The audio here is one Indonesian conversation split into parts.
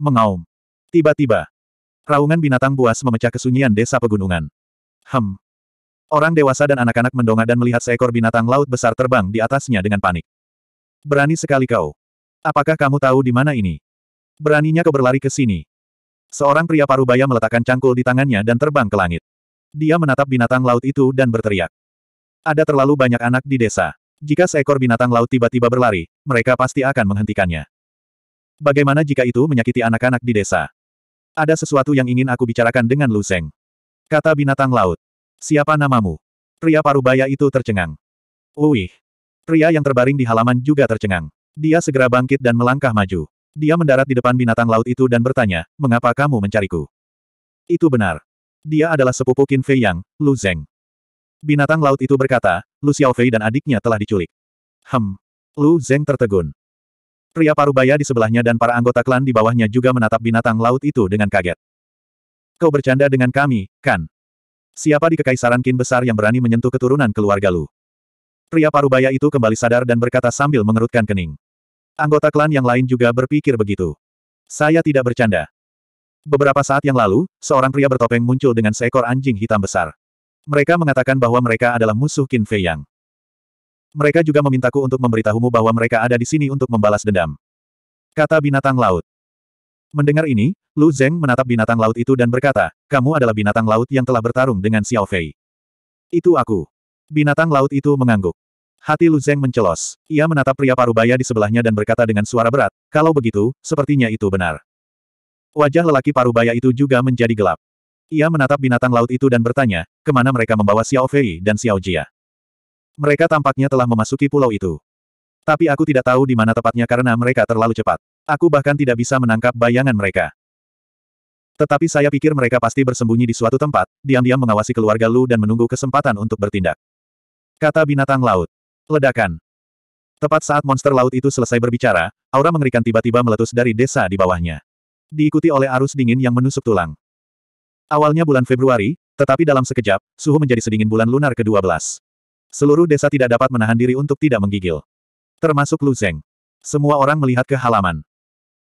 mengaum. Tiba-tiba, raungan binatang buas memecah kesunyian desa pegunungan. Hem. Orang dewasa dan anak-anak mendongak dan melihat seekor binatang laut besar terbang di atasnya dengan panik. Berani sekali kau. Apakah kamu tahu di mana ini? Beraninya kau berlari ke sini. Seorang pria parubaya meletakkan cangkul di tangannya dan terbang ke langit. Dia menatap binatang laut itu dan berteriak. Ada terlalu banyak anak di desa. Jika seekor binatang laut tiba-tiba berlari, mereka pasti akan menghentikannya. Bagaimana jika itu menyakiti anak-anak di desa? Ada sesuatu yang ingin aku bicarakan dengan Lu Zeng. Kata binatang laut. Siapa namamu? Pria parubaya itu tercengang. Uih. Pria yang terbaring di halaman juga tercengang. Dia segera bangkit dan melangkah maju. Dia mendarat di depan binatang laut itu dan bertanya, mengapa kamu mencariku? Itu benar. Dia adalah sepupu Qin Fei Yang, Lu Zeng. Binatang laut itu berkata, Lu Xiaofei dan adiknya telah diculik. Hem. Lu Zeng tertegun. Pria parubaya di sebelahnya dan para anggota klan di bawahnya juga menatap binatang laut itu dengan kaget. Kau bercanda dengan kami, kan? Siapa di kekaisaran kin besar yang berani menyentuh keturunan keluarga lu? Pria parubaya itu kembali sadar dan berkata sambil mengerutkan kening. Anggota klan yang lain juga berpikir begitu. Saya tidak bercanda. Beberapa saat yang lalu, seorang pria bertopeng muncul dengan seekor anjing hitam besar. Mereka mengatakan bahwa mereka adalah musuh kin Fei Yang. Mereka juga memintaku untuk memberitahumu bahwa mereka ada di sini untuk membalas dendam. Kata binatang laut. Mendengar ini, Lu Zeng menatap binatang laut itu dan berkata, kamu adalah binatang laut yang telah bertarung dengan Xiao Fei. Itu aku. Binatang laut itu mengangguk. Hati Lu Zeng mencelos. Ia menatap pria parubaya di sebelahnya dan berkata dengan suara berat, kalau begitu, sepertinya itu benar. Wajah lelaki parubaya itu juga menjadi gelap. Ia menatap binatang laut itu dan bertanya, kemana mereka membawa Xiao Fei dan Xiao Jia. Mereka tampaknya telah memasuki pulau itu. Tapi aku tidak tahu di mana tepatnya karena mereka terlalu cepat. Aku bahkan tidak bisa menangkap bayangan mereka. Tetapi saya pikir mereka pasti bersembunyi di suatu tempat, diam-diam mengawasi keluarga Lu dan menunggu kesempatan untuk bertindak. Kata binatang laut. Ledakan. Tepat saat monster laut itu selesai berbicara, aura mengerikan tiba-tiba meletus dari desa di bawahnya. Diikuti oleh arus dingin yang menusuk tulang. Awalnya bulan Februari, tetapi dalam sekejap, suhu menjadi sedingin bulan lunar ke-12. Seluruh desa tidak dapat menahan diri untuk tidak menggigil. Termasuk Lu Zeng. Semua orang melihat ke halaman.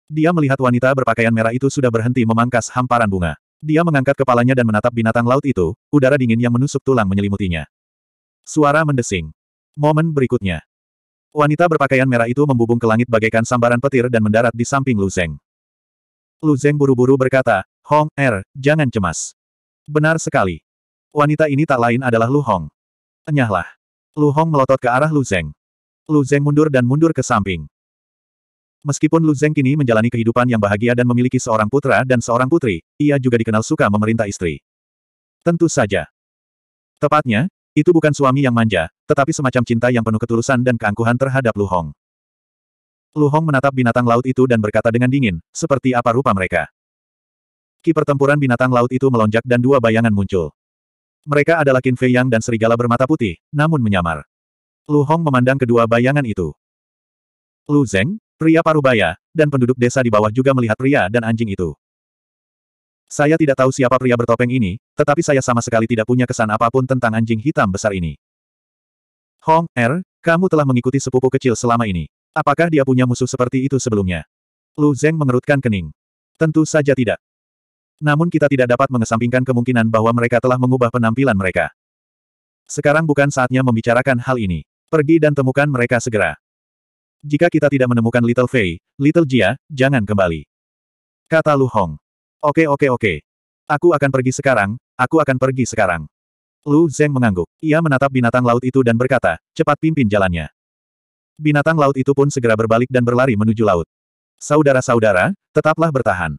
Dia melihat wanita berpakaian merah itu sudah berhenti memangkas hamparan bunga. Dia mengangkat kepalanya dan menatap binatang laut itu, udara dingin yang menusuk tulang menyelimutinya. Suara mendesing. Momen berikutnya. Wanita berpakaian merah itu membubung ke langit bagaikan sambaran petir dan mendarat di samping Lu Zeng. Lu Zeng buru-buru berkata, Hong Er, jangan cemas. Benar sekali. Wanita ini tak lain adalah Lu Hong. Enyahlah. Lu Hong melotot ke arah Lu Zeng. Lu Zeng mundur dan mundur ke samping. Meskipun Lu Zeng kini menjalani kehidupan yang bahagia dan memiliki seorang putra dan seorang putri, ia juga dikenal suka memerintah istri. Tentu saja. Tepatnya, itu bukan suami yang manja, tetapi semacam cinta yang penuh ketulusan dan keangkuhan terhadap Lu Hong. Lu Hong menatap binatang laut itu dan berkata dengan dingin, seperti apa rupa mereka. Ki pertempuran binatang laut itu melonjak dan dua bayangan muncul. Mereka adalah Qin Fei Yang dan serigala bermata putih, namun menyamar. Lu Hong memandang kedua bayangan itu. Lu Zeng, pria parubaya, dan penduduk desa di bawah juga melihat pria dan anjing itu. Saya tidak tahu siapa pria bertopeng ini, tetapi saya sama sekali tidak punya kesan apapun tentang anjing hitam besar ini. Hong, Er, kamu telah mengikuti sepupu kecil selama ini. Apakah dia punya musuh seperti itu sebelumnya? Lu Zeng mengerutkan kening. Tentu saja tidak. Namun kita tidak dapat mengesampingkan kemungkinan bahwa mereka telah mengubah penampilan mereka. Sekarang bukan saatnya membicarakan hal ini. Pergi dan temukan mereka segera. Jika kita tidak menemukan Little Fei, Little Jia, jangan kembali. Kata Lu Hong. Oke oke oke. Aku akan pergi sekarang, aku akan pergi sekarang. Lu Zeng mengangguk. Ia menatap binatang laut itu dan berkata, cepat pimpin jalannya. Binatang laut itu pun segera berbalik dan berlari menuju laut. Saudara-saudara, tetaplah bertahan.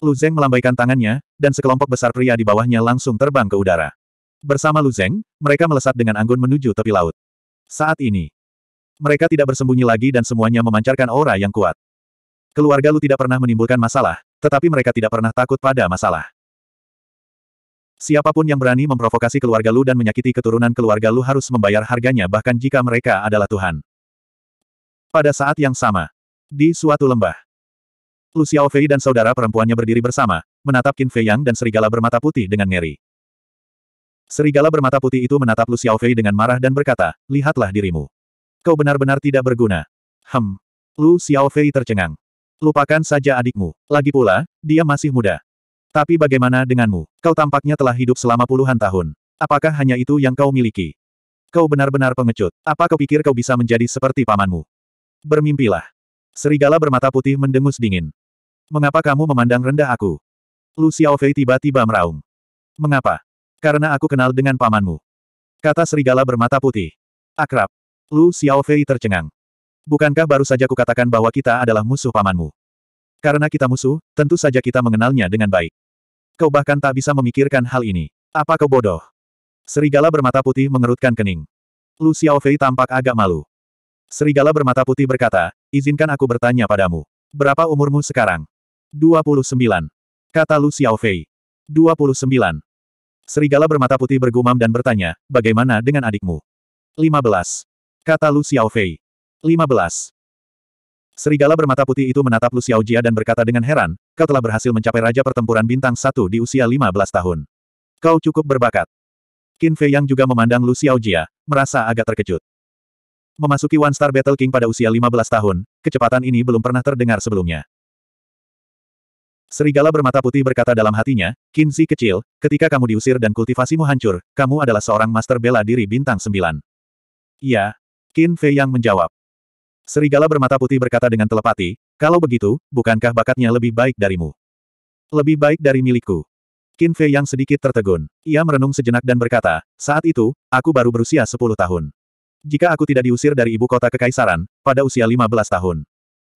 Lu Zeng melambaikan tangannya, dan sekelompok besar pria di bawahnya langsung terbang ke udara. Bersama Lu Zeng, mereka melesat dengan anggun menuju tepi laut. Saat ini, mereka tidak bersembunyi lagi dan semuanya memancarkan aura yang kuat. Keluarga Lu tidak pernah menimbulkan masalah, tetapi mereka tidak pernah takut pada masalah. Siapapun yang berani memprovokasi keluarga Lu dan menyakiti keturunan keluarga Lu harus membayar harganya bahkan jika mereka adalah Tuhan. Pada saat yang sama, di suatu lembah, Lu Xiaofei dan saudara perempuannya berdiri bersama, menatap Qin Fei Yang dan serigala bermata putih dengan ngeri. Serigala bermata putih itu menatap Lu Xiaofei dengan marah dan berkata, lihatlah dirimu. Kau benar-benar tidak berguna. Hem. Lu Xiaofei tercengang. Lupakan saja adikmu. Lagi pula, dia masih muda. Tapi bagaimana denganmu? Kau tampaknya telah hidup selama puluhan tahun. Apakah hanya itu yang kau miliki? Kau benar-benar pengecut. Apa kau pikir kau bisa menjadi seperti pamanmu? Bermimpilah. Serigala bermata putih mendengus dingin. Mengapa kamu memandang rendah aku? Lu Xiaofei tiba-tiba meraung. Mengapa? Karena aku kenal dengan pamanmu. Kata serigala bermata putih. Akrab. Lu Xiaofei tercengang. Bukankah baru saja kukatakan bahwa kita adalah musuh pamanmu? Karena kita musuh, tentu saja kita mengenalnya dengan baik. Kau bahkan tak bisa memikirkan hal ini. Apa kau bodoh? Serigala bermata putih mengerutkan kening. Lu Xiaofei tampak agak malu. Serigala bermata putih berkata, izinkan aku bertanya padamu. Berapa umurmu sekarang? 29. Kata Lu Xiaofei. 29. Serigala bermata putih bergumam dan bertanya, bagaimana dengan adikmu? 15. Kata Lu Xiaofei. 15. Serigala bermata putih itu menatap Lu Jia dan berkata dengan heran, kau telah berhasil mencapai Raja Pertempuran Bintang 1 di usia 15 tahun. Kau cukup berbakat. Qin Fei yang juga memandang Lu Jia merasa agak terkejut. Memasuki One Star Battle King pada usia 15 tahun, kecepatan ini belum pernah terdengar sebelumnya. Serigala bermata putih berkata dalam hatinya, Kinzi kecil, ketika kamu diusir dan kultivasimu hancur, kamu adalah seorang master bela diri bintang sembilan. Ya, Qin Fei yang menjawab. Serigala bermata putih berkata dengan telepati, kalau begitu, bukankah bakatnya lebih baik darimu? Lebih baik dari milikku. Qin Fei yang sedikit tertegun. Ia merenung sejenak dan berkata, saat itu, aku baru berusia 10 tahun. Jika aku tidak diusir dari ibu kota kekaisaran, pada usia 15 tahun.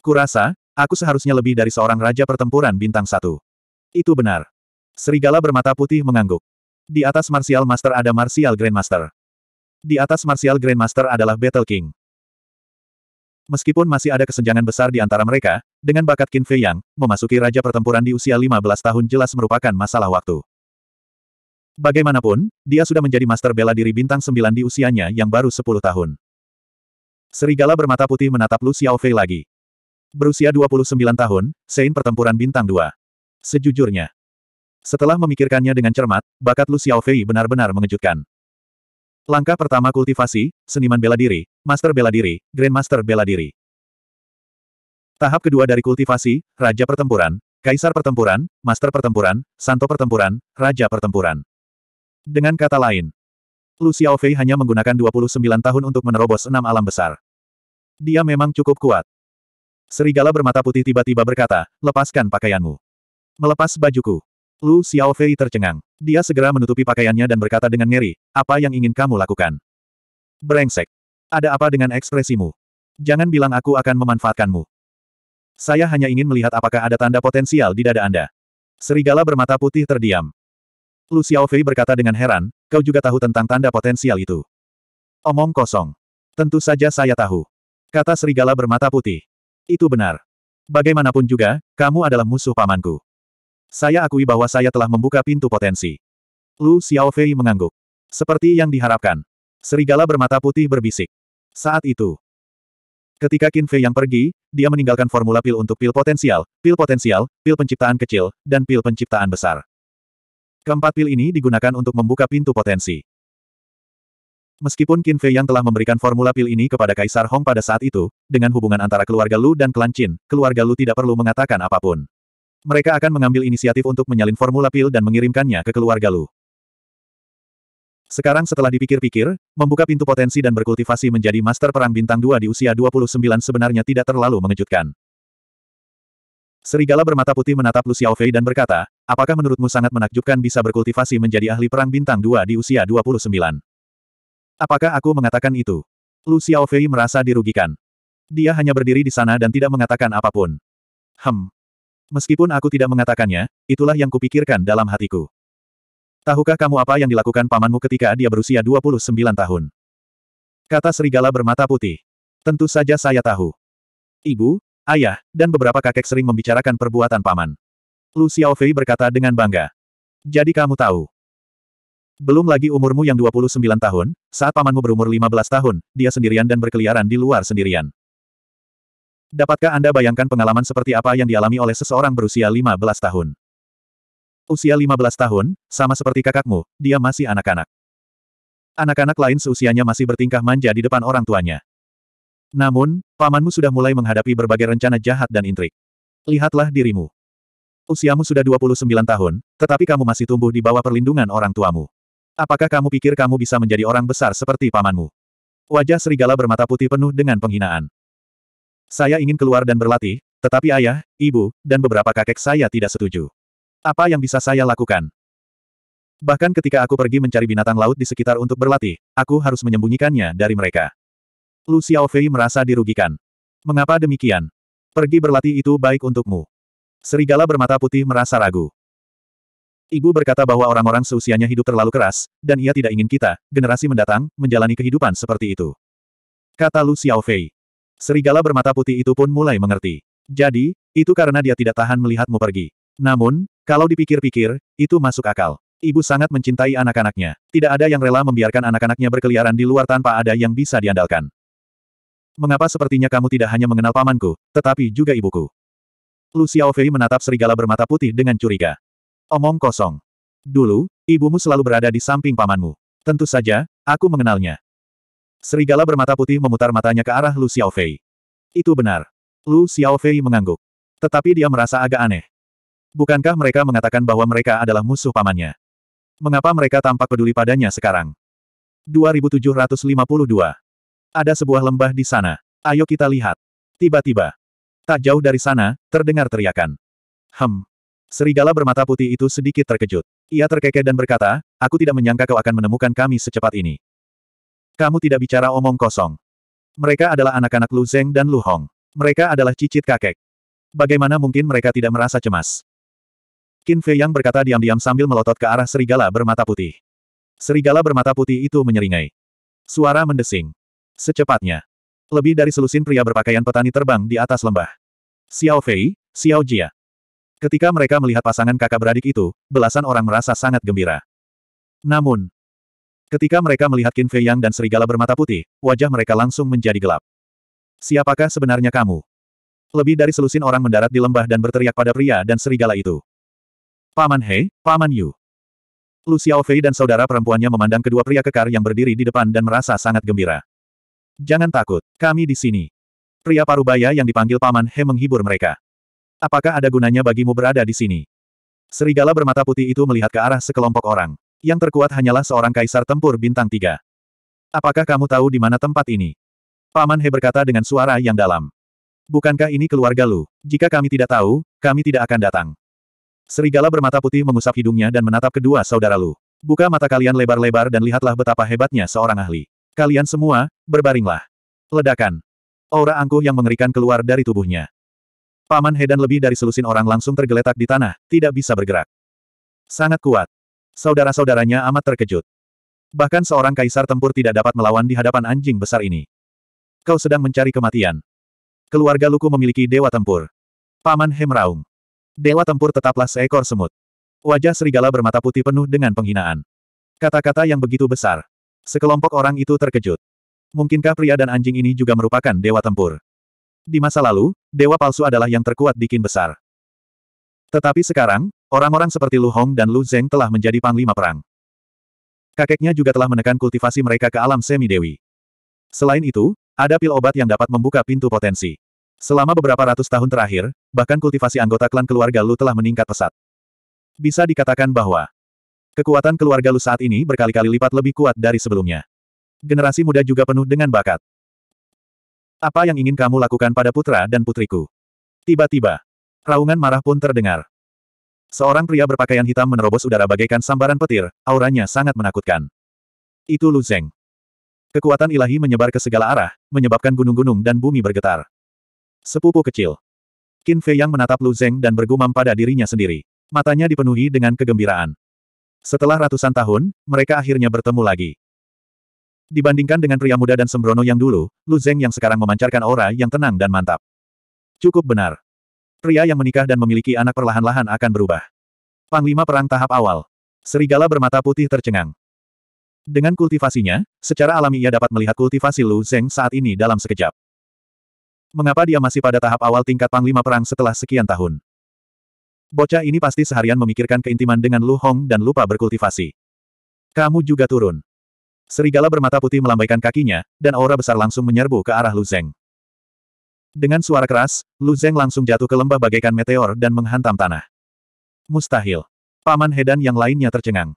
Kurasa, Aku seharusnya lebih dari seorang raja pertempuran bintang satu. Itu benar. Serigala bermata putih mengangguk. Di atas Martial Master ada Martial Grandmaster. Di atas Martial Grandmaster adalah Battle King. Meskipun masih ada kesenjangan besar di antara mereka, dengan bakat Qin Fei Yang, memasuki raja pertempuran di usia 15 tahun jelas merupakan masalah waktu. Bagaimanapun, dia sudah menjadi master bela diri bintang 9 di usianya yang baru 10 tahun. Serigala bermata putih menatap Lu Xiaofei lagi. Berusia 29 tahun, Sein pertempuran bintang 2. Sejujurnya. Setelah memikirkannya dengan cermat, bakat Lu Xiaofei benar-benar mengejutkan. Langkah pertama kultivasi, seniman bela diri, master bela diri, grandmaster bela diri. Tahap kedua dari kultivasi, raja pertempuran, kaisar pertempuran, master pertempuran, santo pertempuran, raja pertempuran. Dengan kata lain, Lu Xiaofei hanya menggunakan 29 tahun untuk menerobos enam alam besar. Dia memang cukup kuat. Serigala bermata putih tiba-tiba berkata, lepaskan pakaianmu. Melepas bajuku. Lu Xiaofei tercengang. Dia segera menutupi pakaiannya dan berkata dengan ngeri, apa yang ingin kamu lakukan? Berengsek. Ada apa dengan ekspresimu? Jangan bilang aku akan memanfaatkanmu. Saya hanya ingin melihat apakah ada tanda potensial di dada Anda. Serigala bermata putih terdiam. Lu Xiaofei berkata dengan heran, kau juga tahu tentang tanda potensial itu. Omong kosong. Tentu saja saya tahu. Kata serigala bermata putih. Itu benar. Bagaimanapun juga, kamu adalah musuh pamanku. Saya akui bahwa saya telah membuka pintu potensi. Lu Xiaofei mengangguk. Seperti yang diharapkan. Serigala bermata putih berbisik. Saat itu. Ketika Qin Fei yang pergi, dia meninggalkan formula pil untuk pil potensial, pil potensial, pil penciptaan kecil, dan pil penciptaan besar. Keempat pil ini digunakan untuk membuka pintu potensi. Meskipun Qin Fei yang telah memberikan formula pil ini kepada Kaisar Hong pada saat itu, dengan hubungan antara keluarga Lu dan klan Qin, keluarga Lu tidak perlu mengatakan apapun. Mereka akan mengambil inisiatif untuk menyalin formula pil dan mengirimkannya ke keluarga Lu. Sekarang setelah dipikir-pikir, membuka pintu potensi dan berkultivasi menjadi master perang bintang 2 di usia 29 sebenarnya tidak terlalu mengejutkan. Serigala bermata putih menatap Lu Xiaofei dan berkata, apakah menurutmu sangat menakjubkan bisa berkultivasi menjadi ahli perang bintang 2 di usia 29? Apakah aku mengatakan itu? Lu Xiaofei merasa dirugikan. Dia hanya berdiri di sana dan tidak mengatakan apapun. Hem. Meskipun aku tidak mengatakannya, itulah yang kupikirkan dalam hatiku. Tahukah kamu apa yang dilakukan pamanmu ketika dia berusia 29 tahun? Kata serigala bermata putih. Tentu saja saya tahu. Ibu, ayah, dan beberapa kakek sering membicarakan perbuatan paman. Lu Xiaofei berkata dengan bangga. Jadi kamu tahu. Belum lagi umurmu yang 29 tahun, saat pamanmu berumur 15 tahun, dia sendirian dan berkeliaran di luar sendirian. Dapatkah Anda bayangkan pengalaman seperti apa yang dialami oleh seseorang berusia 15 tahun? Usia 15 tahun, sama seperti kakakmu, dia masih anak-anak. Anak-anak lain seusianya masih bertingkah manja di depan orang tuanya. Namun, pamanmu sudah mulai menghadapi berbagai rencana jahat dan intrik. Lihatlah dirimu. Usiamu sudah 29 tahun, tetapi kamu masih tumbuh di bawah perlindungan orang tuamu. Apakah kamu pikir kamu bisa menjadi orang besar seperti pamanmu? Wajah serigala bermata putih penuh dengan penghinaan. Saya ingin keluar dan berlatih, tetapi ayah, ibu, dan beberapa kakek saya tidak setuju. Apa yang bisa saya lakukan? Bahkan ketika aku pergi mencari binatang laut di sekitar untuk berlatih, aku harus menyembunyikannya dari mereka. Lu Xiaofei merasa dirugikan. Mengapa demikian? Pergi berlatih itu baik untukmu. Serigala bermata putih merasa ragu. Ibu berkata bahwa orang-orang seusianya hidup terlalu keras, dan ia tidak ingin kita, generasi mendatang, menjalani kehidupan seperti itu. Kata Lu Xiaofei. Serigala bermata putih itu pun mulai mengerti. Jadi, itu karena dia tidak tahan melihatmu pergi. Namun, kalau dipikir-pikir, itu masuk akal. Ibu sangat mencintai anak-anaknya. Tidak ada yang rela membiarkan anak-anaknya berkeliaran di luar tanpa ada yang bisa diandalkan. Mengapa sepertinya kamu tidak hanya mengenal pamanku, tetapi juga ibuku? Lu Xiaofei menatap serigala bermata putih dengan curiga. Omong kosong. Dulu, ibumu selalu berada di samping pamanmu. Tentu saja, aku mengenalnya. Serigala bermata putih memutar matanya ke arah Lu Xiaofei. Itu benar. Lu Xiaofei mengangguk. Tetapi dia merasa agak aneh. Bukankah mereka mengatakan bahwa mereka adalah musuh pamannya? Mengapa mereka tampak peduli padanya sekarang? 2752. Ada sebuah lembah di sana. Ayo kita lihat. Tiba-tiba. Tak jauh dari sana, terdengar teriakan. Hem, Serigala bermata putih itu sedikit terkejut. Ia terkekeh dan berkata, aku tidak menyangka kau akan menemukan kami secepat ini. Kamu tidak bicara omong kosong. Mereka adalah anak-anak Lu Zeng dan Lu Hong. Mereka adalah cicit kakek. Bagaimana mungkin mereka tidak merasa cemas? Qin Fei Yang berkata diam-diam sambil melotot ke arah serigala bermata putih. Serigala bermata putih itu menyeringai. Suara mendesing. Secepatnya. Lebih dari selusin pria berpakaian petani terbang di atas lembah. Xiao Fei, Xiao Jia. Ketika mereka melihat pasangan kakak beradik itu, belasan orang merasa sangat gembira. Namun, ketika mereka melihat Qin Fei Yang dan serigala bermata putih, wajah mereka langsung menjadi gelap. Siapakah sebenarnya kamu? Lebih dari selusin orang mendarat di lembah dan berteriak pada pria dan serigala itu. Paman He, Paman Yu. Lu Xiaofei dan saudara perempuannya memandang kedua pria kekar yang berdiri di depan dan merasa sangat gembira. Jangan takut, kami di sini. Pria parubaya yang dipanggil Paman He menghibur mereka. Apakah ada gunanya bagimu berada di sini? Serigala bermata putih itu melihat ke arah sekelompok orang. Yang terkuat hanyalah seorang kaisar tempur bintang tiga. Apakah kamu tahu di mana tempat ini? Paman He berkata dengan suara yang dalam. Bukankah ini keluarga Lu? Jika kami tidak tahu, kami tidak akan datang. Serigala bermata putih mengusap hidungnya dan menatap kedua saudara Lu. Buka mata kalian lebar-lebar dan lihatlah betapa hebatnya seorang ahli. Kalian semua, berbaringlah. Ledakan. Aura angkuh yang mengerikan keluar dari tubuhnya. Paman He dan lebih dari selusin orang langsung tergeletak di tanah, tidak bisa bergerak. Sangat kuat. Saudara-saudaranya amat terkejut. Bahkan seorang kaisar tempur tidak dapat melawan di hadapan anjing besar ini. Kau sedang mencari kematian. Keluarga Luku memiliki dewa tempur. Paman Hemraung. Dewa tempur tetaplah seekor semut. Wajah serigala bermata putih penuh dengan penghinaan. Kata-kata yang begitu besar. Sekelompok orang itu terkejut. Mungkinkah pria dan anjing ini juga merupakan dewa tempur? Di masa lalu, dewa palsu adalah yang terkuat di Qin besar. Tetapi sekarang, orang-orang seperti Lu Hong dan Lu Zeng telah menjadi panglima perang. Kakeknya juga telah menekan kultivasi mereka ke alam semi-dewi. Selain itu, ada pil obat yang dapat membuka pintu potensi. Selama beberapa ratus tahun terakhir, bahkan kultivasi anggota klan keluarga Lu telah meningkat pesat. Bisa dikatakan bahwa kekuatan keluarga Lu saat ini berkali-kali lipat lebih kuat dari sebelumnya. Generasi muda juga penuh dengan bakat. Apa yang ingin kamu lakukan pada putra dan putriku? Tiba-tiba, raungan marah pun terdengar. Seorang pria berpakaian hitam menerobos udara bagaikan sambaran petir, auranya sangat menakutkan. Itu Lu Zeng. Kekuatan ilahi menyebar ke segala arah, menyebabkan gunung-gunung dan bumi bergetar. Sepupu kecil. Qin Fei yang menatap Lu Zeng dan bergumam pada dirinya sendiri. Matanya dipenuhi dengan kegembiraan. Setelah ratusan tahun, mereka akhirnya bertemu lagi. Dibandingkan dengan pria muda dan sembrono yang dulu, Lu Zeng yang sekarang memancarkan aura yang tenang dan mantap. Cukup benar. Pria yang menikah dan memiliki anak perlahan-lahan akan berubah. Panglima Perang Tahap Awal. Serigala bermata putih tercengang. Dengan kultivasinya, secara alami ia dapat melihat kultivasi Lu Zeng saat ini dalam sekejap. Mengapa dia masih pada tahap awal tingkat Panglima Perang setelah sekian tahun? Bocah ini pasti seharian memikirkan keintiman dengan Lu Hong dan lupa berkultivasi. Kamu juga turun. Serigala bermata putih melambaikan kakinya, dan aura besar langsung menyerbu ke arah Lu Zeng. Dengan suara keras, Lu Zeng langsung jatuh ke lembah bagaikan meteor dan menghantam tanah. Mustahil. Paman Hedan yang lainnya tercengang.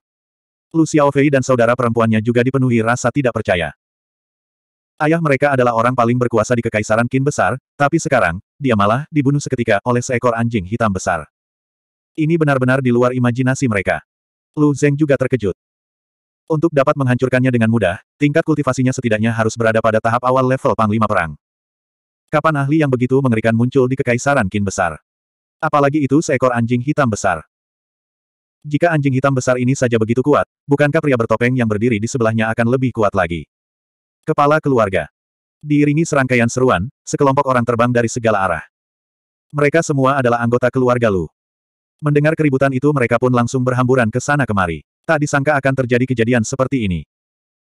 Lu Xiaofei dan saudara perempuannya juga dipenuhi rasa tidak percaya. Ayah mereka adalah orang paling berkuasa di Kekaisaran Qin Besar, tapi sekarang, dia malah dibunuh seketika oleh seekor anjing hitam besar. Ini benar-benar di luar imajinasi mereka. Lu Zeng juga terkejut. Untuk dapat menghancurkannya dengan mudah, tingkat kultivasinya setidaknya harus berada pada tahap awal level Panglima Perang. Kapan ahli yang begitu mengerikan muncul di Kekaisaran Kin Besar? Apalagi itu seekor anjing hitam besar. Jika anjing hitam besar ini saja begitu kuat, bukankah pria bertopeng yang berdiri di sebelahnya akan lebih kuat lagi? Kepala keluarga. Diiringi serangkaian seruan, sekelompok orang terbang dari segala arah. Mereka semua adalah anggota keluarga Lu. Mendengar keributan itu mereka pun langsung berhamburan ke sana kemari. Tak disangka akan terjadi kejadian seperti ini.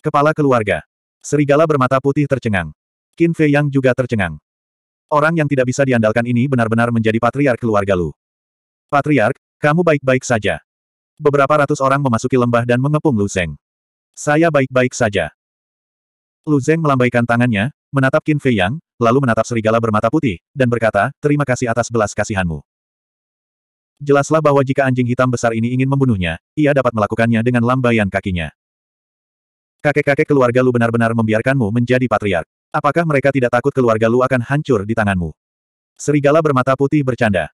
Kepala keluarga. Serigala bermata putih tercengang. Qin Fei Yang juga tercengang. Orang yang tidak bisa diandalkan ini benar-benar menjadi patriark keluarga Lu. Patriark, kamu baik-baik saja. Beberapa ratus orang memasuki lembah dan mengepung Lu Zeng. Saya baik-baik saja. Lu Zeng melambaikan tangannya, menatap Qin Fei Yang, lalu menatap serigala bermata putih, dan berkata, terima kasih atas belas kasihanmu. Jelaslah bahwa jika anjing hitam besar ini ingin membunuhnya, ia dapat melakukannya dengan lambaian kakinya. Kakek-kakek keluarga Lu benar-benar membiarkanmu menjadi patriark. Apakah mereka tidak takut keluarga Lu akan hancur di tanganmu? Serigala bermata putih bercanda.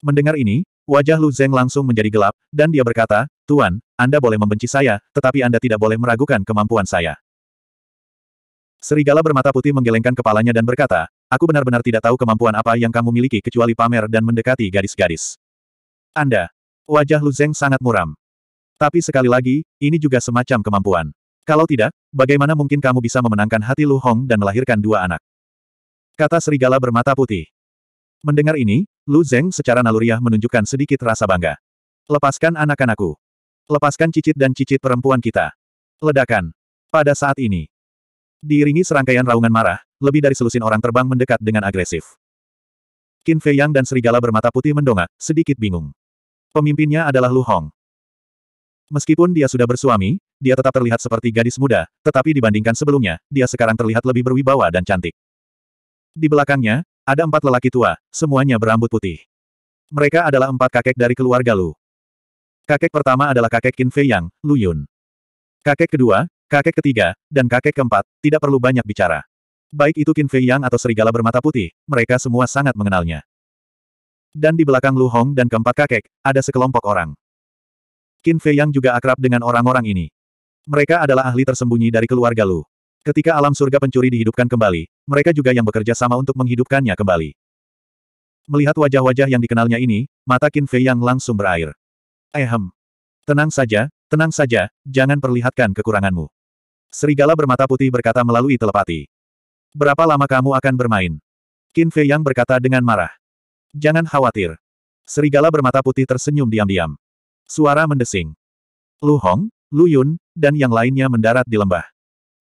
Mendengar ini, wajah Lu Zeng langsung menjadi gelap, dan dia berkata, Tuan, Anda boleh membenci saya, tetapi Anda tidak boleh meragukan kemampuan saya. Serigala bermata putih menggelengkan kepalanya dan berkata, Aku benar-benar tidak tahu kemampuan apa yang kamu miliki kecuali pamer dan mendekati gadis-gadis. Anda. Wajah Lu Zeng sangat muram. Tapi sekali lagi, ini juga semacam kemampuan. Kalau tidak, bagaimana mungkin kamu bisa memenangkan hati Lu Hong dan melahirkan dua anak? Kata serigala bermata putih. Mendengar ini, Lu Zeng secara naluriah menunjukkan sedikit rasa bangga. Lepaskan anak-anakku. Lepaskan cicit dan cicit perempuan kita. Ledakan. Pada saat ini. Diiringi serangkaian raungan marah, lebih dari selusin orang terbang mendekat dengan agresif. Qin Fei Yang dan serigala bermata putih mendongak, sedikit bingung. Pemimpinnya adalah Lu Hong. Meskipun dia sudah bersuami, dia tetap terlihat seperti gadis muda, tetapi dibandingkan sebelumnya, dia sekarang terlihat lebih berwibawa dan cantik. Di belakangnya, ada empat lelaki tua, semuanya berambut putih. Mereka adalah empat kakek dari keluarga Lu. Kakek pertama adalah kakek Qin Fei Yang, Lu Yun. Kakek kedua, kakek ketiga, dan kakek keempat, tidak perlu banyak bicara. Baik itu Qin Fei Yang atau serigala bermata putih, mereka semua sangat mengenalnya. Dan di belakang Lu Hong dan keempat kakek, ada sekelompok orang. Qin Fei Yang juga akrab dengan orang-orang ini. Mereka adalah ahli tersembunyi dari keluarga Lu. Ketika alam surga pencuri dihidupkan kembali, mereka juga yang bekerja sama untuk menghidupkannya kembali. Melihat wajah-wajah yang dikenalnya ini, mata Qin Fei Yang langsung berair. Ehem. Eh, tenang saja, tenang saja, jangan perlihatkan kekuranganmu. Serigala bermata putih berkata melalui telepati. Berapa lama kamu akan bermain? Qin Fei Yang berkata dengan marah. Jangan khawatir. Serigala bermata putih tersenyum diam-diam. Suara mendesing. Lu Hong, Lu Yun, dan yang lainnya mendarat di lembah.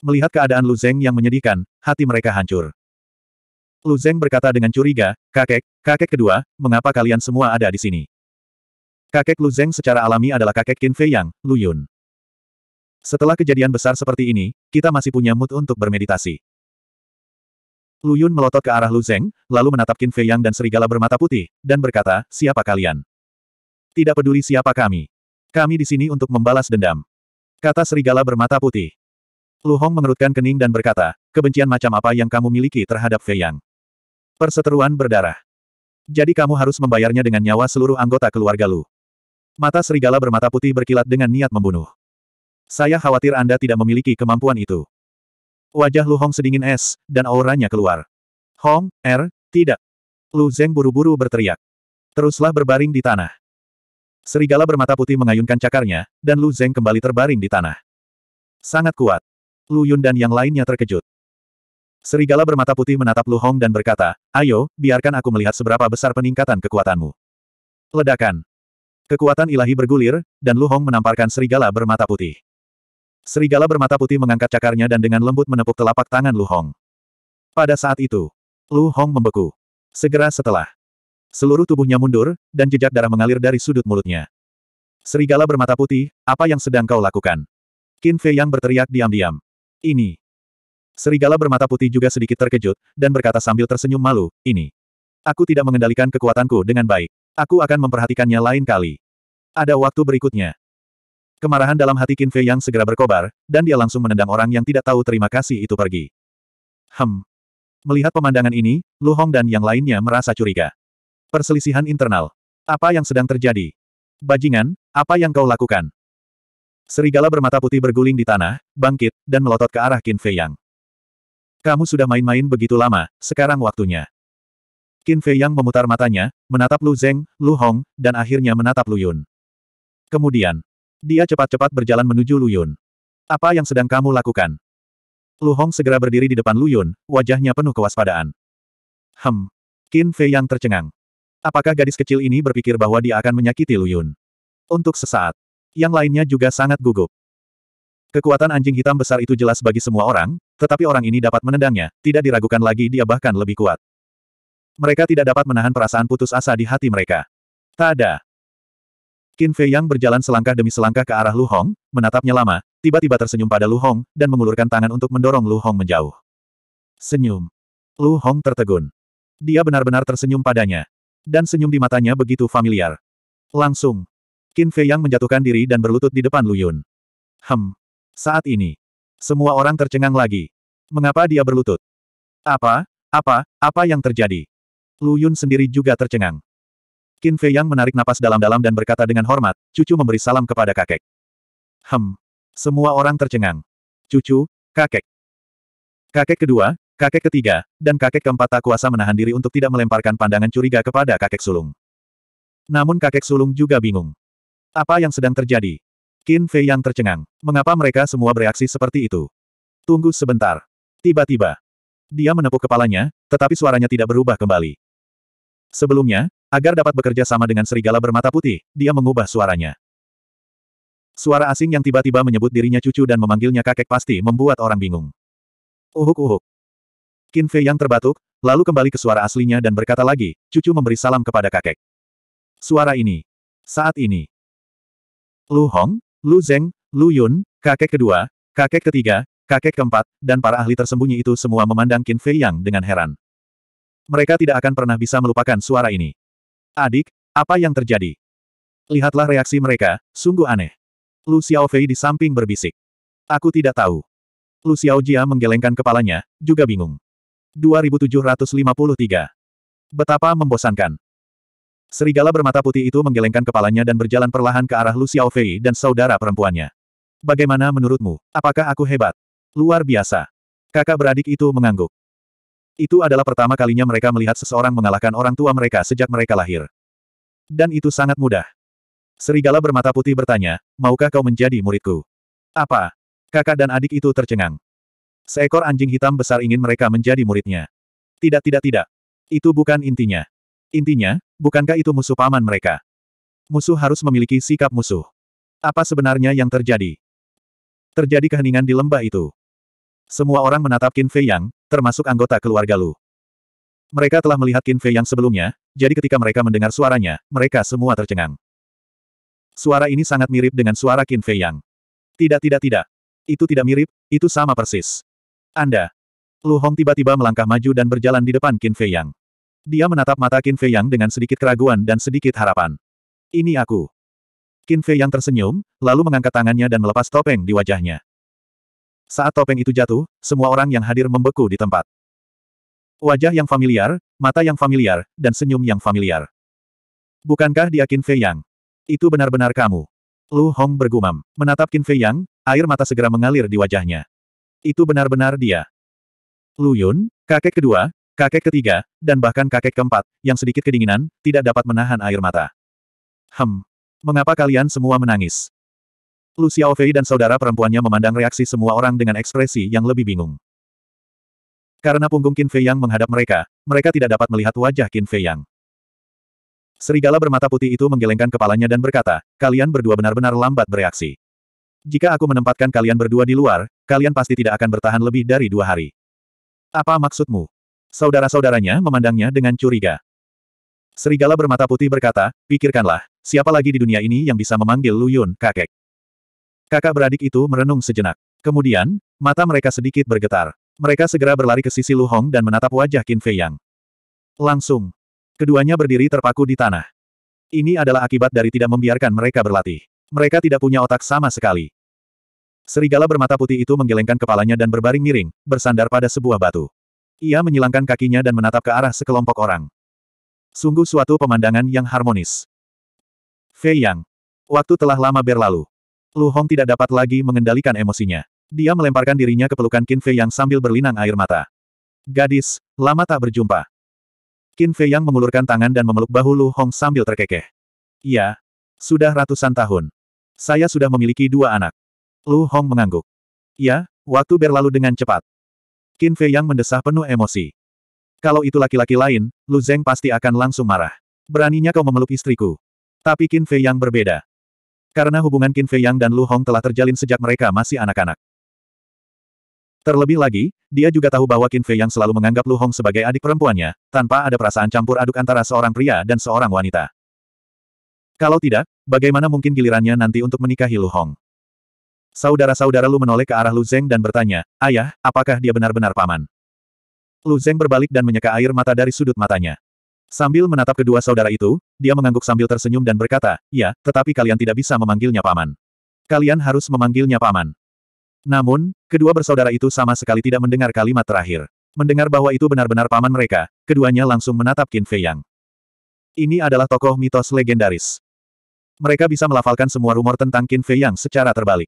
Melihat keadaan Lu Zeng yang menyedihkan, hati mereka hancur. Lu Zeng berkata dengan curiga, kakek, kakek kedua, mengapa kalian semua ada di sini? Kakek Lu Zeng secara alami adalah kakek Qin Fei Yang, Lu Yun. Setelah kejadian besar seperti ini, kita masih punya mood untuk bermeditasi. Lu Yun melotot ke arah Lu Zeng, lalu menatap Qin Fei Yang dan serigala bermata putih, dan berkata, siapa kalian? Tidak peduli siapa kami. Kami di sini untuk membalas dendam. Kata serigala bermata putih. Lu Hong mengerutkan kening dan berkata, kebencian macam apa yang kamu miliki terhadap Fei Yang? Perseteruan berdarah. Jadi kamu harus membayarnya dengan nyawa seluruh anggota keluarga Lu. Mata serigala bermata putih berkilat dengan niat membunuh. Saya khawatir Anda tidak memiliki kemampuan itu. Wajah Lu Hong sedingin es, dan auranya keluar. Hong, Er, tidak. Lu Zeng buru-buru berteriak. Teruslah berbaring di tanah. Serigala bermata putih mengayunkan cakarnya, dan Lu Zeng kembali terbaring di tanah. Sangat kuat. Lu Yun dan yang lainnya terkejut. Serigala bermata putih menatap Lu Hong dan berkata, Ayo, biarkan aku melihat seberapa besar peningkatan kekuatanmu. Ledakan. Kekuatan ilahi bergulir, dan Lu Hong menamparkan serigala bermata putih. Serigala bermata putih mengangkat cakarnya dan dengan lembut menepuk telapak tangan Lu Hong. Pada saat itu, Lu Hong membeku. Segera setelah, seluruh tubuhnya mundur, dan jejak darah mengalir dari sudut mulutnya. Serigala bermata putih, apa yang sedang kau lakukan? Qin Fei yang berteriak diam-diam. Ini. Serigala bermata putih juga sedikit terkejut, dan berkata sambil tersenyum malu, ini. Aku tidak mengendalikan kekuatanku dengan baik. Aku akan memperhatikannya lain kali. Ada waktu berikutnya. Kemarahan dalam hati Qin Fei yang segera berkobar, dan dia langsung menendang orang yang tidak tahu terima kasih itu pergi. Hem. Melihat pemandangan ini, Lu Hong dan yang lainnya merasa curiga. Perselisihan internal. Apa yang sedang terjadi? Bajingan, apa yang kau lakukan? Serigala bermata putih berguling di tanah, bangkit, dan melotot ke arah Qin Fei Yang. Kamu sudah main-main begitu lama, sekarang waktunya. Qin Fei Yang memutar matanya, menatap Lu Zeng, Lu Hong, dan akhirnya menatap Lu Yun. Kemudian, dia cepat-cepat berjalan menuju Luyun. Apa yang sedang kamu lakukan? Lu Hong segera berdiri di depan Luyun, wajahnya penuh kewaspadaan. Hem. Qin Fei yang tercengang. Apakah gadis kecil ini berpikir bahwa dia akan menyakiti Luyun? Untuk sesaat. Yang lainnya juga sangat gugup. Kekuatan anjing hitam besar itu jelas bagi semua orang, tetapi orang ini dapat menendangnya, tidak diragukan lagi dia bahkan lebih kuat. Mereka tidak dapat menahan perasaan putus asa di hati mereka. Tada! Qin Fei Yang berjalan selangkah demi selangkah ke arah Lu Hong, menatapnya lama, tiba-tiba tersenyum pada Lu Hong, dan mengulurkan tangan untuk mendorong Lu Hong menjauh. Senyum. Lu Hong tertegun. Dia benar-benar tersenyum padanya. Dan senyum di matanya begitu familiar. Langsung. Qin Fei Yang menjatuhkan diri dan berlutut di depan Lu Yun. Hem. Saat ini. Semua orang tercengang lagi. Mengapa dia berlutut? Apa, apa, apa yang terjadi? Lu Yun sendiri juga tercengang. Qin Fei Yang menarik napas dalam-dalam dan berkata dengan hormat, cucu memberi salam kepada kakek. Hem. Semua orang tercengang. Cucu, kakek. Kakek kedua, kakek ketiga, dan kakek keempat tak kuasa menahan diri untuk tidak melemparkan pandangan curiga kepada kakek sulung. Namun kakek sulung juga bingung. Apa yang sedang terjadi? Qin Fei Yang tercengang. Mengapa mereka semua bereaksi seperti itu? Tunggu sebentar. Tiba-tiba. Dia menepuk kepalanya, tetapi suaranya tidak berubah kembali. Sebelumnya, Agar dapat bekerja sama dengan serigala bermata putih, dia mengubah suaranya. Suara asing yang tiba-tiba menyebut dirinya cucu dan memanggilnya kakek pasti membuat orang bingung. Uhuk-uhuk. Qin Fei yang terbatuk, lalu kembali ke suara aslinya dan berkata lagi, cucu memberi salam kepada kakek. Suara ini. Saat ini. Lu Hong, Lu Zeng, Lu Yun, kakek kedua, kakek ketiga, kakek keempat, dan para ahli tersembunyi itu semua memandang Qin Fei Yang dengan heran. Mereka tidak akan pernah bisa melupakan suara ini. Adik, apa yang terjadi? Lihatlah reaksi mereka, sungguh aneh. Lu Xiaofei di samping berbisik. Aku tidak tahu. Lu Xiaojia menggelengkan kepalanya, juga bingung. 2753. Betapa membosankan. Serigala bermata putih itu menggelengkan kepalanya dan berjalan perlahan ke arah Lu Xiaofei dan saudara perempuannya. Bagaimana menurutmu? Apakah aku hebat? Luar biasa. Kakak beradik itu mengangguk. Itu adalah pertama kalinya mereka melihat seseorang mengalahkan orang tua mereka sejak mereka lahir. Dan itu sangat mudah. Serigala bermata putih bertanya, maukah kau menjadi muridku? Apa? Kakak dan adik itu tercengang. Seekor anjing hitam besar ingin mereka menjadi muridnya. Tidak tidak tidak. Itu bukan intinya. Intinya, bukankah itu musuh paman mereka? Musuh harus memiliki sikap musuh. Apa sebenarnya yang terjadi? Terjadi keheningan di lembah itu. Semua orang menatap Qin Fei Yang, termasuk anggota keluarga Lu. Mereka telah melihat Qin Fei yang sebelumnya, jadi ketika mereka mendengar suaranya, mereka semua tercengang. Suara ini sangat mirip dengan suara Qin Fei yang. Tidak tidak tidak. Itu tidak mirip, itu sama persis. Anda. Lu Hong tiba-tiba melangkah maju dan berjalan di depan Qin Fei yang. Dia menatap mata Qin Fei yang dengan sedikit keraguan dan sedikit harapan. Ini aku. Qin Fei yang tersenyum, lalu mengangkat tangannya dan melepas topeng di wajahnya. Saat topeng itu jatuh, semua orang yang hadir membeku di tempat. Wajah yang familiar, mata yang familiar, dan senyum yang familiar. Bukankah dia Qin Fei Yang? Itu benar-benar kamu. Lu Hong bergumam. Menatap Qin Fei Yang, air mata segera mengalir di wajahnya. Itu benar-benar dia. Lu Yun, kakek kedua, kakek ketiga, dan bahkan kakek keempat, yang sedikit kedinginan, tidak dapat menahan air mata. Hem. Mengapa kalian semua menangis? Lu Xiaofei dan saudara perempuannya memandang reaksi semua orang dengan ekspresi yang lebih bingung. Karena punggung Qin Fei Yang menghadap mereka, mereka tidak dapat melihat wajah Qin Fei Yang. Serigala bermata putih itu menggelengkan kepalanya dan berkata, kalian berdua benar-benar lambat bereaksi. Jika aku menempatkan kalian berdua di luar, kalian pasti tidak akan bertahan lebih dari dua hari. Apa maksudmu? Saudara-saudaranya memandangnya dengan curiga. Serigala bermata putih berkata, pikirkanlah, siapa lagi di dunia ini yang bisa memanggil Lu Yun, kakek? Kakak beradik itu merenung sejenak. Kemudian, mata mereka sedikit bergetar. Mereka segera berlari ke sisi Lu Hong dan menatap wajah Qin Fei Yang. Langsung. Keduanya berdiri terpaku di tanah. Ini adalah akibat dari tidak membiarkan mereka berlatih. Mereka tidak punya otak sama sekali. Serigala bermata putih itu menggelengkan kepalanya dan berbaring miring, bersandar pada sebuah batu. Ia menyilangkan kakinya dan menatap ke arah sekelompok orang. Sungguh suatu pemandangan yang harmonis. Fei Yang. Waktu telah lama berlalu. Lu Hong tidak dapat lagi mengendalikan emosinya. Dia melemparkan dirinya ke pelukan Qin Fei yang sambil berlinang air mata. Gadis, lama tak berjumpa. Qin Fei yang mengulurkan tangan dan memeluk bahu Lu Hong sambil terkekeh. Iya, sudah ratusan tahun. Saya sudah memiliki dua anak. Lu Hong mengangguk. Ya, waktu berlalu dengan cepat. Qin Fei yang mendesah penuh emosi. Kalau itu laki-laki lain, Lu Zeng pasti akan langsung marah. Beraninya kau memeluk istriku. Tapi Qin Fei yang berbeda. Karena hubungan Qin Fei Yang dan Lu Hong telah terjalin sejak mereka masih anak-anak. Terlebih lagi, dia juga tahu bahwa Qin Fei Yang selalu menganggap Lu Hong sebagai adik perempuannya, tanpa ada perasaan campur aduk antara seorang pria dan seorang wanita. Kalau tidak, bagaimana mungkin gilirannya nanti untuk menikahi Lu Hong? Saudara-saudara Lu menoleh ke arah Lu Zeng dan bertanya, Ayah, apakah dia benar-benar paman? Lu Zeng berbalik dan menyeka air mata dari sudut matanya. Sambil menatap kedua saudara itu, dia mengangguk sambil tersenyum dan berkata, ya, tetapi kalian tidak bisa memanggilnya paman. Kalian harus memanggilnya paman. Namun, kedua bersaudara itu sama sekali tidak mendengar kalimat terakhir. Mendengar bahwa itu benar-benar paman mereka, keduanya langsung menatap Qin Fei Yang. Ini adalah tokoh mitos legendaris. Mereka bisa melafalkan semua rumor tentang Qin Fei Yang secara terbalik.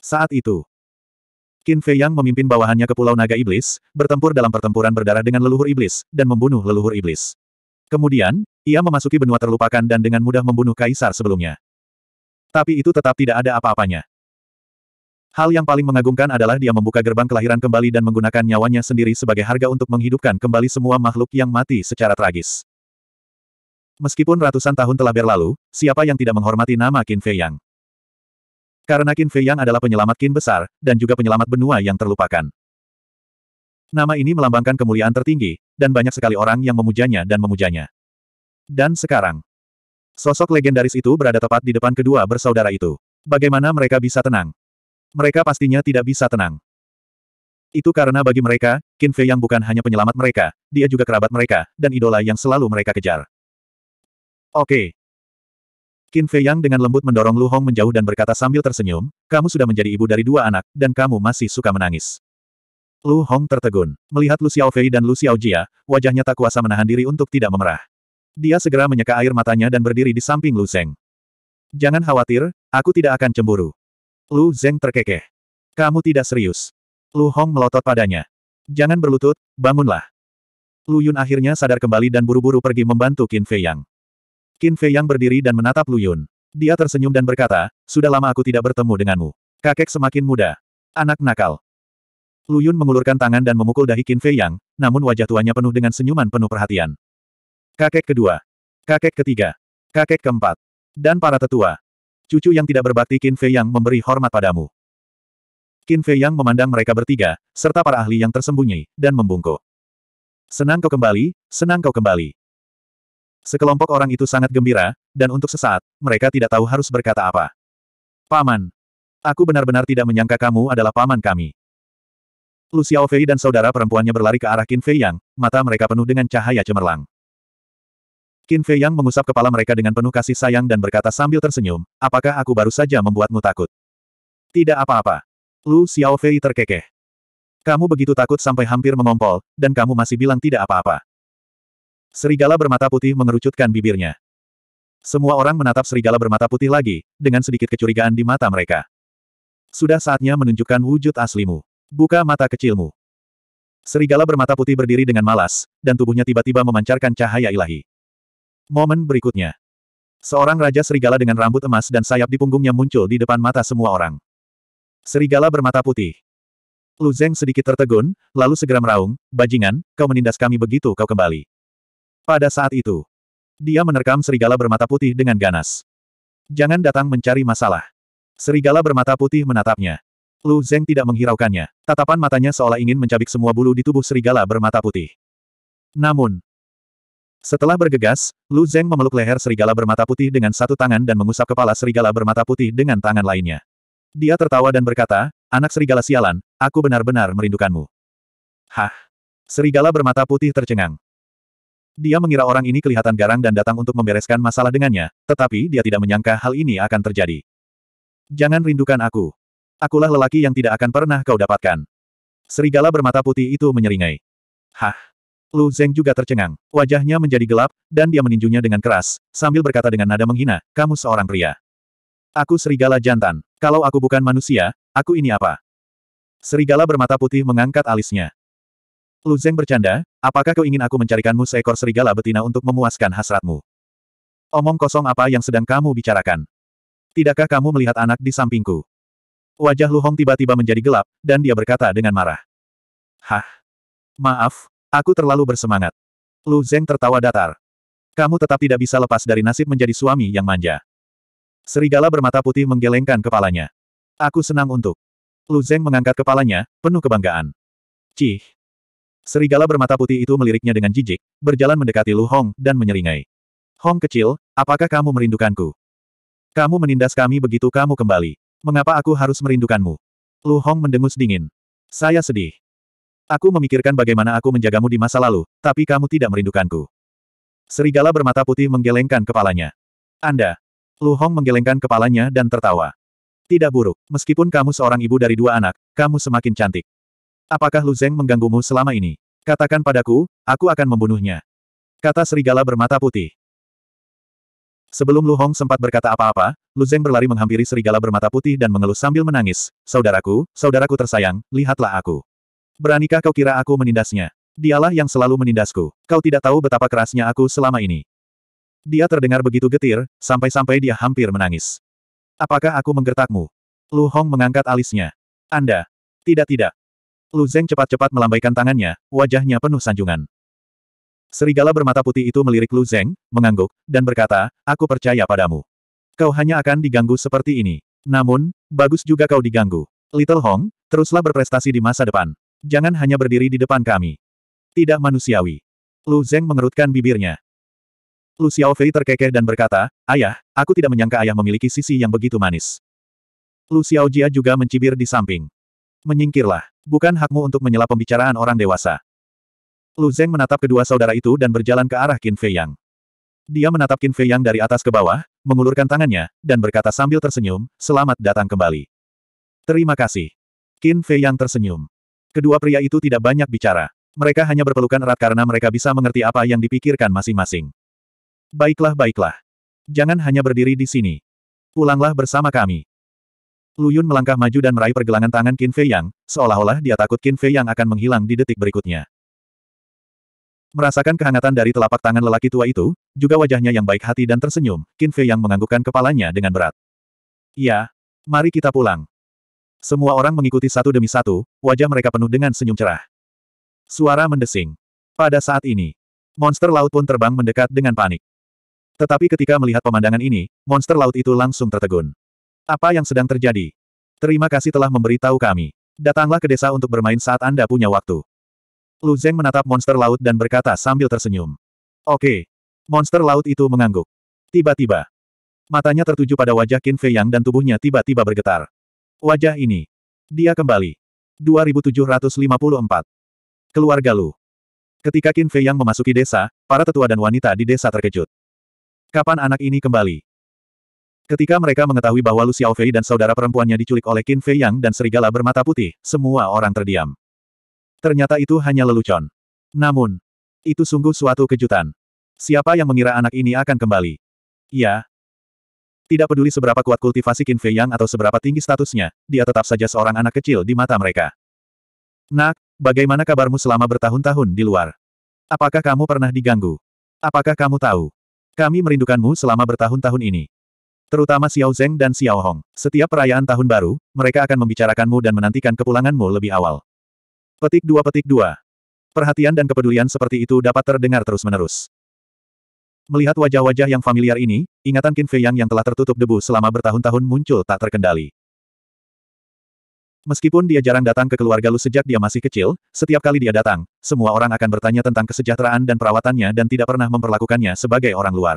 Saat itu, Qin Fei Yang memimpin bawahannya ke Pulau Naga Iblis, bertempur dalam pertempuran berdarah dengan leluhur iblis, dan membunuh leluhur iblis. Kemudian, ia memasuki benua terlupakan dan dengan mudah membunuh kaisar sebelumnya. Tapi itu tetap tidak ada apa-apanya. Hal yang paling mengagumkan adalah dia membuka gerbang kelahiran kembali dan menggunakan nyawanya sendiri sebagai harga untuk menghidupkan kembali semua makhluk yang mati secara tragis. Meskipun ratusan tahun telah berlalu, siapa yang tidak menghormati nama Qin Fei Yang? Karena Qin Fei Yang adalah penyelamat Qin besar, dan juga penyelamat benua yang terlupakan. Nama ini melambangkan kemuliaan tertinggi, dan banyak sekali orang yang memujanya dan memujanya. Dan sekarang, sosok legendaris itu berada tepat di depan kedua bersaudara itu. Bagaimana mereka bisa tenang? Mereka pastinya tidak bisa tenang. Itu karena bagi mereka, Qin Fei yang bukan hanya penyelamat mereka, dia juga kerabat mereka, dan idola yang selalu mereka kejar. Oke. Okay. Qin Fei yang dengan lembut mendorong Lu Hong menjauh dan berkata sambil tersenyum, kamu sudah menjadi ibu dari dua anak, dan kamu masih suka menangis. Lu Hong tertegun. Melihat Lu Xiaofei dan Lu Jia, wajahnya tak kuasa menahan diri untuk tidak memerah. Dia segera menyeka air matanya dan berdiri di samping Lu Zeng. Jangan khawatir, aku tidak akan cemburu. Lu Zeng terkekeh. Kamu tidak serius. Lu Hong melotot padanya. Jangan berlutut, bangunlah. Lu Yun akhirnya sadar kembali dan buru-buru pergi membantu Qin Fei Yang. Qin Fei Yang berdiri dan menatap Lu Yun. Dia tersenyum dan berkata, sudah lama aku tidak bertemu denganmu. Kakek semakin muda. Anak nakal. Lu Yun mengulurkan tangan dan memukul dahi Qin Fei Yang, namun wajah tuanya penuh dengan senyuman penuh perhatian. Kakek kedua. Kakek ketiga. Kakek keempat. Dan para tetua. Cucu yang tidak berbakti Qin Fei Yang memberi hormat padamu. Qin Fei Yang memandang mereka bertiga, serta para ahli yang tersembunyi, dan membungkuk. Senang kau kembali, senang kau kembali. Sekelompok orang itu sangat gembira, dan untuk sesaat, mereka tidak tahu harus berkata apa. Paman. Aku benar-benar tidak menyangka kamu adalah paman kami. Lu Xiaofei dan saudara perempuannya berlari ke arah Qin Fei Yang, mata mereka penuh dengan cahaya cemerlang. Qin Fei Yang mengusap kepala mereka dengan penuh kasih sayang dan berkata sambil tersenyum, apakah aku baru saja membuatmu takut? Tidak apa-apa. Lu Xiaofei terkekeh. Kamu begitu takut sampai hampir mengompol, dan kamu masih bilang tidak apa-apa. Serigala bermata putih mengerucutkan bibirnya. Semua orang menatap serigala bermata putih lagi, dengan sedikit kecurigaan di mata mereka. Sudah saatnya menunjukkan wujud aslimu. Buka mata kecilmu. Serigala bermata putih berdiri dengan malas, dan tubuhnya tiba-tiba memancarkan cahaya ilahi. Momen berikutnya. Seorang raja serigala dengan rambut emas dan sayap di punggungnya muncul di depan mata semua orang. Serigala bermata putih. Lu Zeng sedikit tertegun, lalu segera meraung, Bajingan, kau menindas kami begitu kau kembali. Pada saat itu, dia menerkam serigala bermata putih dengan ganas. Jangan datang mencari masalah. Serigala bermata putih menatapnya. Lu Zeng tidak menghiraukannya. Tatapan matanya seolah ingin mencabik semua bulu di tubuh serigala bermata putih. Namun, setelah bergegas, Lu Zeng memeluk leher serigala bermata putih dengan satu tangan dan mengusap kepala serigala bermata putih dengan tangan lainnya. Dia tertawa dan berkata, Anak serigala sialan, aku benar-benar merindukanmu. Hah! Serigala bermata putih tercengang. Dia mengira orang ini kelihatan garang dan datang untuk membereskan masalah dengannya, tetapi dia tidak menyangka hal ini akan terjadi. Jangan rindukan aku. Akulah lelaki yang tidak akan pernah kau dapatkan. Serigala bermata putih itu menyeringai. Hah? Lu Zeng juga tercengang. Wajahnya menjadi gelap, dan dia meninjunya dengan keras, sambil berkata dengan nada menghina, kamu seorang pria. Aku serigala jantan. Kalau aku bukan manusia, aku ini apa? Serigala bermata putih mengangkat alisnya. Lu Zeng bercanda, apakah kau ingin aku mencarikanmu seekor serigala betina untuk memuaskan hasratmu? Omong kosong apa yang sedang kamu bicarakan? Tidakkah kamu melihat anak di sampingku? Wajah Lu Hong tiba-tiba menjadi gelap, dan dia berkata dengan marah. Hah? Maaf, aku terlalu bersemangat. Lu Zeng tertawa datar. Kamu tetap tidak bisa lepas dari nasib menjadi suami yang manja. Serigala bermata putih menggelengkan kepalanya. Aku senang untuk. Lu Zeng mengangkat kepalanya, penuh kebanggaan. Cih. Serigala bermata putih itu meliriknya dengan jijik, berjalan mendekati Lu Hong, dan menyeringai. Hong kecil, apakah kamu merindukanku? Kamu menindas kami begitu kamu kembali. Mengapa aku harus merindukanmu? Lu Hong mendengus dingin. Saya sedih. Aku memikirkan bagaimana aku menjagamu di masa lalu, tapi kamu tidak merindukanku. Serigala bermata putih menggelengkan kepalanya. Anda. Lu Hong menggelengkan kepalanya dan tertawa. Tidak buruk, meskipun kamu seorang ibu dari dua anak, kamu semakin cantik. Apakah Lu Zeng mengganggumu selama ini? Katakan padaku, aku akan membunuhnya. Kata serigala bermata putih. Sebelum Lu Hong sempat berkata apa-apa, Lu Zeng berlari menghampiri serigala bermata putih dan mengeluh sambil menangis, Saudaraku, saudaraku tersayang, lihatlah aku. Beranikah kau kira aku menindasnya? Dialah yang selalu menindasku. Kau tidak tahu betapa kerasnya aku selama ini. Dia terdengar begitu getir, sampai-sampai dia hampir menangis. Apakah aku menggertakmu? Lu Hong mengangkat alisnya. Anda. Tidak tidak. Lu Zeng cepat-cepat melambaikan tangannya, wajahnya penuh sanjungan. Serigala bermata putih itu melirik Lu Zeng, mengangguk, dan berkata, aku percaya padamu. Kau hanya akan diganggu seperti ini. Namun, bagus juga kau diganggu. Little Hong, teruslah berprestasi di masa depan. Jangan hanya berdiri di depan kami. Tidak manusiawi. Lu Zeng mengerutkan bibirnya. Lu Xiaofei terkekeh dan berkata, Ayah, aku tidak menyangka ayah memiliki sisi yang begitu manis. Lu Xiaojia juga mencibir di samping. Menyingkirlah. Bukan hakmu untuk menyela pembicaraan orang dewasa. Lu Zeng menatap kedua saudara itu dan berjalan ke arah Qin Fei Yang. Dia menatap Qin Fei Yang dari atas ke bawah, mengulurkan tangannya, dan berkata sambil tersenyum, selamat datang kembali. Terima kasih. Qin Fei Yang tersenyum. Kedua pria itu tidak banyak bicara. Mereka hanya berpelukan erat karena mereka bisa mengerti apa yang dipikirkan masing-masing. Baiklah baiklah. Jangan hanya berdiri di sini. Pulanglah bersama kami. Lu Yun melangkah maju dan meraih pergelangan tangan Qin Fei Yang, seolah-olah dia takut Qin Fei Yang akan menghilang di detik berikutnya. Merasakan kehangatan dari telapak tangan lelaki tua itu, juga wajahnya yang baik hati dan tersenyum, Qin Fei yang menganggukkan kepalanya dengan berat. Ya, mari kita pulang. Semua orang mengikuti satu demi satu, wajah mereka penuh dengan senyum cerah. Suara mendesing. Pada saat ini, monster laut pun terbang mendekat dengan panik. Tetapi ketika melihat pemandangan ini, monster laut itu langsung tertegun. Apa yang sedang terjadi? Terima kasih telah memberitahu kami. Datanglah ke desa untuk bermain saat Anda punya waktu. Lu Zeng menatap monster laut dan berkata sambil tersenyum. Oke. Monster laut itu mengangguk. Tiba-tiba. Matanya tertuju pada wajah Qin Fei Yang dan tubuhnya tiba-tiba bergetar. Wajah ini. Dia kembali. 2754. Keluarga Lu. Ketika Qin Fei Yang memasuki desa, para tetua dan wanita di desa terkejut. Kapan anak ini kembali? Ketika mereka mengetahui bahwa Lu Xiaofei dan saudara perempuannya diculik oleh Qin Fei Yang dan serigala bermata putih, semua orang terdiam. Ternyata itu hanya lelucon. Namun, itu sungguh suatu kejutan. Siapa yang mengira anak ini akan kembali? Ya. Tidak peduli seberapa kuat kultivasi Qin Fei Yang atau seberapa tinggi statusnya, dia tetap saja seorang anak kecil di mata mereka. Nak, bagaimana kabarmu selama bertahun-tahun di luar? Apakah kamu pernah diganggu? Apakah kamu tahu? Kami merindukanmu selama bertahun-tahun ini. Terutama Xiao Zeng dan Xiao Hong. Setiap perayaan tahun baru, mereka akan membicarakanmu dan menantikan kepulanganmu lebih awal. Petik dua petik dua. Perhatian dan kepedulian seperti itu dapat terdengar terus-menerus. Melihat wajah-wajah yang familiar ini, ingatan Qin Fei Yang yang telah tertutup debu selama bertahun-tahun muncul tak terkendali. Meskipun dia jarang datang ke keluarga Lu sejak dia masih kecil, setiap kali dia datang, semua orang akan bertanya tentang kesejahteraan dan perawatannya dan tidak pernah memperlakukannya sebagai orang luar.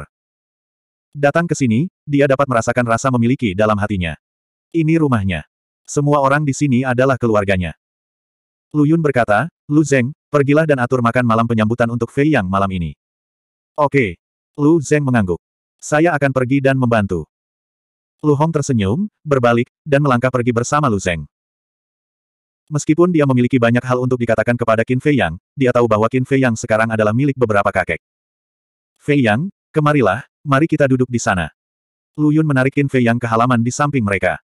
Datang ke sini, dia dapat merasakan rasa memiliki dalam hatinya. Ini rumahnya. Semua orang di sini adalah keluarganya. Lu Yun berkata, Lu Zeng, pergilah dan atur makan malam penyambutan untuk Fei Yang malam ini. Oke. Lu Zeng mengangguk. Saya akan pergi dan membantu. Lu Hong tersenyum, berbalik, dan melangkah pergi bersama Lu Zeng. Meskipun dia memiliki banyak hal untuk dikatakan kepada Qin Fei Yang, dia tahu bahwa Qin Fei Yang sekarang adalah milik beberapa kakek. Fei Yang, kemarilah, mari kita duduk di sana. Lu Yun menarik Qin Fei Yang ke halaman di samping mereka.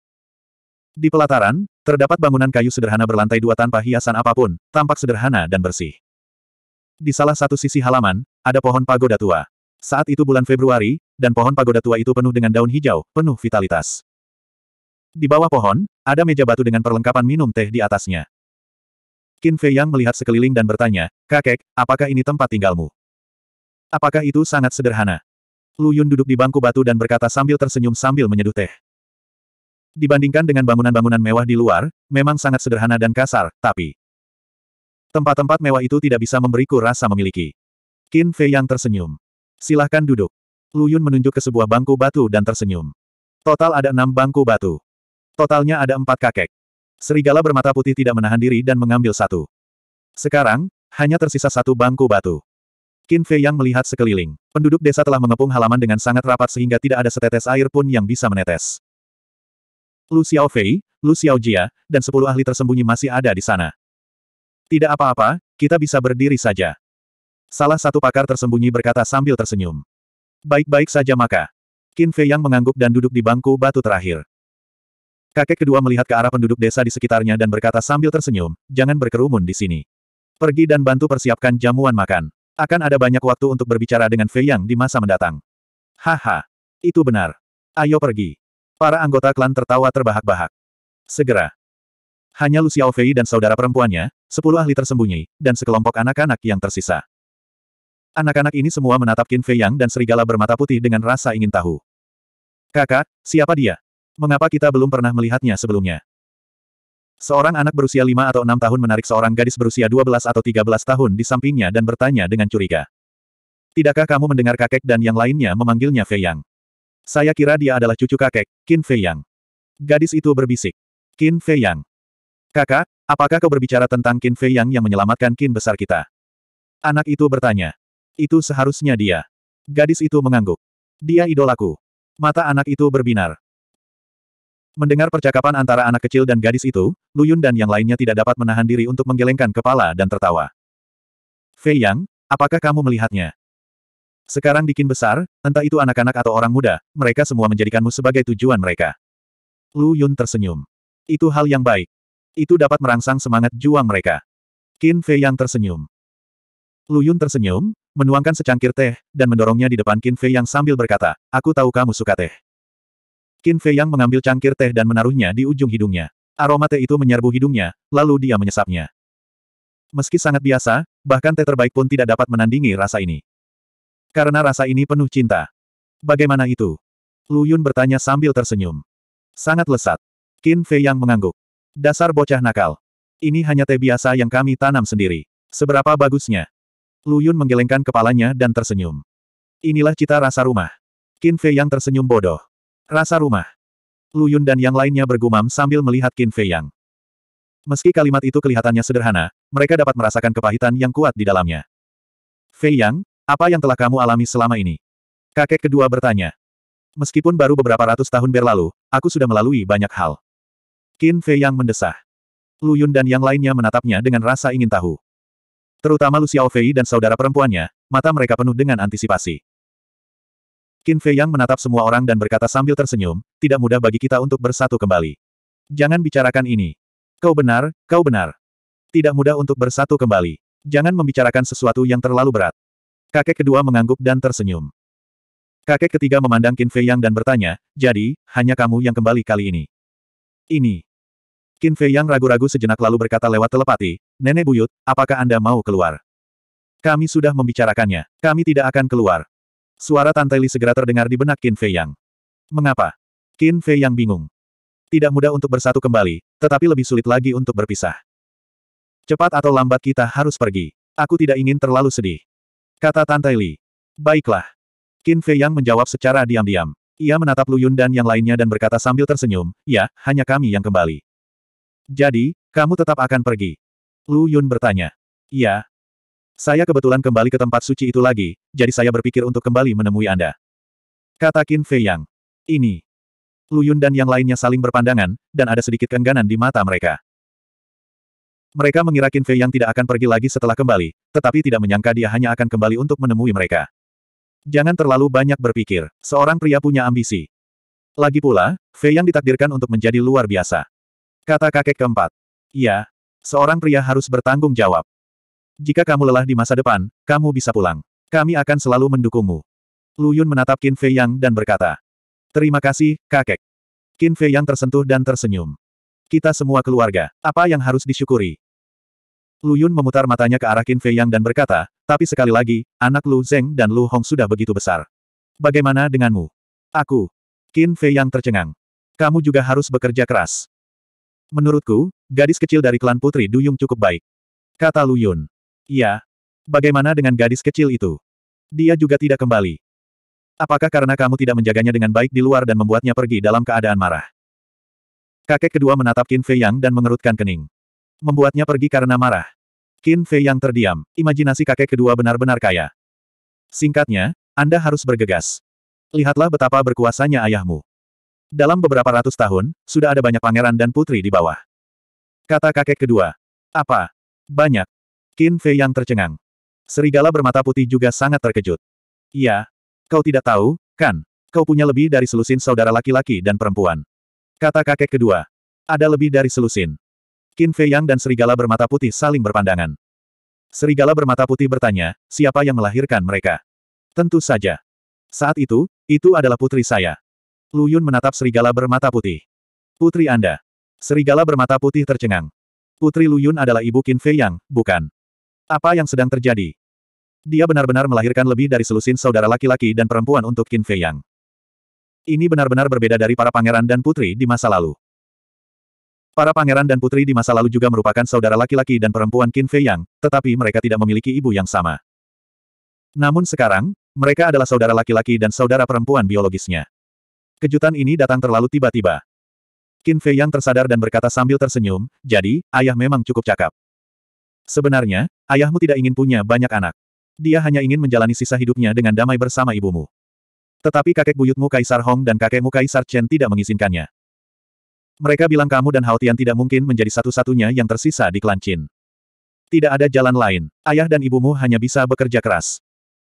Di pelataran, terdapat bangunan kayu sederhana berlantai dua tanpa hiasan apapun, tampak sederhana dan bersih. Di salah satu sisi halaman, ada pohon pagoda tua. Saat itu bulan Februari, dan pohon pagoda tua itu penuh dengan daun hijau, penuh vitalitas. Di bawah pohon, ada meja batu dengan perlengkapan minum teh di atasnya. Qin Fei Yang melihat sekeliling dan bertanya, Kakek, apakah ini tempat tinggalmu? Apakah itu sangat sederhana? Lu Yun duduk di bangku batu dan berkata sambil tersenyum sambil menyeduh teh dibandingkan dengan bangunan-bangunan mewah di luar, memang sangat sederhana dan kasar, tapi tempat-tempat mewah itu tidak bisa memberiku rasa memiliki. Qin Fei yang tersenyum. Silahkan duduk. Lu Yun menunjuk ke sebuah bangku batu dan tersenyum. Total ada enam bangku batu. Totalnya ada empat kakek. Serigala bermata putih tidak menahan diri dan mengambil satu. Sekarang, hanya tersisa satu bangku batu. Qin Fei yang melihat sekeliling. Penduduk desa telah mengepung halaman dengan sangat rapat sehingga tidak ada setetes air pun yang bisa menetes. Lu Xiaofei, Lu Jia, dan sepuluh ahli tersembunyi masih ada di sana. Tidak apa-apa, kita bisa berdiri saja. Salah satu pakar tersembunyi berkata sambil tersenyum. Baik-baik saja maka. Qin Fei Yang mengangguk dan duduk di bangku batu terakhir. Kakek kedua melihat ke arah penduduk desa di sekitarnya dan berkata sambil tersenyum, jangan berkerumun di sini. Pergi dan bantu persiapkan jamuan makan. Akan ada banyak waktu untuk berbicara dengan Fei Yang di masa mendatang. Haha. Itu benar. Ayo pergi. Para anggota klan tertawa terbahak-bahak. Segera. Hanya Lu Xiaofei dan saudara perempuannya, sepuluh ahli tersembunyi, dan sekelompok anak-anak yang tersisa. Anak-anak ini semua menatap Qin Fei Yang dan serigala bermata putih dengan rasa ingin tahu. Kakak, siapa dia? Mengapa kita belum pernah melihatnya sebelumnya? Seorang anak berusia lima atau enam tahun menarik seorang gadis berusia dua belas atau tiga belas tahun di sampingnya dan bertanya dengan curiga. Tidakkah kamu mendengar kakek dan yang lainnya memanggilnya Fei Yang? Saya kira dia adalah cucu kakek, Qin Feiyang. Gadis itu berbisik. Qin Feiyang. Kakak, apakah kau berbicara tentang Qin Feiyang yang menyelamatkan Qin besar kita? Anak itu bertanya. Itu seharusnya dia. Gadis itu mengangguk. Dia idolaku. Mata anak itu berbinar. Mendengar percakapan antara anak kecil dan gadis itu, Luyun dan yang lainnya tidak dapat menahan diri untuk menggelengkan kepala dan tertawa. Fei Yang, apakah kamu melihatnya? Sekarang Kin besar, entah itu anak-anak atau orang muda, mereka semua menjadikanmu sebagai tujuan mereka. Lu Yun tersenyum. Itu hal yang baik. Itu dapat merangsang semangat juang mereka. Qin Fei yang tersenyum. Lu Yun tersenyum, menuangkan secangkir teh, dan mendorongnya di depan Qin Fei yang sambil berkata, Aku tahu kamu suka teh. Qin Fei yang mengambil cangkir teh dan menaruhnya di ujung hidungnya. Aroma teh itu menyerbu hidungnya, lalu dia menyesapnya. Meski sangat biasa, bahkan teh terbaik pun tidak dapat menandingi rasa ini. Karena rasa ini penuh cinta. Bagaimana itu? Lu Yun bertanya sambil tersenyum. Sangat lesat. Qin Fei yang mengangguk. Dasar bocah nakal. Ini hanya teh biasa yang kami tanam sendiri. Seberapa bagusnya? Lu Yun menggelengkan kepalanya dan tersenyum. Inilah cita rasa rumah. Qin Fei yang tersenyum bodoh. Rasa rumah. Lu Yun dan yang lainnya bergumam sambil melihat Qin Fei yang. Meski kalimat itu kelihatannya sederhana, mereka dapat merasakan kepahitan yang kuat di dalamnya. Fei Yang, apa yang telah kamu alami selama ini? Kakek kedua bertanya. Meskipun baru beberapa ratus tahun berlalu, aku sudah melalui banyak hal. Qin Fei yang mendesah. Lu Yun dan yang lainnya menatapnya dengan rasa ingin tahu. Terutama Lu Xiao Fei dan saudara perempuannya, mata mereka penuh dengan antisipasi. Qin Fei yang menatap semua orang dan berkata sambil tersenyum, tidak mudah bagi kita untuk bersatu kembali. Jangan bicarakan ini. Kau benar, kau benar. Tidak mudah untuk bersatu kembali. Jangan membicarakan sesuatu yang terlalu berat. Kakek kedua mengangguk dan tersenyum. Kakek ketiga memandang Qin Fei Yang dan bertanya, jadi, hanya kamu yang kembali kali ini. Ini. Qin Fei Yang ragu-ragu sejenak lalu berkata lewat telepati, Nenek Buyut, apakah Anda mau keluar? Kami sudah membicarakannya. Kami tidak akan keluar. Suara Tante Li segera terdengar di benak Qin Fei Yang. Mengapa? Qin Fei Yang bingung. Tidak mudah untuk bersatu kembali, tetapi lebih sulit lagi untuk berpisah. Cepat atau lambat kita harus pergi. Aku tidak ingin terlalu sedih. Kata Tantai Li. Baiklah. Qin Fei Yang menjawab secara diam-diam. Ia menatap Lu Yun dan yang lainnya dan berkata sambil tersenyum, ya, hanya kami yang kembali. Jadi, kamu tetap akan pergi? Lu Yun bertanya. "Ya, Saya kebetulan kembali ke tempat suci itu lagi, jadi saya berpikir untuk kembali menemui Anda. Kata Qin Fei Yang. Ini. Lu Yun dan yang lainnya saling berpandangan, dan ada sedikit keengganan di mata mereka. Mereka mengira Qin Fei yang tidak akan pergi lagi setelah kembali, tetapi tidak menyangka dia hanya akan kembali untuk menemui mereka. Jangan terlalu banyak berpikir, seorang pria punya ambisi. Lagi pula, Fei yang ditakdirkan untuk menjadi luar biasa. Kata kakek keempat. Iya, seorang pria harus bertanggung jawab. Jika kamu lelah di masa depan, kamu bisa pulang. Kami akan selalu mendukungmu. Lu Yun menatap Qin Fei Yang dan berkata, Terima kasih, kakek. Qin Fei Yang tersentuh dan tersenyum. Kita semua keluarga, apa yang harus disyukuri? Lu Yun memutar matanya ke arah Qin Fei Yang dan berkata, tapi sekali lagi, anak Lu Zeng dan Lu Hong sudah begitu besar. Bagaimana denganmu? Aku. Qin Fei Yang tercengang. Kamu juga harus bekerja keras. Menurutku, gadis kecil dari klan Putri Duyung cukup baik. Kata Lu Yun. Iya. Bagaimana dengan gadis kecil itu? Dia juga tidak kembali. Apakah karena kamu tidak menjaganya dengan baik di luar dan membuatnya pergi dalam keadaan marah? Kakek kedua menatap Qin Fei Yang dan mengerutkan kening. Membuatnya pergi karena marah. Qin Fei Yang terdiam, imajinasi kakek kedua benar-benar kaya. Singkatnya, Anda harus bergegas. Lihatlah betapa berkuasanya ayahmu. Dalam beberapa ratus tahun, sudah ada banyak pangeran dan putri di bawah. Kata kakek kedua. Apa? Banyak. Qin Fei Yang tercengang. Serigala bermata putih juga sangat terkejut. Iya. Kau tidak tahu, kan? Kau punya lebih dari selusin saudara laki-laki dan perempuan. Kata kakek kedua. Ada lebih dari selusin. Qin Fei Yang dan serigala bermata putih saling berpandangan. Serigala bermata putih bertanya, siapa yang melahirkan mereka? Tentu saja. Saat itu, itu adalah putri saya. Lu Yun menatap serigala bermata putih. Putri Anda. Serigala bermata putih tercengang. Putri Lu Yun adalah ibu Qin Fei Yang, bukan. Apa yang sedang terjadi? Dia benar-benar melahirkan lebih dari selusin saudara laki-laki dan perempuan untuk Qin Fei Yang. Ini benar-benar berbeda dari para pangeran dan putri di masa lalu. Para pangeran dan putri di masa lalu juga merupakan saudara laki-laki dan perempuan Qin Fei Yang, tetapi mereka tidak memiliki ibu yang sama. Namun sekarang, mereka adalah saudara laki-laki dan saudara perempuan biologisnya. Kejutan ini datang terlalu tiba-tiba. Qin Fei Yang tersadar dan berkata sambil tersenyum, jadi, ayah memang cukup cakap. Sebenarnya, ayahmu tidak ingin punya banyak anak. Dia hanya ingin menjalani sisa hidupnya dengan damai bersama ibumu. Tetapi kakek buyutmu Kaisar Hong dan kakekmu Kaisar Chen tidak mengizinkannya. Mereka bilang kamu dan Hao Tian tidak mungkin menjadi satu-satunya yang tersisa di klan Qin. Tidak ada jalan lain. Ayah dan ibumu hanya bisa bekerja keras.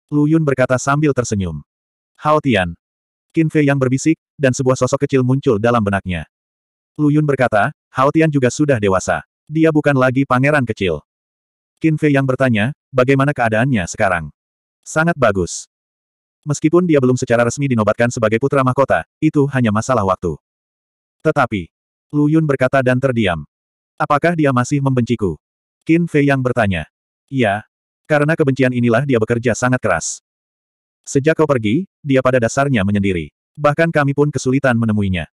Lu Yun berkata sambil tersenyum. Hao Tian. Qin Fei yang berbisik, dan sebuah sosok kecil muncul dalam benaknya. Lu Yun berkata, Hao Tian juga sudah dewasa. Dia bukan lagi pangeran kecil. Qin Fei yang bertanya, bagaimana keadaannya sekarang? Sangat bagus. Meskipun dia belum secara resmi dinobatkan sebagai putra mahkota, itu hanya masalah waktu. Tetapi, Lu Yun berkata dan terdiam. Apakah dia masih membenciku? Qin Fei yang bertanya. Ya, Karena kebencian inilah dia bekerja sangat keras. Sejak kau pergi, dia pada dasarnya menyendiri. Bahkan kami pun kesulitan menemuinya.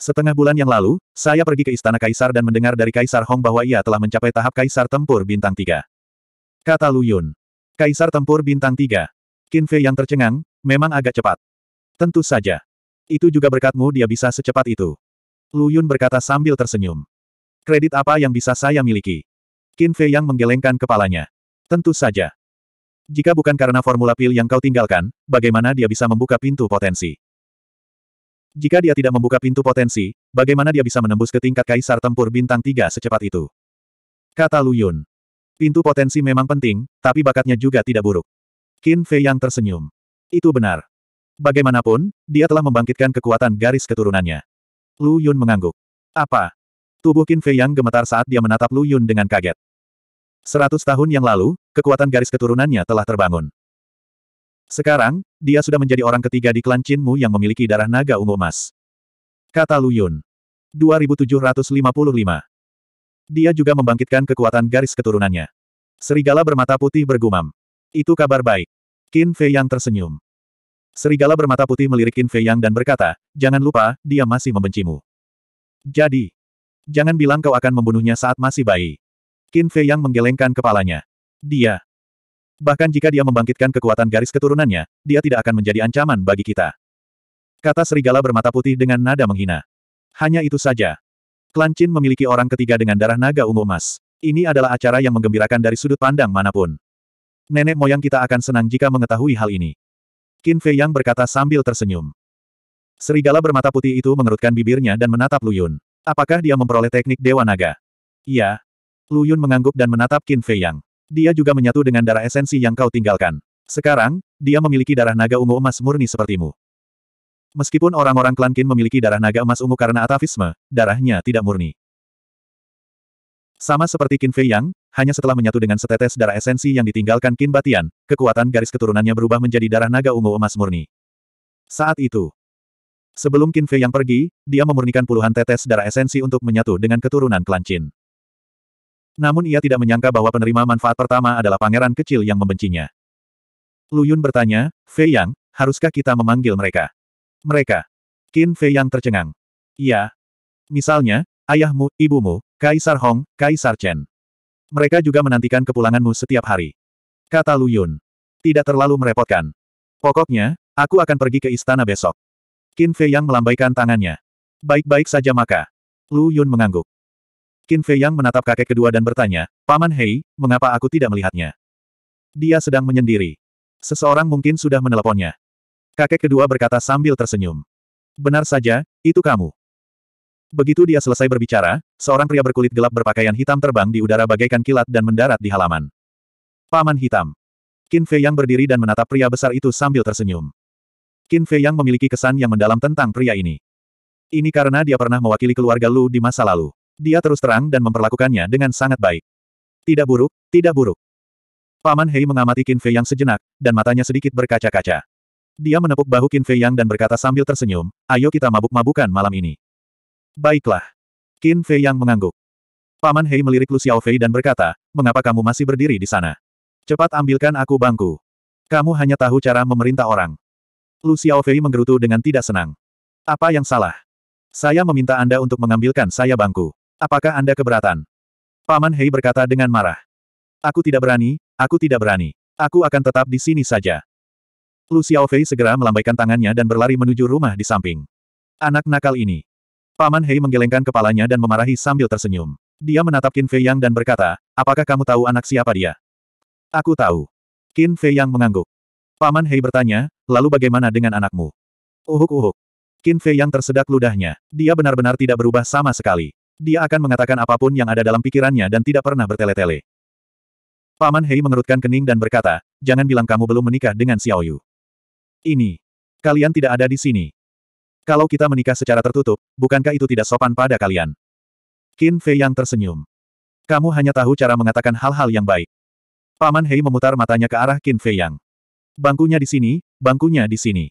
Setengah bulan yang lalu, saya pergi ke Istana Kaisar dan mendengar dari Kaisar Hong bahwa ia telah mencapai tahap Kaisar Tempur Bintang 3. Kata Lu Yun. Kaisar Tempur Bintang 3. Qin Fei yang tercengang, memang agak cepat. Tentu saja. Itu juga berkatmu dia bisa secepat itu. Lu Yun berkata sambil tersenyum. Kredit apa yang bisa saya miliki? Qin Fei yang menggelengkan kepalanya. Tentu saja. Jika bukan karena formula pil yang kau tinggalkan, bagaimana dia bisa membuka pintu potensi? Jika dia tidak membuka pintu potensi, bagaimana dia bisa menembus ke tingkat kaisar tempur bintang tiga secepat itu? Kata Lu Yun. Pintu potensi memang penting, tapi bakatnya juga tidak buruk. Qin Fei yang tersenyum. Itu benar. Bagaimanapun, dia telah membangkitkan kekuatan garis keturunannya. Lu Yun mengangguk. Apa? Tubuh Qin Fei yang gemetar saat dia menatap Lu Yun dengan kaget. Seratus tahun yang lalu, kekuatan garis keturunannya telah terbangun. Sekarang, dia sudah menjadi orang ketiga di klan Mu yang memiliki darah naga ungu emas. Kata Lu Yun. 2755. Dia juga membangkitkan kekuatan garis keturunannya. Serigala bermata putih bergumam. Itu kabar baik. Qin Fei Yang tersenyum. Serigala bermata putih melirik Qin Fei Yang dan berkata, jangan lupa, dia masih membencimu. Jadi, jangan bilang kau akan membunuhnya saat masih bayi. Qin Fei Yang menggelengkan kepalanya. Dia. Bahkan jika dia membangkitkan kekuatan garis keturunannya, dia tidak akan menjadi ancaman bagi kita. Kata serigala bermata putih dengan nada menghina. Hanya itu saja. Klan Qin memiliki orang ketiga dengan darah naga ungu emas. Ini adalah acara yang menggembirakan dari sudut pandang manapun. Nenek moyang kita akan senang jika mengetahui hal ini. Qin Fei Yang berkata sambil tersenyum. Serigala bermata putih itu mengerutkan bibirnya dan menatap Luyun. Apakah dia memperoleh teknik Dewa Naga? Iya. Luyun mengangguk dan menatap Qin Fei Yang. Dia juga menyatu dengan darah esensi yang kau tinggalkan. Sekarang, dia memiliki darah naga ungu emas murni sepertimu. Meskipun orang-orang klan Qin memiliki darah naga emas ungu karena atavisme, darahnya tidak murni. Sama seperti Qin Fei Yang, hanya setelah menyatu dengan setetes darah esensi yang ditinggalkan Qin Batian, kekuatan garis keturunannya berubah menjadi darah naga ungu emas murni. Saat itu, sebelum Qin Fei yang pergi, dia memurnikan puluhan tetes darah esensi untuk menyatu dengan keturunan klan Qin. Namun ia tidak menyangka bahwa penerima manfaat pertama adalah pangeran kecil yang membencinya. Lu Yun bertanya, Fei Yang, haruskah kita memanggil mereka? Mereka. Qin Fei Yang tercengang. Iya. Misalnya, ayahmu, ibumu, Kaisar Hong, Kaisar Chen. Mereka juga menantikan kepulanganmu setiap hari. Kata Lu Yun. Tidak terlalu merepotkan. Pokoknya, aku akan pergi ke istana besok. Qin Fei Yang melambaikan tangannya. Baik-baik saja maka. Lu Yun mengangguk. Qin Fei Yang menatap kakek kedua dan bertanya, Paman Hei, mengapa aku tidak melihatnya? Dia sedang menyendiri. Seseorang mungkin sudah meneleponnya. Kakek kedua berkata sambil tersenyum. Benar saja, itu kamu. Begitu dia selesai berbicara, seorang pria berkulit gelap berpakaian hitam terbang di udara bagaikan kilat dan mendarat di halaman. Paman Hitam. Qin Fei Yang berdiri dan menatap pria besar itu sambil tersenyum. Qin Fei Yang memiliki kesan yang mendalam tentang pria ini. Ini karena dia pernah mewakili keluarga Lu di masa lalu. Dia terus terang dan memperlakukannya dengan sangat baik. Tidak buruk, tidak buruk. Paman Hei mengamati Qin Fei Yang sejenak, dan matanya sedikit berkaca-kaca. Dia menepuk bahu Qin Fei Yang dan berkata sambil tersenyum, ayo kita mabuk-mabukan malam ini. Baiklah. Qin Fei yang mengangguk. Paman Hei melirik Lu Xiaofei dan berkata, mengapa kamu masih berdiri di sana? Cepat ambilkan aku bangku. Kamu hanya tahu cara memerintah orang. Lu Xiaofei menggerutu dengan tidak senang. Apa yang salah? Saya meminta Anda untuk mengambilkan saya bangku. Apakah Anda keberatan? Paman Hei berkata dengan marah. Aku tidak berani, aku tidak berani. Aku akan tetap di sini saja. Lu Xiaofei segera melambaikan tangannya dan berlari menuju rumah di samping. Anak nakal ini. Paman Hei menggelengkan kepalanya dan memarahi sambil tersenyum. Dia menatap Qin Fei Yang dan berkata, apakah kamu tahu anak siapa dia? Aku tahu. Qin Fei Yang mengangguk. Paman Hei bertanya, lalu bagaimana dengan anakmu? Uhuk-uhuk. Qin Fei Yang tersedak ludahnya. Dia benar-benar tidak berubah sama sekali. Dia akan mengatakan apapun yang ada dalam pikirannya dan tidak pernah bertele-tele. Paman Hei mengerutkan kening dan berkata, jangan bilang kamu belum menikah dengan Xiao Yu. Ini. Kalian tidak ada di sini. Kalau kita menikah secara tertutup, bukankah itu tidak sopan pada kalian? Qin Fei yang tersenyum. Kamu hanya tahu cara mengatakan hal-hal yang baik. Paman Hei memutar matanya ke arah Qin Fei yang. Bangkunya di sini, bangkunya di sini.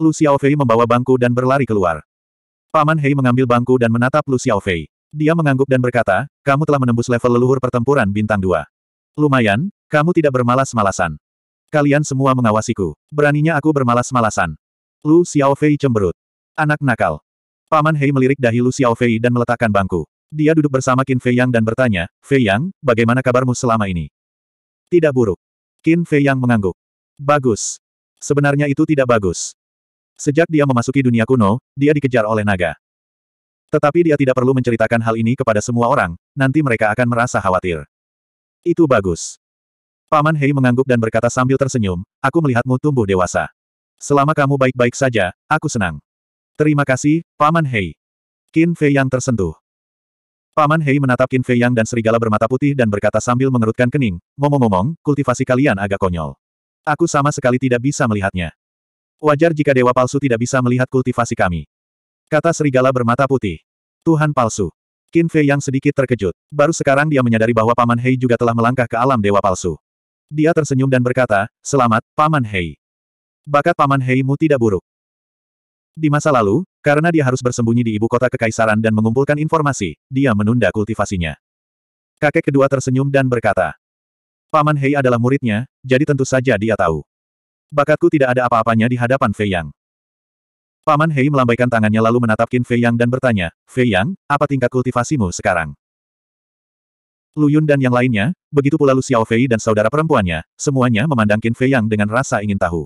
Lu Xiaofei membawa bangku dan berlari keluar. Paman Hei mengambil bangku dan menatap Lu Xiaofei. Dia mengangguk dan berkata, kamu telah menembus level leluhur pertempuran bintang dua. Lumayan, kamu tidak bermalas-malasan. Kalian semua mengawasiku. Beraninya aku bermalas-malasan. Lu Xiaofei cemberut. Anak nakal. Paman Hei melirik dahi Lu Xiaofei dan meletakkan bangku. Dia duduk bersama Qin Fei Yang dan bertanya, Fei Yang, bagaimana kabarmu selama ini? Tidak buruk. Qin Fei Yang mengangguk. Bagus. Sebenarnya itu tidak bagus. Sejak dia memasuki dunia kuno, dia dikejar oleh naga. Tetapi dia tidak perlu menceritakan hal ini kepada semua orang, nanti mereka akan merasa khawatir. Itu bagus. Paman Hei mengangguk dan berkata sambil tersenyum, aku melihatmu tumbuh dewasa. Selama kamu baik-baik saja, aku senang. Terima kasih, Paman Hei. Qin Fei Yang tersentuh. Paman Hei menatap Qin Fei Yang dan serigala bermata putih dan berkata sambil mengerutkan kening, ngomong-ngomong, kultivasi kalian agak konyol. Aku sama sekali tidak bisa melihatnya. Wajar jika dewa palsu tidak bisa melihat kultivasi kami. Kata serigala bermata putih. Tuhan palsu. Qin Fei Yang sedikit terkejut. Baru sekarang dia menyadari bahwa Paman Hei juga telah melangkah ke alam dewa palsu. Dia tersenyum dan berkata, Selamat, Paman Hei. Bakat Paman Hei mu tidak buruk. Di masa lalu, karena dia harus bersembunyi di ibu kota kekaisaran dan mengumpulkan informasi, dia menunda kultivasinya. Kakek kedua tersenyum dan berkata, Paman Hei adalah muridnya, jadi tentu saja dia tahu. Bakatku tidak ada apa-apanya di hadapan Fei Yang. Paman Hei melambaikan tangannya lalu menatap Qin Fei Yang dan bertanya, Fei Yang, apa tingkat kultivasimu sekarang? Lu Yun dan yang lainnya, begitu pula Lu Xiao Fei dan saudara perempuannya, semuanya memandang Qin Fei Yang dengan rasa ingin tahu.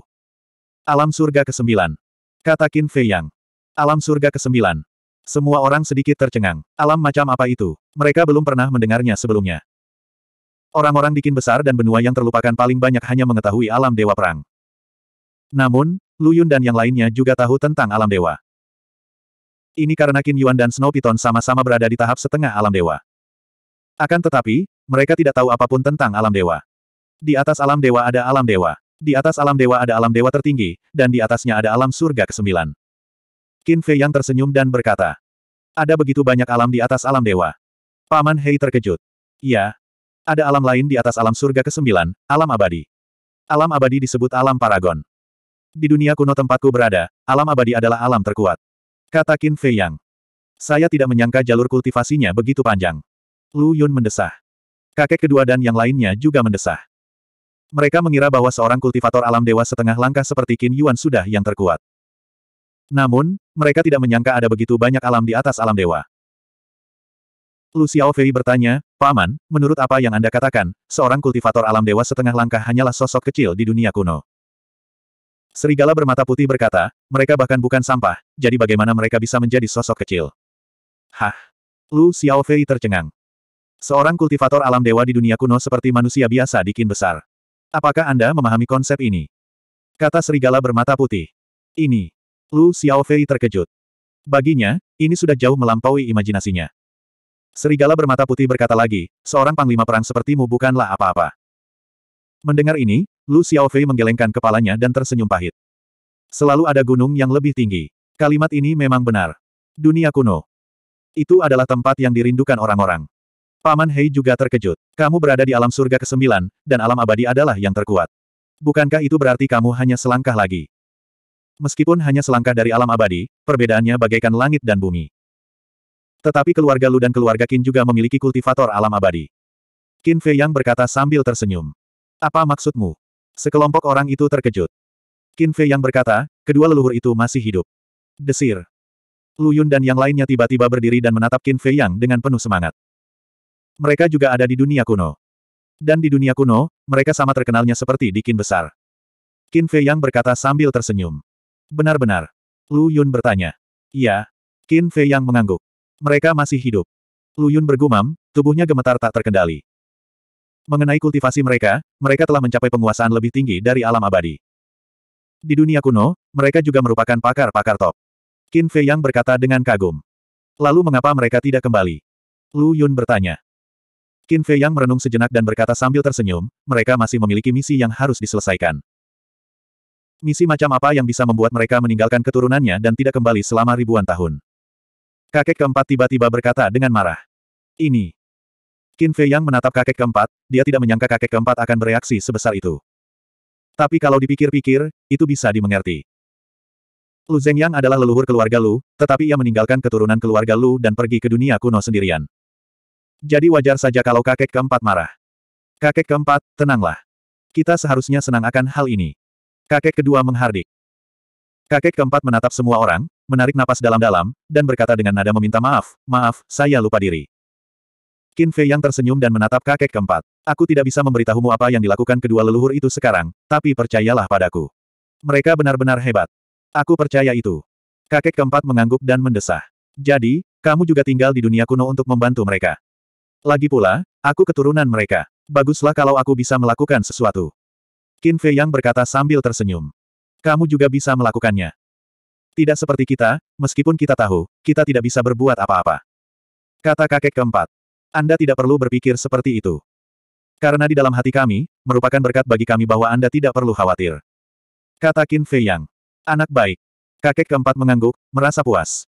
Alam surga ke-9 Kata Qin Fei Yang. Alam surga ke-9. Semua orang sedikit tercengang. Alam macam apa itu? Mereka belum pernah mendengarnya sebelumnya. Orang-orang di Qin besar dan benua yang terlupakan paling banyak hanya mengetahui alam dewa perang. Namun, Lu Yun dan yang lainnya juga tahu tentang alam dewa. Ini karena Qin Yuan dan Snow Piton sama-sama berada di tahap setengah alam dewa. Akan tetapi, mereka tidak tahu apapun tentang alam dewa. Di atas alam dewa ada alam dewa. Di atas alam dewa ada alam dewa tertinggi, dan di atasnya ada alam surga kesembilan. Qin Fei yang tersenyum dan berkata, ada begitu banyak alam di atas alam dewa. Paman Hei terkejut. Ya, ada alam lain di atas alam surga kesembilan, alam abadi. Alam abadi disebut alam paragon. Di dunia kuno tempatku berada, alam abadi adalah alam terkuat. Kata Qin Fei Yang. Saya tidak menyangka jalur kultivasinya begitu panjang. Lu Yun mendesah. Kakek kedua dan yang lainnya juga mendesah. Mereka mengira bahwa seorang kultivator alam dewa setengah langkah seperti Qin Yuan sudah yang terkuat. Namun, mereka tidak menyangka ada begitu banyak alam di atas alam dewa. Lu Xiaofei bertanya, Paman, menurut apa yang Anda katakan, seorang kultivator alam dewa setengah langkah hanyalah sosok kecil di dunia kuno. Serigala bermata putih berkata, mereka bahkan bukan sampah, jadi bagaimana mereka bisa menjadi sosok kecil? Hah? Lu Xiaofei tercengang. Seorang kultivator alam dewa di dunia kuno seperti manusia biasa di kin besar. Apakah Anda memahami konsep ini? Kata serigala bermata putih. Ini. Lu Xiaofei terkejut. Baginya, ini sudah jauh melampaui imajinasinya. Serigala bermata putih berkata lagi, seorang panglima perang sepertimu bukanlah apa-apa. Mendengar ini, Lu Xiaofei menggelengkan kepalanya dan tersenyum pahit. Selalu ada gunung yang lebih tinggi. Kalimat ini memang benar. Dunia kuno. Itu adalah tempat yang dirindukan orang-orang. Paman Hei juga terkejut. Kamu berada di alam surga ke-9, dan alam abadi adalah yang terkuat. Bukankah itu berarti kamu hanya selangkah lagi? Meskipun hanya selangkah dari alam abadi, perbedaannya bagaikan langit dan bumi. Tetapi keluarga Lu dan keluarga Qin juga memiliki kultivator alam abadi. Qin Fei Yang berkata sambil tersenyum. Apa maksudmu? Sekelompok orang itu terkejut. Qin Fei Yang berkata, kedua leluhur itu masih hidup. Desir. Lu Yun dan yang lainnya tiba-tiba berdiri dan menatap Qin Fei Yang dengan penuh semangat. Mereka juga ada di dunia kuno. Dan di dunia kuno, mereka sama terkenalnya seperti di Qin besar. Qin Fei Yang berkata sambil tersenyum. Benar-benar. Lu Yun bertanya. Iya. Qin Fei Yang mengangguk. Mereka masih hidup. Lu Yun bergumam, tubuhnya gemetar tak terkendali. Mengenai kultivasi mereka, mereka telah mencapai penguasaan lebih tinggi dari alam abadi. Di dunia kuno, mereka juga merupakan pakar-pakar top. Qin Fei Yang berkata dengan kagum. Lalu mengapa mereka tidak kembali? Lu Yun bertanya. Qin Fei Yang merenung sejenak dan berkata sambil tersenyum, mereka masih memiliki misi yang harus diselesaikan. Misi macam apa yang bisa membuat mereka meninggalkan keturunannya dan tidak kembali selama ribuan tahun? Kakek keempat tiba-tiba berkata dengan marah. Ini. Qin Fei Yang menatap kakek keempat, dia tidak menyangka kakek keempat akan bereaksi sebesar itu. Tapi kalau dipikir-pikir, itu bisa dimengerti. Lu Yang adalah leluhur keluarga Lu, tetapi ia meninggalkan keturunan keluarga Lu dan pergi ke dunia kuno sendirian. Jadi wajar saja kalau kakek keempat marah. Kakek keempat, tenanglah. Kita seharusnya senang akan hal ini. Kakek kedua menghardik. Kakek keempat menatap semua orang, menarik napas dalam-dalam, dan berkata dengan nada meminta maaf, maaf, saya lupa diri. Qin Fei yang tersenyum dan menatap kakek keempat. Aku tidak bisa memberitahumu apa yang dilakukan kedua leluhur itu sekarang, tapi percayalah padaku. Mereka benar-benar hebat. Aku percaya itu. Kakek keempat mengangguk dan mendesah. Jadi, kamu juga tinggal di dunia kuno untuk membantu mereka. Lagi pula, aku keturunan mereka. Baguslah kalau aku bisa melakukan sesuatu. Qin Fei Yang berkata sambil tersenyum. Kamu juga bisa melakukannya. Tidak seperti kita, meskipun kita tahu, kita tidak bisa berbuat apa-apa. Kata kakek keempat. Anda tidak perlu berpikir seperti itu. Karena di dalam hati kami, merupakan berkat bagi kami bahwa Anda tidak perlu khawatir. Kata Qin Fei Yang. Anak baik. Kakek keempat mengangguk, merasa puas.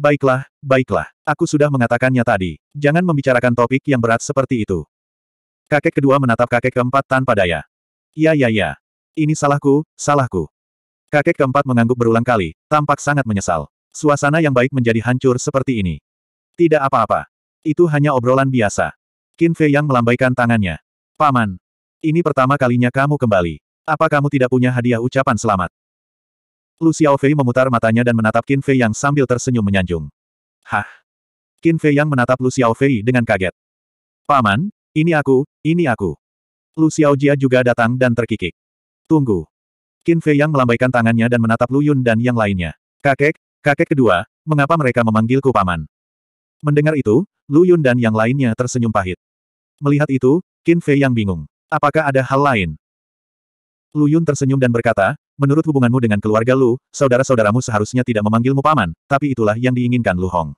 Baiklah, baiklah. Aku sudah mengatakannya tadi. Jangan membicarakan topik yang berat seperti itu. Kakek kedua menatap kakek keempat tanpa daya. Ya ya ya. Ini salahku, salahku. Kakek keempat mengangguk berulang kali, tampak sangat menyesal. Suasana yang baik menjadi hancur seperti ini. Tidak apa-apa. Itu hanya obrolan biasa. Qin Fei yang melambaikan tangannya. Paman. Ini pertama kalinya kamu kembali. Apa kamu tidak punya hadiah ucapan selamat? Lu Xiaofei memutar matanya dan menatap Qin Fei Yang sambil tersenyum menyanjung. Hah? Qin Fei Yang menatap Lu Xiaofei dengan kaget. Paman, ini aku, ini aku. Lu Xiaojia juga datang dan terkikik. Tunggu. Qin Fei Yang melambaikan tangannya dan menatap Lu Yun dan yang lainnya. Kakek, kakek kedua, mengapa mereka memanggilku paman? Mendengar itu, Lu Yun dan yang lainnya tersenyum pahit. Melihat itu, Qin Fei Yang bingung. Apakah ada hal lain? Lu Yun tersenyum dan berkata, Menurut hubunganmu dengan keluarga Lu, saudara-saudaramu seharusnya tidak memanggilmu paman, tapi itulah yang diinginkan Lu Hong.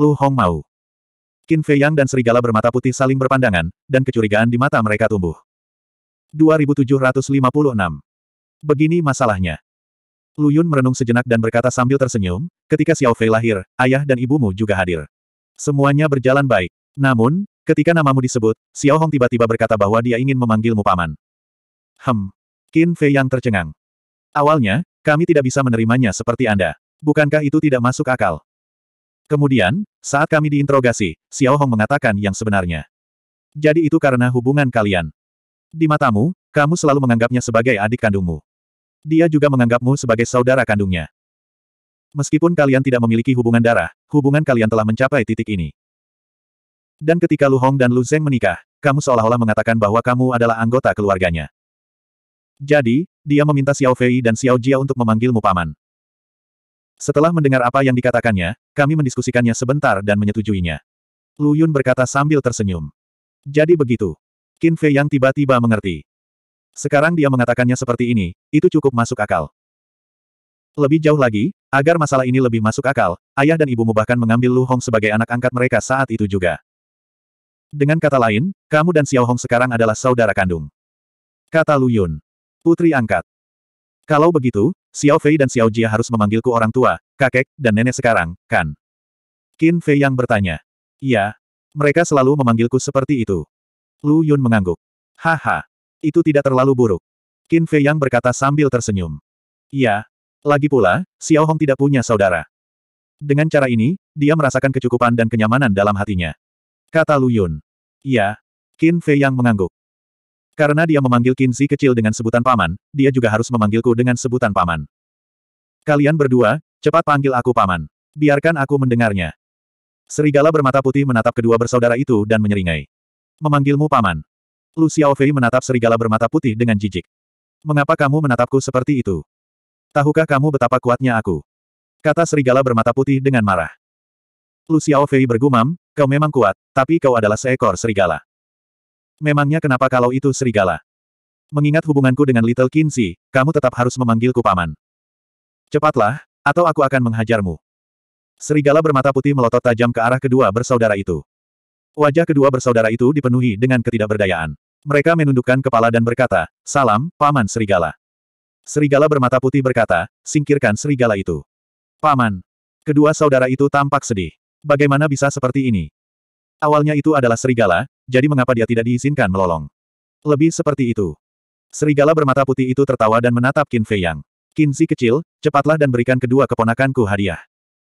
Lu Hong mau. Qin Fei Yang dan serigala bermata putih saling berpandangan, dan kecurigaan di mata mereka tumbuh. 2756. Begini masalahnya. Lu Yun merenung sejenak dan berkata sambil tersenyum, ketika Xiao Fei lahir, ayah dan ibumu juga hadir. Semuanya berjalan baik. Namun, ketika namamu disebut, Xiao Hong tiba-tiba berkata bahwa dia ingin memanggilmu paman. Hem. Qin Fei Yang tercengang. Awalnya, kami tidak bisa menerimanya seperti Anda. Bukankah itu tidak masuk akal? Kemudian, saat kami diinterogasi, Xiao Hong mengatakan yang sebenarnya. Jadi itu karena hubungan kalian. Di matamu, kamu selalu menganggapnya sebagai adik kandungmu. Dia juga menganggapmu sebagai saudara kandungnya. Meskipun kalian tidak memiliki hubungan darah, hubungan kalian telah mencapai titik ini. Dan ketika Lu Hong dan Lu Zeng menikah, kamu seolah-olah mengatakan bahwa kamu adalah anggota keluarganya. Jadi, dia meminta Xiao Fei dan Xiao Jia untuk memanggilmu paman. Setelah mendengar apa yang dikatakannya, kami mendiskusikannya sebentar dan menyetujuinya. Lu Yun berkata sambil tersenyum. Jadi begitu. Qin Fei yang tiba-tiba mengerti. Sekarang dia mengatakannya seperti ini, itu cukup masuk akal. Lebih jauh lagi, agar masalah ini lebih masuk akal, ayah dan ibumu bahkan mengambil Lu Hong sebagai anak angkat mereka saat itu juga. Dengan kata lain, kamu dan Xiao Hong sekarang adalah saudara kandung. Kata Lu Yun. Putri angkat. Kalau begitu, Xiao Fei dan Xiao Jia harus memanggilku orang tua, kakek, dan nenek sekarang, kan? Qin Fei yang bertanya. Iya. Mereka selalu memanggilku seperti itu. Lu Yun mengangguk. Haha. Itu tidak terlalu buruk. Qin Fei yang berkata sambil tersenyum. Iya. Lagi pula, Xiao Hong tidak punya saudara. Dengan cara ini, dia merasakan kecukupan dan kenyamanan dalam hatinya. Kata Lu Yun. Iya. Qin Fei yang mengangguk. Karena dia memanggil Kinzi kecil dengan sebutan paman, dia juga harus memanggilku dengan sebutan paman. Kalian berdua, cepat panggil aku paman. Biarkan aku mendengarnya. Serigala bermata putih menatap kedua bersaudara itu dan menyeringai. Memanggilmu paman. Lu Xiaofei menatap serigala bermata putih dengan jijik. Mengapa kamu menatapku seperti itu? Tahukah kamu betapa kuatnya aku? Kata serigala bermata putih dengan marah. Lu Xiaofei bergumam, kau memang kuat, tapi kau adalah seekor serigala. Memangnya kenapa kalau itu serigala? Mengingat hubunganku dengan Little Kinsey, kamu tetap harus memanggilku paman. Cepatlah, atau aku akan menghajarmu. Serigala bermata putih melotot tajam ke arah kedua bersaudara itu. Wajah kedua bersaudara itu dipenuhi dengan ketidakberdayaan. Mereka menundukkan kepala dan berkata, Salam, Paman Serigala. Serigala bermata putih berkata, Singkirkan serigala itu. Paman. Kedua saudara itu tampak sedih. Bagaimana bisa seperti ini? Awalnya itu adalah serigala, jadi mengapa dia tidak diizinkan melolong? Lebih seperti itu. Serigala bermata putih itu tertawa dan menatap Qin Fei Yang. Qin Si kecil, cepatlah dan berikan kedua keponakanku hadiah.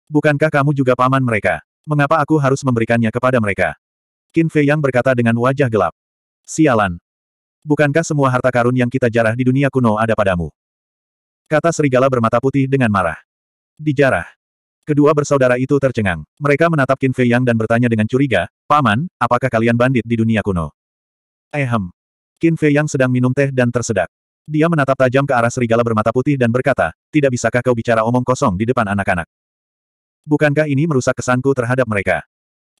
Bukankah kamu juga paman mereka? Mengapa aku harus memberikannya kepada mereka? Qin Fei Yang berkata dengan wajah gelap. Sialan. Bukankah semua harta karun yang kita jarah di dunia kuno ada padamu? Kata serigala bermata putih dengan marah. Dijarah. Kedua bersaudara itu tercengang. Mereka menatap Qin Fei Yang dan bertanya dengan curiga, Paman, apakah kalian bandit di dunia kuno? Ehem. Qin Fei Yang sedang minum teh dan tersedak. Dia menatap tajam ke arah serigala bermata putih dan berkata, tidak bisakah kau bicara omong kosong di depan anak-anak? Bukankah ini merusak kesanku terhadap mereka?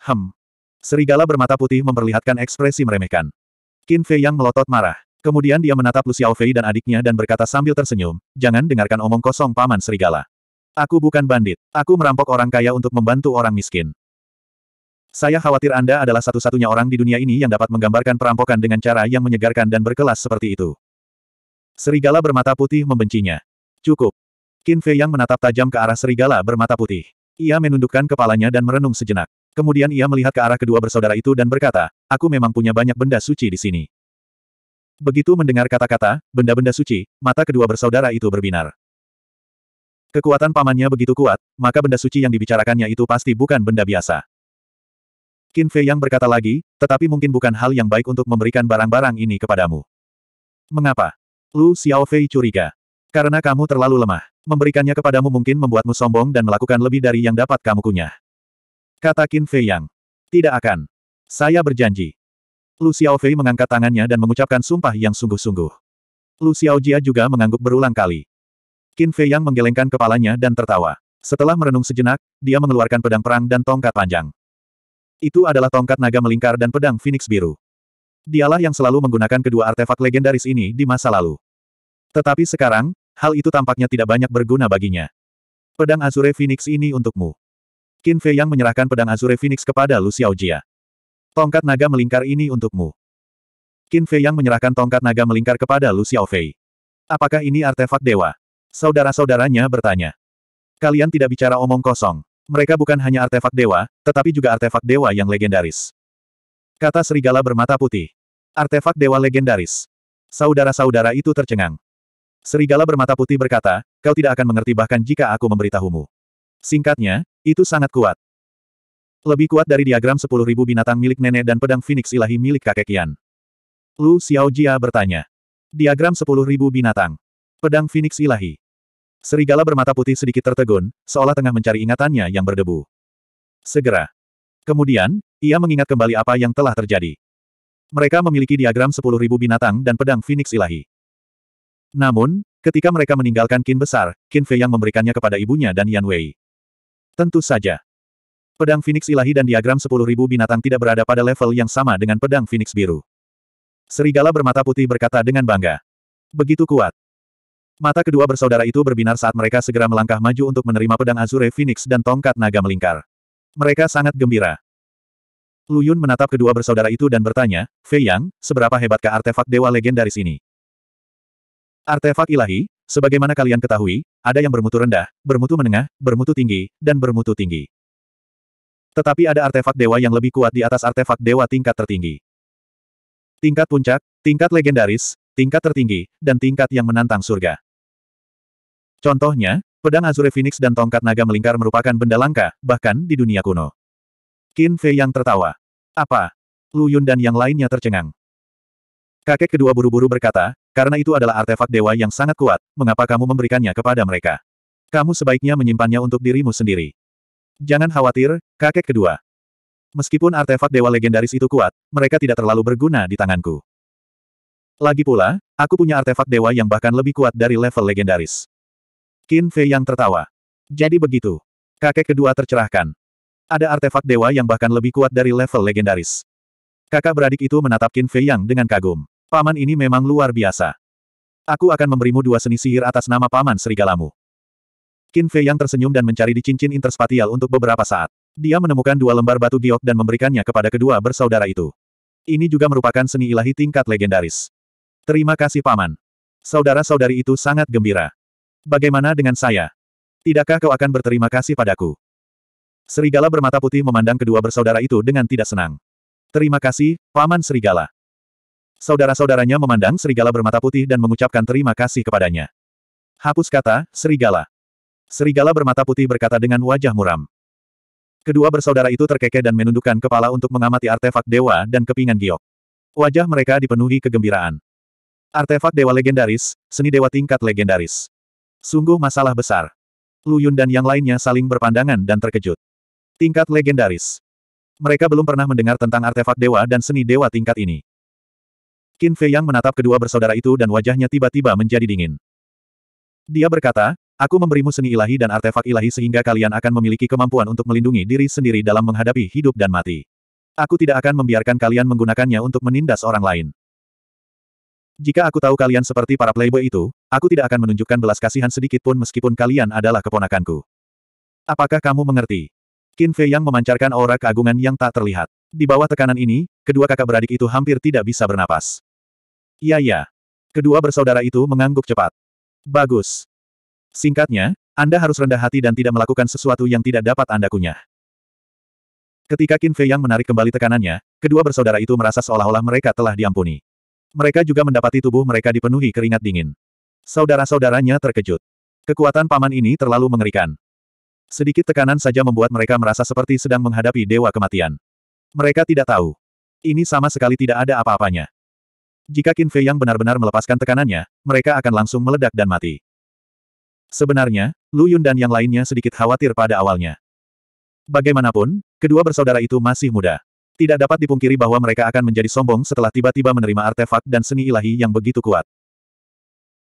Hem. Serigala bermata putih memperlihatkan ekspresi meremehkan. Qin Fei Yang melotot marah. Kemudian dia menatap Lu Xiaofei dan adiknya dan berkata sambil tersenyum, jangan dengarkan omong kosong paman serigala. Aku bukan bandit. Aku merampok orang kaya untuk membantu orang miskin. Saya khawatir Anda adalah satu-satunya orang di dunia ini yang dapat menggambarkan perampokan dengan cara yang menyegarkan dan berkelas seperti itu. Serigala bermata putih membencinya. Cukup. Qin Fei yang menatap tajam ke arah serigala bermata putih. Ia menundukkan kepalanya dan merenung sejenak. Kemudian ia melihat ke arah kedua bersaudara itu dan berkata, aku memang punya banyak benda suci di sini. Begitu mendengar kata-kata, benda-benda suci, mata kedua bersaudara itu berbinar. Kekuatan pamannya begitu kuat, maka benda suci yang dibicarakannya itu pasti bukan benda biasa. Qin Fei yang berkata lagi, tetapi mungkin bukan hal yang baik untuk memberikan barang-barang ini kepadamu. Mengapa? Lu Xiao Xiaofei curiga. Karena kamu terlalu lemah. Memberikannya kepadamu mungkin membuatmu sombong dan melakukan lebih dari yang dapat kamu kunyah. Kata Qin Fei yang. Tidak akan. Saya berjanji. Lu Xiao Xiaofei mengangkat tangannya dan mengucapkan sumpah yang sungguh-sungguh. Lu Xiao Jia juga mengangguk berulang kali. Qin Fei Yang menggelengkan kepalanya dan tertawa. Setelah merenung sejenak, dia mengeluarkan pedang perang dan tongkat panjang. Itu adalah tongkat naga melingkar dan pedang Phoenix biru. Dialah yang selalu menggunakan kedua artefak legendaris ini di masa lalu. Tetapi sekarang, hal itu tampaknya tidak banyak berguna baginya. Pedang Azure Phoenix ini untukmu. Qin Fei Yang menyerahkan pedang Azure Phoenix kepada Lu Jia. Tongkat naga melingkar ini untukmu. Qin Fei Yang menyerahkan tongkat naga melingkar kepada Lu Fei. Apakah ini artefak dewa? Saudara-saudaranya bertanya. Kalian tidak bicara omong kosong. Mereka bukan hanya artefak dewa, tetapi juga artefak dewa yang legendaris. Kata serigala bermata putih. Artefak dewa legendaris. Saudara-saudara itu tercengang. Serigala bermata putih berkata, kau tidak akan mengerti bahkan jika aku memberitahumu. Singkatnya, itu sangat kuat. Lebih kuat dari diagram 10.000 binatang milik nenek dan pedang Phoenix ilahi milik kakek Kian. Lu Xiaojia bertanya. Diagram 10.000 binatang. Pedang Phoenix ilahi. Serigala bermata putih sedikit tertegun, seolah tengah mencari ingatannya yang berdebu. Segera. Kemudian, ia mengingat kembali apa yang telah terjadi. Mereka memiliki diagram 10.000 binatang dan pedang Phoenix ilahi. Namun, ketika mereka meninggalkan kin besar, kin Fei yang memberikannya kepada ibunya dan Yan Wei. Tentu saja. Pedang Phoenix ilahi dan diagram 10.000 binatang tidak berada pada level yang sama dengan pedang Phoenix biru. Serigala bermata putih berkata dengan bangga. Begitu kuat. Mata kedua bersaudara itu berbinar saat mereka segera melangkah maju untuk menerima pedang Azure Phoenix dan tongkat naga melingkar. Mereka sangat gembira. Lu Yun menatap kedua bersaudara itu dan bertanya, Fei Yang, seberapa hebatkah artefak dewa legendaris ini? Artefak ilahi, sebagaimana kalian ketahui, ada yang bermutu rendah, bermutu menengah, bermutu tinggi, dan bermutu tinggi. Tetapi ada artefak dewa yang lebih kuat di atas artefak dewa tingkat tertinggi. Tingkat puncak, tingkat legendaris, tingkat tertinggi, dan tingkat yang menantang surga. Contohnya, pedang Azure Phoenix dan tongkat naga melingkar merupakan benda langka, bahkan di dunia kuno. Qin Fei yang tertawa. Apa? Lu Yun dan yang lainnya tercengang. Kakek kedua buru-buru berkata, karena itu adalah artefak dewa yang sangat kuat, mengapa kamu memberikannya kepada mereka? Kamu sebaiknya menyimpannya untuk dirimu sendiri. Jangan khawatir, kakek kedua. Meskipun artefak dewa legendaris itu kuat, mereka tidak terlalu berguna di tanganku. Lagi pula, aku punya artefak dewa yang bahkan lebih kuat dari level legendaris. Qin Fei yang tertawa. Jadi begitu. Kakek kedua tercerahkan. Ada artefak dewa yang bahkan lebih kuat dari level legendaris. Kakak beradik itu menatap Qin Fei yang dengan kagum. Paman ini memang luar biasa. Aku akan memberimu dua seni sihir atas nama paman serigalamu. Qin Fei yang tersenyum dan mencari di cincin interspatial untuk beberapa saat. Dia menemukan dua lembar batu giok dan memberikannya kepada kedua bersaudara itu. Ini juga merupakan seni ilahi tingkat legendaris. Terima kasih paman. Saudara-saudari itu sangat gembira. Bagaimana dengan saya? Tidakkah kau akan berterima kasih padaku? Serigala bermata putih memandang kedua bersaudara itu dengan tidak senang. Terima kasih, Paman Serigala. Saudara-saudaranya memandang Serigala bermata putih dan mengucapkan terima kasih kepadanya. Hapus kata, Serigala. Serigala bermata putih berkata dengan wajah muram. Kedua bersaudara itu terkekeh dan menundukkan kepala untuk mengamati artefak dewa dan kepingan giok. Wajah mereka dipenuhi kegembiraan. Artefak dewa legendaris, seni dewa tingkat legendaris. Sungguh masalah besar. Lu Yun dan yang lainnya saling berpandangan dan terkejut. Tingkat legendaris. Mereka belum pernah mendengar tentang artefak dewa dan seni dewa tingkat ini. Qin Fei Yang menatap kedua bersaudara itu dan wajahnya tiba-tiba menjadi dingin. Dia berkata, Aku memberimu seni ilahi dan artefak ilahi sehingga kalian akan memiliki kemampuan untuk melindungi diri sendiri dalam menghadapi hidup dan mati. Aku tidak akan membiarkan kalian menggunakannya untuk menindas orang lain. Jika aku tahu kalian seperti para playboy itu, aku tidak akan menunjukkan belas kasihan sedikit pun meskipun kalian adalah keponakanku. Apakah kamu mengerti? Qin Fei yang memancarkan aura keagungan yang tak terlihat. Di bawah tekanan ini, kedua kakak beradik itu hampir tidak bisa bernapas. Iya ya. Kedua bersaudara itu mengangguk cepat. Bagus. Singkatnya, Anda harus rendah hati dan tidak melakukan sesuatu yang tidak dapat Anda kunyah. Ketika Qin Fei yang menarik kembali tekanannya, kedua bersaudara itu merasa seolah-olah mereka telah diampuni. Mereka juga mendapati tubuh mereka dipenuhi keringat dingin. Saudara-saudaranya terkejut. Kekuatan paman ini terlalu mengerikan. Sedikit tekanan saja membuat mereka merasa seperti sedang menghadapi dewa kematian. Mereka tidak tahu. Ini sama sekali tidak ada apa-apanya. Jika Qin Fei yang benar-benar melepaskan tekanannya, mereka akan langsung meledak dan mati. Sebenarnya, Lu Yun dan yang lainnya sedikit khawatir pada awalnya. Bagaimanapun, kedua bersaudara itu masih muda. Tidak dapat dipungkiri bahwa mereka akan menjadi sombong setelah tiba-tiba menerima artefak dan seni ilahi yang begitu kuat.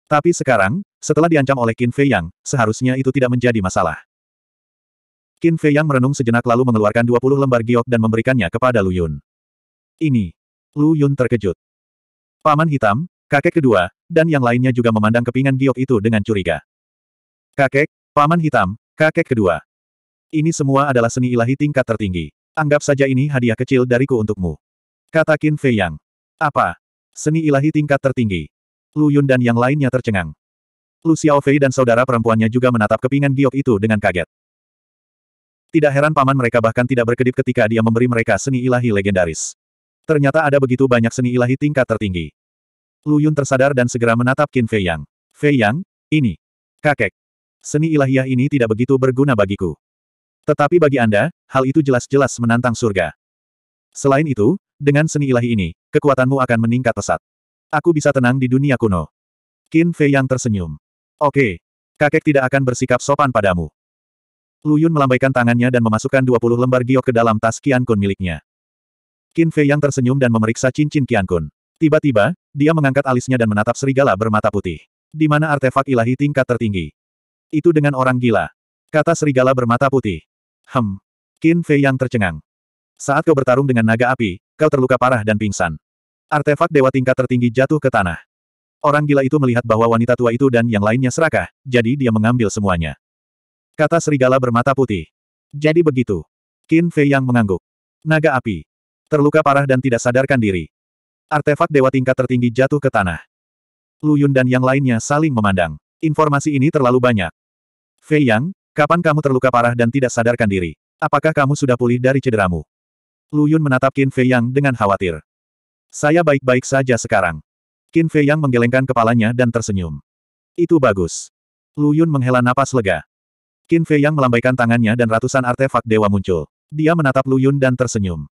Tapi sekarang, setelah diancam oleh Qin Fei Yang, seharusnya itu tidak menjadi masalah. Qin Fei Yang merenung sejenak lalu mengeluarkan 20 lembar giok dan memberikannya kepada Lu Yun. Ini. Lu Yun terkejut. Paman hitam, kakek kedua, dan yang lainnya juga memandang kepingan giok itu dengan curiga. Kakek, paman hitam, kakek kedua. Ini semua adalah seni ilahi tingkat tertinggi. Anggap saja ini hadiah kecil dariku untukmu. Kata Qin Fei Yang. Apa? Seni ilahi tingkat tertinggi. Lu Yun dan yang lainnya tercengang. Lu Fei dan saudara perempuannya juga menatap kepingan giok itu dengan kaget. Tidak heran paman mereka bahkan tidak berkedip ketika dia memberi mereka seni ilahi legendaris. Ternyata ada begitu banyak seni ilahi tingkat tertinggi. Lu Yun tersadar dan segera menatap Qin Fei Yang. Fei Yang, ini. Kakek. Seni ilahiyah ini tidak begitu berguna bagiku. Tetapi bagi Anda, hal itu jelas-jelas menantang surga. Selain itu, dengan seni ilahi ini, kekuatanmu akan meningkat pesat. Aku bisa tenang di dunia kuno. Qin Fei yang tersenyum. Oke. Kakek tidak akan bersikap sopan padamu. Lu Yun melambaikan tangannya dan memasukkan 20 lembar giok ke dalam tas Qian Kun miliknya. Qin Fei yang tersenyum dan memeriksa cincin Qian Kun. Tiba-tiba, dia mengangkat alisnya dan menatap serigala bermata putih. Di mana artefak ilahi tingkat tertinggi. Itu dengan orang gila. Kata serigala bermata putih. Hem. Qin Fei yang tercengang. Saat kau bertarung dengan naga api, kau terluka parah dan pingsan. Artefak dewa tingkat tertinggi jatuh ke tanah. Orang gila itu melihat bahwa wanita tua itu dan yang lainnya serakah, jadi dia mengambil semuanya. Kata serigala bermata putih. Jadi begitu. Qin Fei yang mengangguk. Naga api. Terluka parah dan tidak sadarkan diri. Artefak dewa tingkat tertinggi jatuh ke tanah. Lu Yun dan yang lainnya saling memandang. Informasi ini terlalu banyak. Fei Yang, Kapan kamu terluka parah dan tidak sadarkan diri? Apakah kamu sudah pulih dari cederamu? Lu Yun menatap Qin Fei Yang dengan khawatir. Saya baik-baik saja sekarang. Qin Fei Yang menggelengkan kepalanya dan tersenyum. Itu bagus. Lu Yun menghela napas lega. Qin Fei Yang melambaikan tangannya dan ratusan artefak dewa muncul. Dia menatap Lu Yun dan tersenyum.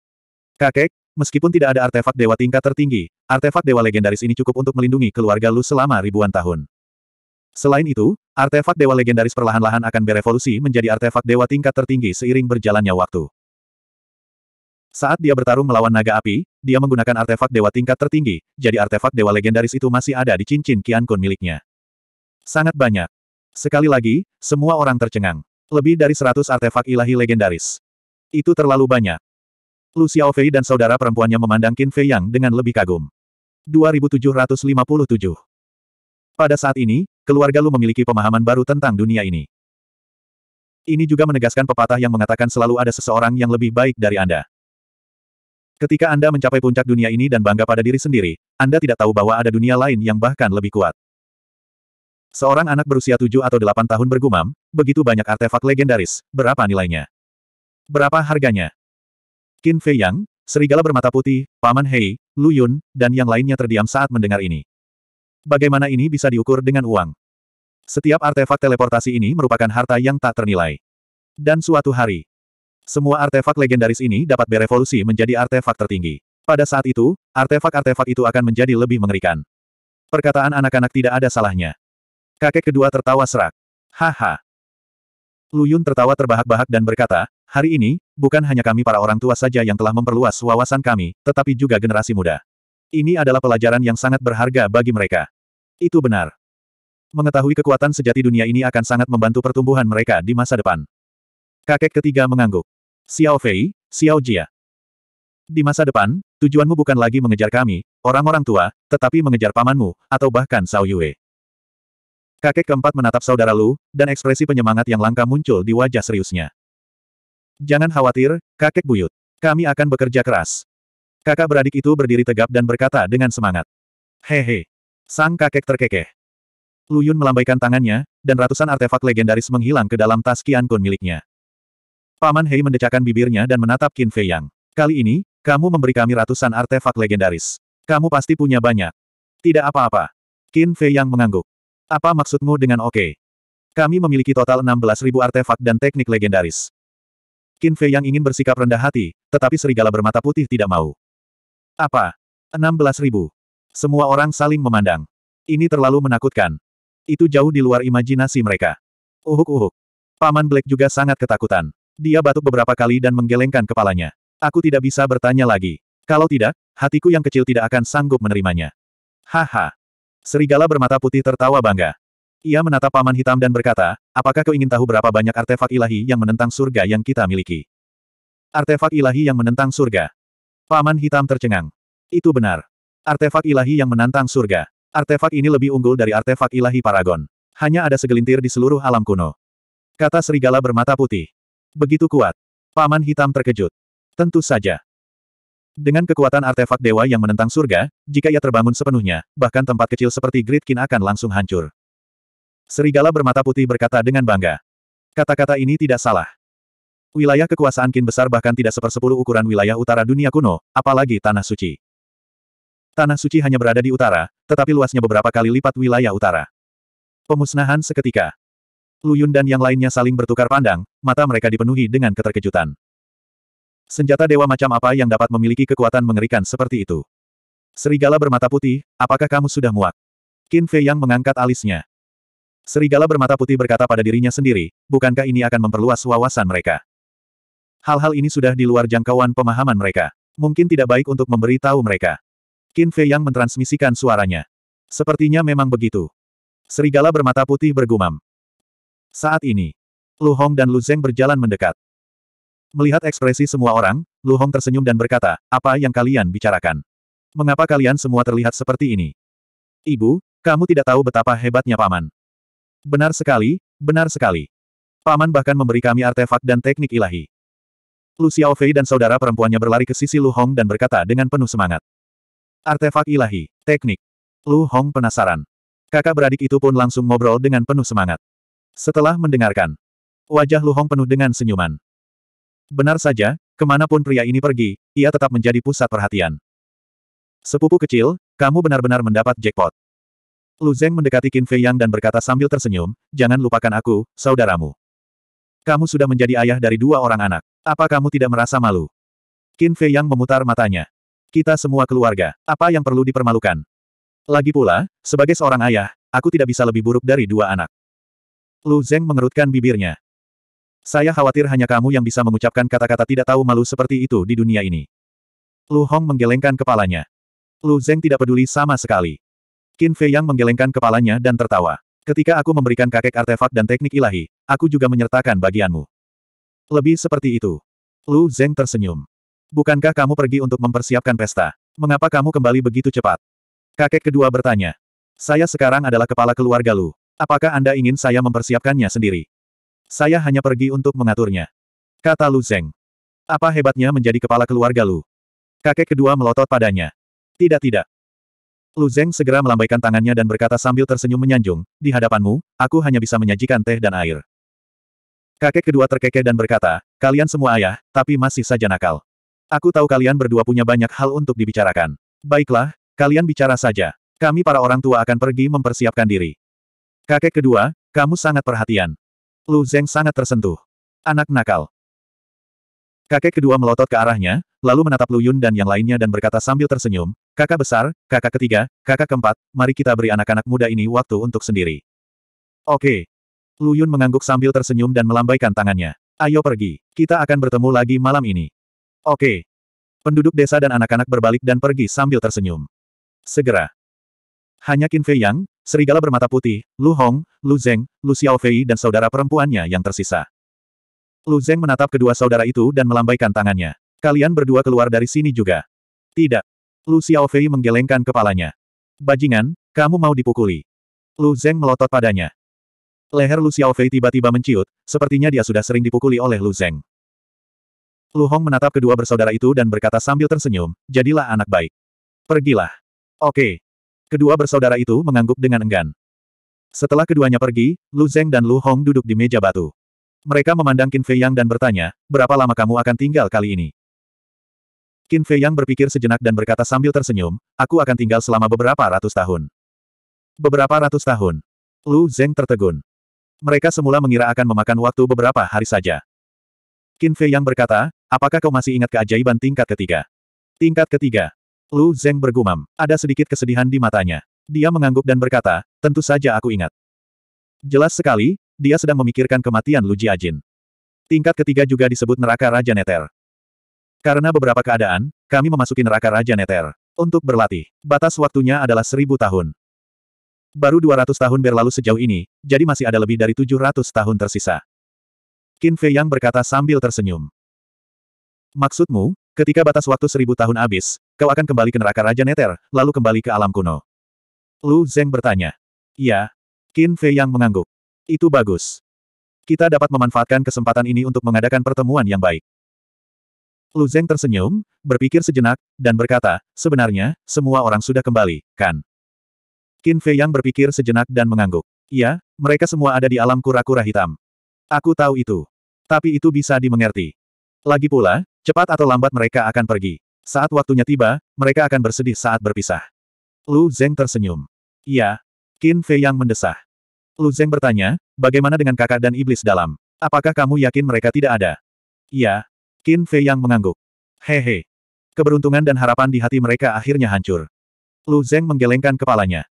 Kakek, meskipun tidak ada artefak dewa tingkat tertinggi, artefak dewa legendaris ini cukup untuk melindungi keluarga Lu selama ribuan tahun. Selain itu, artefak dewa legendaris perlahan-lahan akan berevolusi menjadi artefak dewa tingkat tertinggi seiring berjalannya waktu. Saat dia bertarung melawan naga api, dia menggunakan artefak dewa tingkat tertinggi, jadi artefak dewa legendaris itu masih ada di cincin Qian Kun miliknya. Sangat banyak. Sekali lagi, semua orang tercengang. Lebih dari 100 artefak ilahi legendaris. Itu terlalu banyak. Lu Xiaofei dan saudara perempuannya memandang Qin Fei Yang dengan lebih kagum. 2757 pada saat ini, keluarga Lu memiliki pemahaman baru tentang dunia ini. Ini juga menegaskan pepatah yang mengatakan selalu ada seseorang yang lebih baik dari Anda. Ketika Anda mencapai puncak dunia ini dan bangga pada diri sendiri, Anda tidak tahu bahwa ada dunia lain yang bahkan lebih kuat. Seorang anak berusia 7 atau 8 tahun bergumam, begitu banyak artefak legendaris, berapa nilainya? Berapa harganya? Qin Fei Yang, serigala bermata putih, Paman Hei, Lu Yun, dan yang lainnya terdiam saat mendengar ini. Bagaimana ini bisa diukur dengan uang? Setiap artefak teleportasi ini merupakan harta yang tak ternilai. Dan suatu hari, semua artefak legendaris ini dapat berevolusi menjadi artefak tertinggi. Pada saat itu, artefak-artefak itu akan menjadi lebih mengerikan. Perkataan anak-anak tidak ada salahnya. Kakek kedua tertawa serak. Haha. Lu Yun tertawa terbahak-bahak dan berkata, hari ini, bukan hanya kami para orang tua saja yang telah memperluas wawasan kami, tetapi juga generasi muda. Ini adalah pelajaran yang sangat berharga bagi mereka. Itu benar. Mengetahui kekuatan sejati dunia ini akan sangat membantu pertumbuhan mereka di masa depan. Kakek ketiga mengangguk. Xiao Fei, Xiao Jia. Di masa depan, tujuanmu bukan lagi mengejar kami, orang-orang tua, tetapi mengejar pamanmu, atau bahkan Xiao Yue. Kakek keempat menatap saudara Lu, dan ekspresi penyemangat yang langka muncul di wajah seriusnya. Jangan khawatir, kakek buyut. Kami akan bekerja keras. Kakak beradik itu berdiri tegap dan berkata dengan semangat. Hehe. Sang kakek terkekeh. Luyun melambaikan tangannya, dan ratusan artefak legendaris menghilang ke dalam tas kian Kun miliknya. Paman Hei mendecakkan bibirnya dan menatap Qin Fei Yang. Kali ini, kamu memberi kami ratusan artefak legendaris. Kamu pasti punya banyak. Tidak apa-apa. Qin Fei Yang mengangguk. Apa maksudmu dengan oke? Okay? Kami memiliki total 16.000 artefak dan teknik legendaris. Qin Fei Yang ingin bersikap rendah hati, tetapi serigala bermata putih tidak mau. Apa? 16.000. Semua orang saling memandang. Ini terlalu menakutkan. Itu jauh di luar imajinasi mereka. Uhuk-uhuk. Paman Black juga sangat ketakutan. Dia batuk beberapa kali dan menggelengkan kepalanya. Aku tidak bisa bertanya lagi. Kalau tidak, hatiku yang kecil tidak akan sanggup menerimanya. Haha. Serigala bermata putih tertawa bangga. Ia menatap paman hitam dan berkata, apakah kau ingin tahu berapa banyak artefak ilahi yang menentang surga yang kita miliki? Artefak ilahi yang menentang surga. Paman hitam tercengang. Itu benar. Artefak ilahi yang menantang surga. Artefak ini lebih unggul dari artefak ilahi Paragon. Hanya ada segelintir di seluruh alam kuno. Kata serigala bermata putih. Begitu kuat. Paman hitam terkejut. Tentu saja. Dengan kekuatan artefak dewa yang menentang surga, jika ia terbangun sepenuhnya, bahkan tempat kecil seperti Gridkin akan langsung hancur. Serigala bermata putih berkata dengan bangga. Kata-kata ini tidak salah. Wilayah kekuasaan Kin besar bahkan tidak sepersepuluh ukuran wilayah utara dunia kuno, apalagi Tanah Suci. Tanah suci hanya berada di utara, tetapi luasnya beberapa kali lipat wilayah utara. Pemusnahan seketika. Luyun dan yang lainnya saling bertukar pandang, mata mereka dipenuhi dengan keterkejutan. Senjata dewa macam apa yang dapat memiliki kekuatan mengerikan seperti itu? Serigala bermata putih, apakah kamu sudah muak? Qin Fei yang mengangkat alisnya. Serigala bermata putih berkata pada dirinya sendiri, bukankah ini akan memperluas wawasan mereka? Hal-hal ini sudah di luar jangkauan pemahaman mereka. Mungkin tidak baik untuk memberi tahu mereka. Qin Fei yang mentransmisikan suaranya. Sepertinya memang begitu. Serigala bermata putih bergumam. Saat ini, Lu Hong dan Lu Zeng berjalan mendekat. Melihat ekspresi semua orang, Lu Hong tersenyum dan berkata, apa yang kalian bicarakan? Mengapa kalian semua terlihat seperti ini? Ibu, kamu tidak tahu betapa hebatnya paman. Benar sekali, benar sekali. Paman bahkan memberi kami artefak dan teknik ilahi. Lu Xiaofei dan saudara perempuannya berlari ke sisi Lu Hong dan berkata dengan penuh semangat. Artefak ilahi. Teknik. Lu Hong penasaran. Kakak beradik itu pun langsung ngobrol dengan penuh semangat. Setelah mendengarkan, wajah Lu Hong penuh dengan senyuman. Benar saja, kemanapun pria ini pergi, ia tetap menjadi pusat perhatian. Sepupu kecil, kamu benar-benar mendapat jackpot. Lu Zeng mendekati Qin Fei Yang dan berkata sambil tersenyum, jangan lupakan aku, saudaramu. Kamu sudah menjadi ayah dari dua orang anak. Apa kamu tidak merasa malu? Qin Fei Yang memutar matanya. Kita semua keluarga. Apa yang perlu dipermalukan? Lagi pula, sebagai seorang ayah, aku tidak bisa lebih buruk dari dua anak. Lu Zeng mengerutkan bibirnya. Saya khawatir hanya kamu yang bisa mengucapkan kata-kata tidak tahu malu seperti itu di dunia ini. Lu Hong menggelengkan kepalanya. Lu Zeng tidak peduli sama sekali. Qin Fei Yang menggelengkan kepalanya dan tertawa. Ketika aku memberikan kakek artefak dan teknik ilahi, aku juga menyertakan bagianmu. Lebih seperti itu. Lu Zeng tersenyum. Bukankah kamu pergi untuk mempersiapkan pesta? Mengapa kamu kembali begitu cepat? Kakek kedua bertanya. Saya sekarang adalah kepala keluarga Lu. Apakah Anda ingin saya mempersiapkannya sendiri? Saya hanya pergi untuk mengaturnya. Kata Lu Zeng. Apa hebatnya menjadi kepala keluarga Lu? Kakek kedua melotot padanya. Tidak tidak. Lu Zeng segera melambaikan tangannya dan berkata sambil tersenyum menyanjung, di hadapanmu, aku hanya bisa menyajikan teh dan air. Kakek kedua terkekeh dan berkata, kalian semua ayah, tapi masih saja nakal. Aku tahu kalian berdua punya banyak hal untuk dibicarakan. Baiklah, kalian bicara saja. Kami para orang tua akan pergi mempersiapkan diri. Kakek kedua, kamu sangat perhatian. Lu Zeng sangat tersentuh. Anak nakal. Kakek kedua melotot ke arahnya, lalu menatap Lu Yun dan yang lainnya dan berkata sambil tersenyum, Kakak besar, kakak ketiga, kakak keempat, mari kita beri anak-anak muda ini waktu untuk sendiri. Oke. Lu Yun mengangguk sambil tersenyum dan melambaikan tangannya. Ayo pergi, kita akan bertemu lagi malam ini. Oke. Penduduk desa dan anak-anak berbalik dan pergi sambil tersenyum. Segera. Hanya Qin Fei Yang, serigala bermata putih, Lu Hong, Lu Zeng, Lu Xiao Fei dan saudara perempuannya yang tersisa. Lu Zeng menatap kedua saudara itu dan melambaikan tangannya. Kalian berdua keluar dari sini juga. Tidak. Lu Xiao Fei menggelengkan kepalanya. Bajingan, kamu mau dipukuli. Lu Zeng melotot padanya. Leher Lu Xiao Fei tiba-tiba menciut, sepertinya dia sudah sering dipukuli oleh Lu Zeng. Lu Hong menatap kedua bersaudara itu dan berkata sambil tersenyum, jadilah anak baik. Pergilah. Oke. Kedua bersaudara itu mengangguk dengan enggan. Setelah keduanya pergi, Lu Zeng dan Lu Hong duduk di meja batu. Mereka memandang Qin Fei Yang dan bertanya, berapa lama kamu akan tinggal kali ini? Qin Fei Yang berpikir sejenak dan berkata sambil tersenyum, aku akan tinggal selama beberapa ratus tahun. Beberapa ratus tahun. Lu Zeng tertegun. Mereka semula mengira akan memakan waktu beberapa hari saja. Qin Fei yang berkata, apakah kau masih ingat keajaiban tingkat ketiga? Tingkat ketiga. Lu Zeng bergumam. Ada sedikit kesedihan di matanya. Dia mengangguk dan berkata, tentu saja aku ingat. Jelas sekali, dia sedang memikirkan kematian Lu Jiajin. Tingkat ketiga juga disebut neraka Raja Neter. Karena beberapa keadaan, kami memasuki neraka Raja Neter. Untuk berlatih, batas waktunya adalah seribu tahun. Baru 200 tahun berlalu sejauh ini, jadi masih ada lebih dari 700 tahun tersisa. Qin Fei Yang berkata sambil tersenyum. Maksudmu, ketika batas waktu seribu tahun habis, kau akan kembali ke neraka Raja Neter, lalu kembali ke alam kuno. Lu Zeng bertanya. Ya. Qin Fei Yang mengangguk. Itu bagus. Kita dapat memanfaatkan kesempatan ini untuk mengadakan pertemuan yang baik. Lu Zeng tersenyum, berpikir sejenak, dan berkata, sebenarnya, semua orang sudah kembali, kan? Qin Fei Yang berpikir sejenak dan mengangguk. Ya, mereka semua ada di alam kura-kura hitam. Aku tahu itu. Tapi itu bisa dimengerti. Lagi pula, cepat atau lambat mereka akan pergi. Saat waktunya tiba, mereka akan bersedih saat berpisah. Lu Zeng tersenyum. Iya. Qin Fei yang mendesah. Lu Zeng bertanya, bagaimana dengan kakak dan iblis dalam? Apakah kamu yakin mereka tidak ada? Iya. Qin Fei yang mengangguk. Hehe. Keberuntungan dan harapan di hati mereka akhirnya hancur. Lu Zeng menggelengkan kepalanya.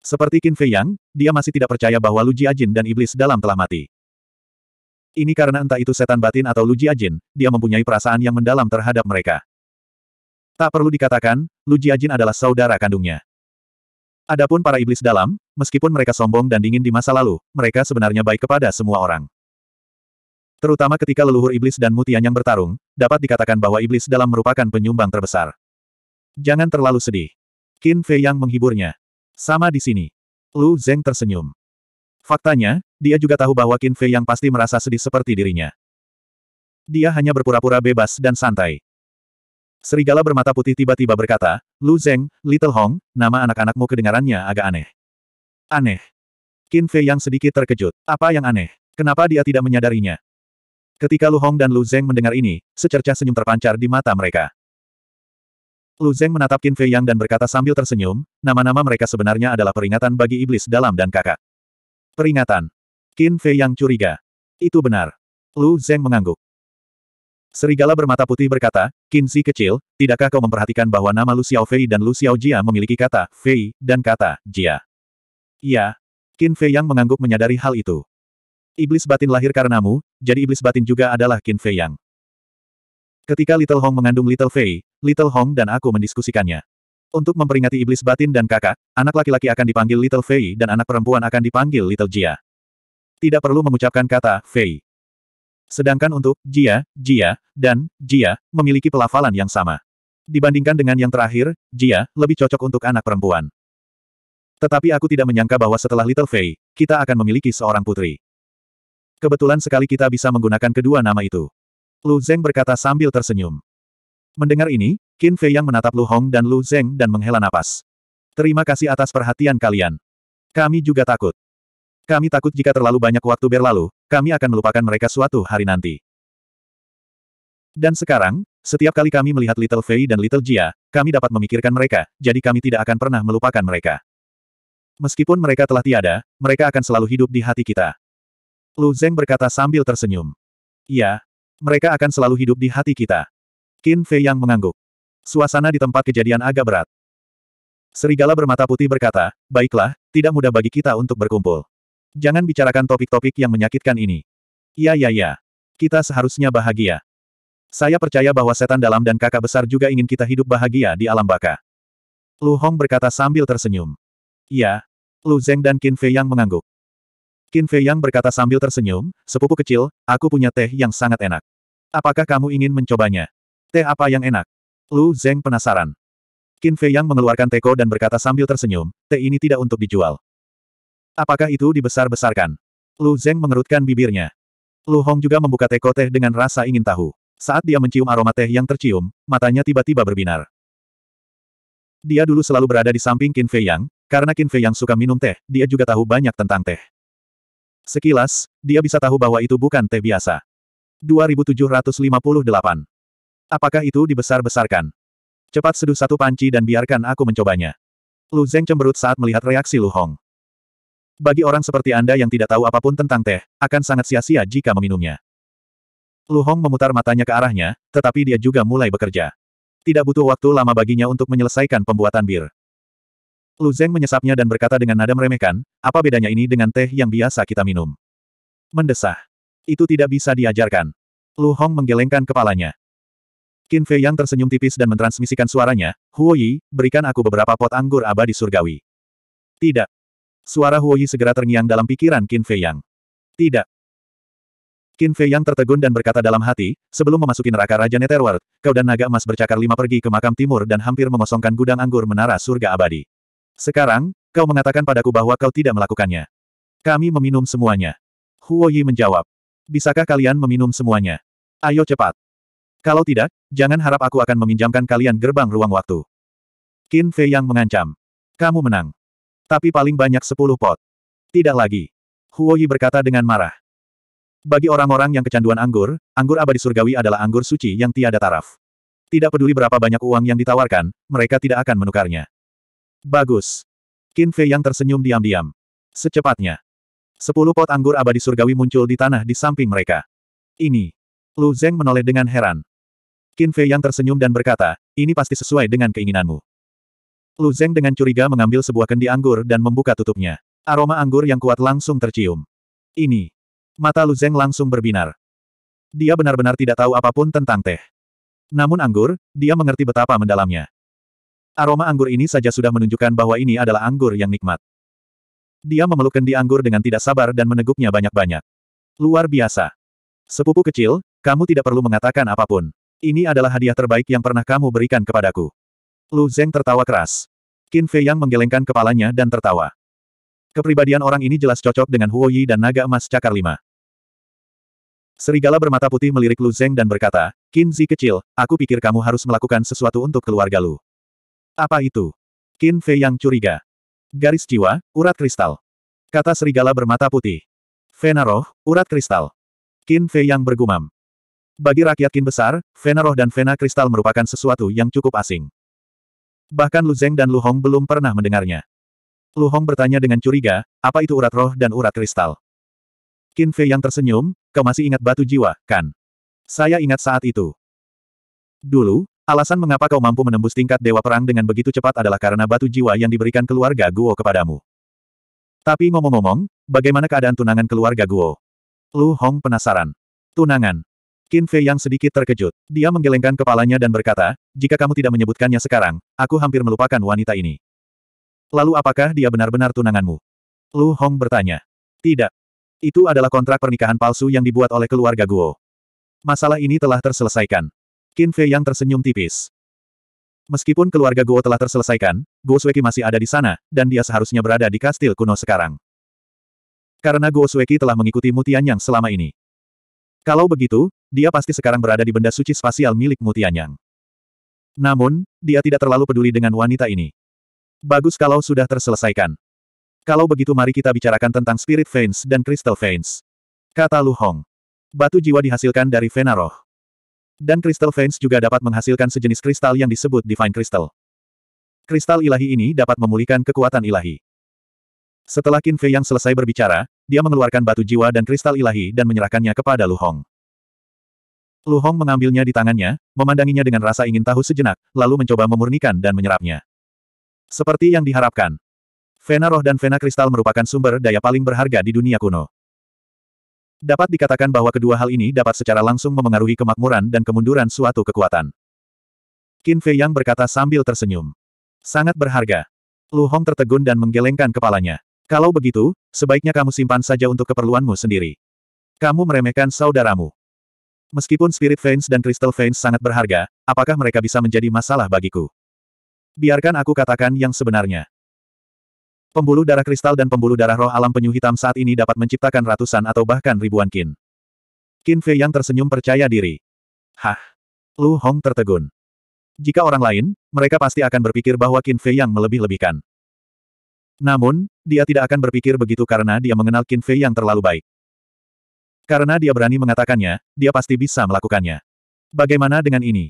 Seperti Qin Fei Yang, dia masih tidak percaya bahwa Lu Jiajin dan iblis dalam telah mati. Ini karena entah itu setan batin atau Lu Jiajin, dia mempunyai perasaan yang mendalam terhadap mereka. Tak perlu dikatakan, Lu Jiajin adalah saudara kandungnya. Adapun para iblis dalam, meskipun mereka sombong dan dingin di masa lalu, mereka sebenarnya baik kepada semua orang. Terutama ketika leluhur iblis dan mutian yang bertarung, dapat dikatakan bahwa iblis dalam merupakan penyumbang terbesar. Jangan terlalu sedih. Qin Fei yang menghiburnya. Sama di sini. Lu Zeng tersenyum. Faktanya, dia juga tahu bahwa Qin Fei yang pasti merasa sedih seperti dirinya. Dia hanya berpura-pura bebas dan santai. Serigala bermata putih tiba-tiba berkata, Lu Zeng, Little Hong, nama anak-anakmu kedengarannya agak aneh. Aneh. Qin Fei yang sedikit terkejut. Apa yang aneh? Kenapa dia tidak menyadarinya? Ketika Lu Hong dan Lu Zeng mendengar ini, secercah senyum terpancar di mata mereka. Lu Zeng menatap Qin Fei Yang dan berkata sambil tersenyum, nama-nama mereka sebenarnya adalah peringatan bagi iblis dalam dan kakak. Peringatan. Qin Fei yang curiga. Itu benar. Lu Zeng mengangguk. Serigala bermata putih berkata, Qin Si kecil, tidakkah kau memperhatikan bahwa nama Lu Xiao Fei dan Lu Xiao Jia memiliki kata Fei dan kata Jia? Iya. Qin Fei yang mengangguk menyadari hal itu. Iblis batin lahir karenamu, jadi iblis batin juga adalah Qin Fei yang. Ketika Little Hong mengandung Little Fei, Little Hong dan aku mendiskusikannya. Untuk memperingati iblis batin dan kakak, anak laki-laki akan dipanggil Little Fei dan anak perempuan akan dipanggil Little Jia. Tidak perlu mengucapkan kata Fei. Sedangkan untuk Jia, Jia, dan Jia memiliki pelafalan yang sama. Dibandingkan dengan yang terakhir, Jia lebih cocok untuk anak perempuan. Tetapi aku tidak menyangka bahwa setelah Little Fei, kita akan memiliki seorang putri. Kebetulan sekali kita bisa menggunakan kedua nama itu. Lu Zeng berkata sambil tersenyum. Mendengar ini, Qin Fei yang menatap Lu Hong dan Lu Zeng dan menghela napas. Terima kasih atas perhatian kalian. Kami juga takut. Kami takut jika terlalu banyak waktu berlalu, kami akan melupakan mereka suatu hari nanti. Dan sekarang, setiap kali kami melihat Little Fei dan Little Jia, kami dapat memikirkan mereka, jadi kami tidak akan pernah melupakan mereka. Meskipun mereka telah tiada, mereka akan selalu hidup di hati kita. Lu Zeng berkata sambil tersenyum. Ya, mereka akan selalu hidup di hati kita. Qin Fei yang mengangguk. Suasana di tempat kejadian agak berat. Serigala bermata putih berkata, baiklah, tidak mudah bagi kita untuk berkumpul. Jangan bicarakan topik-topik yang menyakitkan ini. Iya iya iya. Kita seharusnya bahagia. Saya percaya bahwa setan dalam dan kakak besar juga ingin kita hidup bahagia di alam baka. Lu Hong berkata sambil tersenyum. Iya. Lu Zeng dan Qin Fei Yang mengangguk. Qin Fei Yang berkata sambil tersenyum, sepupu kecil, aku punya teh yang sangat enak. Apakah kamu ingin mencobanya? Teh apa yang enak? Lu Zeng penasaran. Qin Fei Yang mengeluarkan teko dan berkata sambil tersenyum, teh ini tidak untuk dijual. Apakah itu dibesar-besarkan? Lu Zeng mengerutkan bibirnya. Lu Hong juga membuka teko teh dengan rasa ingin tahu. Saat dia mencium aroma teh yang tercium, matanya tiba-tiba berbinar. Dia dulu selalu berada di samping Qin Fei Yang, karena Qin Fei Yang suka minum teh, dia juga tahu banyak tentang teh. Sekilas, dia bisa tahu bahwa itu bukan teh biasa. 2758 Apakah itu dibesar-besarkan? Cepat seduh satu panci dan biarkan aku mencobanya. Lu Zeng cemberut saat melihat reaksi Lu Hong. Bagi orang seperti Anda yang tidak tahu apapun tentang teh, akan sangat sia-sia jika meminumnya. Lu Hong memutar matanya ke arahnya, tetapi dia juga mulai bekerja. Tidak butuh waktu lama baginya untuk menyelesaikan pembuatan bir. Lu Zeng menyesapnya dan berkata dengan nada meremehkan, apa bedanya ini dengan teh yang biasa kita minum? Mendesah. Itu tidak bisa diajarkan. Lu Hong menggelengkan kepalanya. Qin Fei yang tersenyum tipis dan mentransmisikan suaranya, Huo Yi, berikan aku beberapa pot anggur abadi surgawi. Tidak. Suara Huo Yi segera terngiang dalam pikiran Qin Fei yang. Tidak. Qin Fei yang tertegun dan berkata dalam hati, sebelum memasuki neraka Raja Netherworld, kau dan naga emas bercakar lima pergi ke makam timur dan hampir mengosongkan gudang anggur menara surga abadi. Sekarang, kau mengatakan padaku bahwa kau tidak melakukannya. Kami meminum semuanya. Huo Yi menjawab. Bisakah kalian meminum semuanya? Ayo cepat. Kalau tidak, jangan harap aku akan meminjamkan kalian gerbang ruang waktu. Qin Fei yang mengancam. Kamu menang. Tapi paling banyak sepuluh pot. Tidak lagi. Huo Yi berkata dengan marah. Bagi orang-orang yang kecanduan anggur, anggur abadi surgawi adalah anggur suci yang tiada taraf. Tidak peduli berapa banyak uang yang ditawarkan, mereka tidak akan menukarnya. Bagus. Qin Fei yang tersenyum diam-diam. Secepatnya. Sepuluh pot anggur abadi surgawi muncul di tanah di samping mereka. Ini. Lu Zeng menoleh dengan heran. Qin Fei yang tersenyum dan berkata, ini pasti sesuai dengan keinginanmu. Lu Zeng dengan curiga mengambil sebuah kendi anggur dan membuka tutupnya. Aroma anggur yang kuat langsung tercium. Ini. Mata Lu Zeng langsung berbinar. Dia benar-benar tidak tahu apapun tentang teh. Namun anggur, dia mengerti betapa mendalamnya. Aroma anggur ini saja sudah menunjukkan bahwa ini adalah anggur yang nikmat. Dia memeluk kendi anggur dengan tidak sabar dan meneguknya banyak-banyak. Luar biasa. Sepupu kecil, kamu tidak perlu mengatakan apapun. Ini adalah hadiah terbaik yang pernah kamu berikan kepadaku. Lu Zeng tertawa keras. Qin Fei yang menggelengkan kepalanya dan tertawa. Kepribadian orang ini jelas cocok dengan Huo Yi dan naga emas cakar lima. Serigala bermata putih melirik Lu Zeng dan berkata, Qin Zi kecil, aku pikir kamu harus melakukan sesuatu untuk keluarga Lu. Apa itu? Qin Fei yang curiga. Garis jiwa, urat kristal. Kata serigala bermata putih. Fenaroh, urat kristal. Qin Fei yang bergumam. Bagi rakyat Qin besar, Vena Roh dan Vena Kristal merupakan sesuatu yang cukup asing. Bahkan Lu Zeng dan Lu Hong belum pernah mendengarnya. Lu Hong bertanya dengan curiga, apa itu urat roh dan urat kristal? Qin Fei yang tersenyum, kau masih ingat batu jiwa, kan? Saya ingat saat itu. Dulu, alasan mengapa kau mampu menembus tingkat dewa perang dengan begitu cepat adalah karena batu jiwa yang diberikan keluarga Guo kepadamu. Tapi ngomong-ngomong, bagaimana keadaan tunangan keluarga Guo? Lu Hong penasaran. Tunangan. Qin Fei yang sedikit terkejut. Dia menggelengkan kepalanya dan berkata, jika kamu tidak menyebutkannya sekarang, aku hampir melupakan wanita ini. Lalu apakah dia benar-benar tunanganmu? Lu Hong bertanya. Tidak. Itu adalah kontrak pernikahan palsu yang dibuat oleh keluarga Guo. Masalah ini telah terselesaikan. Qin Fei yang tersenyum tipis. Meskipun keluarga Guo telah terselesaikan, Guo Sueki masih ada di sana, dan dia seharusnya berada di kastil kuno sekarang. Karena Guo Sueki telah mengikuti Mutian yang selama ini. Kalau begitu, dia pasti sekarang berada di benda suci spasial milik Mutianyang. Namun, dia tidak terlalu peduli dengan wanita ini. Bagus kalau sudah terselesaikan. Kalau begitu mari kita bicarakan tentang Spirit Veins dan Crystal Veins. Kata Lu Hong. Batu jiwa dihasilkan dari Vena Roh. Dan Crystal Veins juga dapat menghasilkan sejenis kristal yang disebut Divine Crystal. Kristal ilahi ini dapat memulihkan kekuatan ilahi. Setelah Qin Fei yang selesai berbicara, dia mengeluarkan batu jiwa dan kristal ilahi dan menyerahkannya kepada Lu Hong. Lu Hong mengambilnya di tangannya, memandanginya dengan rasa ingin tahu sejenak, lalu mencoba memurnikan dan menyerapnya. Seperti yang diharapkan. Vena roh dan vena kristal merupakan sumber daya paling berharga di dunia kuno. Dapat dikatakan bahwa kedua hal ini dapat secara langsung memengaruhi kemakmuran dan kemunduran suatu kekuatan. Qin Fei Yang berkata sambil tersenyum. Sangat berharga. Lu Hong tertegun dan menggelengkan kepalanya. Kalau begitu, sebaiknya kamu simpan saja untuk keperluanmu sendiri. Kamu meremehkan saudaramu. Meskipun Spirit Veins dan Crystal Veins sangat berharga, apakah mereka bisa menjadi masalah bagiku? Biarkan aku katakan yang sebenarnya. Pembuluh darah kristal dan pembuluh darah roh alam penyu hitam saat ini dapat menciptakan ratusan atau bahkan ribuan kin. Kin Fei yang tersenyum percaya diri. Hah! Lu Hong tertegun. Jika orang lain, mereka pasti akan berpikir bahwa Qin Fei yang melebih-lebihkan. Namun, dia tidak akan berpikir begitu karena dia mengenal Qin Fei yang terlalu baik. Karena dia berani mengatakannya, dia pasti bisa melakukannya. Bagaimana dengan ini?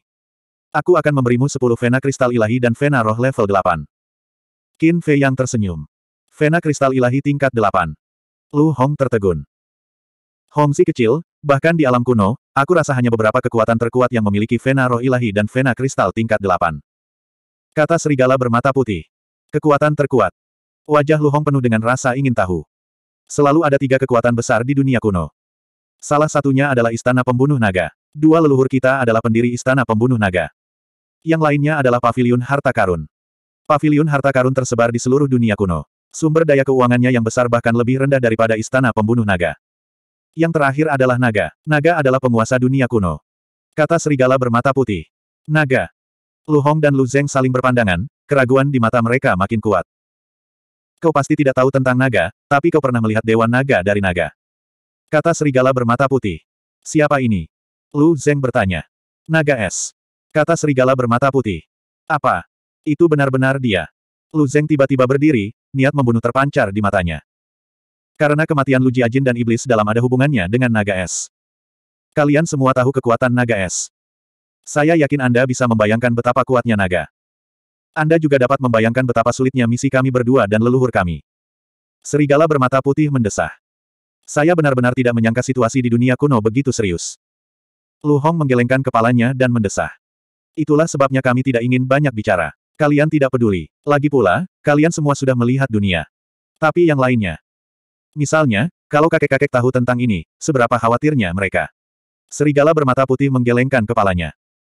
Aku akan memberimu sepuluh vena kristal ilahi dan vena roh level delapan. Qin Fei yang tersenyum. Vena kristal ilahi tingkat delapan. Lu Hong tertegun. Hong si kecil, bahkan di alam kuno, aku rasa hanya beberapa kekuatan terkuat yang memiliki vena roh ilahi dan vena kristal tingkat delapan. Kata serigala bermata putih. Kekuatan terkuat. Wajah Lu Hong penuh dengan rasa ingin tahu. Selalu ada tiga kekuatan besar di dunia kuno. Salah satunya adalah Istana Pembunuh Naga. Dua leluhur kita adalah pendiri Istana Pembunuh Naga. Yang lainnya adalah Paviliun Harta Karun. Paviliun Harta Karun tersebar di seluruh dunia kuno. Sumber daya keuangannya yang besar bahkan lebih rendah daripada Istana Pembunuh Naga. Yang terakhir adalah Naga. Naga adalah penguasa dunia kuno. Kata serigala bermata putih. Naga. Lu Hong dan Lu Zeng saling berpandangan, keraguan di mata mereka makin kuat. Kau pasti tidak tahu tentang naga, tapi kau pernah melihat Dewan Naga dari naga. Kata serigala bermata putih. Siapa ini? Lu Zeng bertanya. Naga es. Kata serigala bermata putih. Apa? Itu benar-benar dia. Lu Zeng tiba-tiba berdiri, niat membunuh terpancar di matanya. Karena kematian Lu Jiajin dan iblis dalam ada hubungannya dengan naga es. Kalian semua tahu kekuatan naga es. Saya yakin Anda bisa membayangkan betapa kuatnya naga. Anda juga dapat membayangkan betapa sulitnya misi kami berdua dan leluhur kami. Serigala bermata putih mendesah. Saya benar-benar tidak menyangka situasi di dunia kuno begitu serius. Lu Hong menggelengkan kepalanya dan mendesah. Itulah sebabnya kami tidak ingin banyak bicara. Kalian tidak peduli. Lagi pula, kalian semua sudah melihat dunia. Tapi yang lainnya. Misalnya, kalau kakek-kakek tahu tentang ini, seberapa khawatirnya mereka. Serigala bermata putih menggelengkan kepalanya.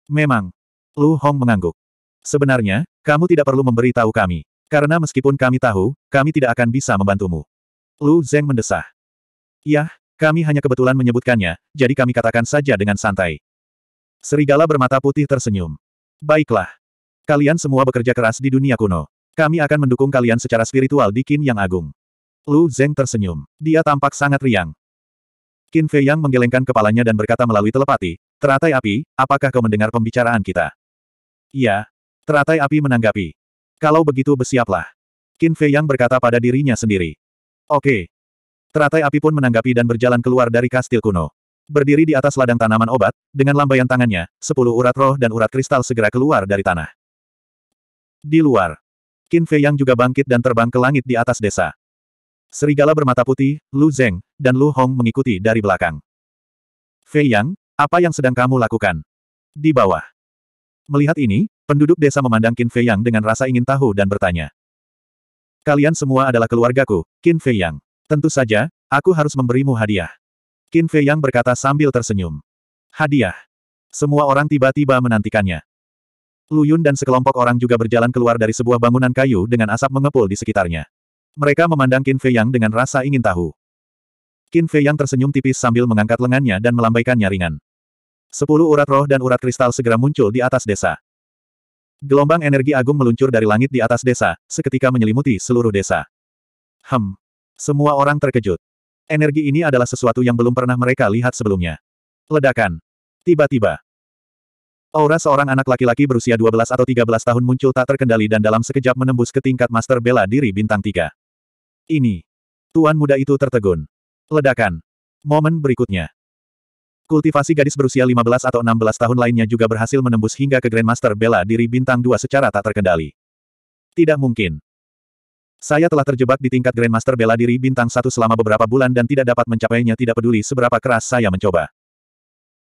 Memang. Lu Hong mengangguk. Sebenarnya, kamu tidak perlu memberitahu kami. Karena meskipun kami tahu, kami tidak akan bisa membantumu. Lu Zeng mendesah. Yah, kami hanya kebetulan menyebutkannya, jadi kami katakan saja dengan santai. Serigala bermata putih tersenyum. Baiklah. Kalian semua bekerja keras di dunia kuno. Kami akan mendukung kalian secara spiritual di Qin Yang Agung. Lu Zeng tersenyum. Dia tampak sangat riang. Qin Fei Yang menggelengkan kepalanya dan berkata melalui telepati, Teratai api, apakah kau mendengar pembicaraan kita? Iya. Teratai api menanggapi. Kalau begitu bersiaplah. Qin Fei Yang berkata pada dirinya sendiri. Oke, Teratai api pun menanggapi dan berjalan keluar dari kastil kuno. Berdiri di atas ladang tanaman obat, dengan lambaian tangannya, sepuluh urat roh dan urat kristal segera keluar dari tanah. Di luar, Qin Fei Yang juga bangkit dan terbang ke langit di atas desa. Serigala bermata putih, Lu Zeng, dan Lu Hong mengikuti dari belakang. Fei Yang, apa yang sedang kamu lakukan? Di bawah. Melihat ini, penduduk desa memandang Qin Fei Yang dengan rasa ingin tahu dan bertanya. Kalian semua adalah keluargaku, Qin Fei Yang. Tentu saja, aku harus memberimu hadiah. Qin Fei Yang berkata sambil tersenyum. Hadiah. Semua orang tiba-tiba menantikannya. Lu Yun dan sekelompok orang juga berjalan keluar dari sebuah bangunan kayu dengan asap mengepul di sekitarnya. Mereka memandang Qin Fei Yang dengan rasa ingin tahu. Qin Fei Yang tersenyum tipis sambil mengangkat lengannya dan melambaikannya ringan. Sepuluh urat roh dan urat kristal segera muncul di atas desa. Gelombang energi agung meluncur dari langit di atas desa, seketika menyelimuti seluruh desa. Hem, semua orang terkejut. Energi ini adalah sesuatu yang belum pernah mereka lihat sebelumnya. Ledakan. Tiba-tiba. Aura seorang anak laki-laki berusia 12 atau 13 tahun muncul tak terkendali dan dalam sekejap menembus ke tingkat master bela diri bintang 3. Ini. Tuan muda itu tertegun. Ledakan. Momen berikutnya. Kultivasi gadis berusia 15 atau 16 tahun lainnya juga berhasil menembus hingga ke Grandmaster bela diri bintang 2 secara tak terkendali. Tidak mungkin. Saya telah terjebak di tingkat Grandmaster bela diri bintang satu selama beberapa bulan dan tidak dapat mencapainya tidak peduli seberapa keras saya mencoba.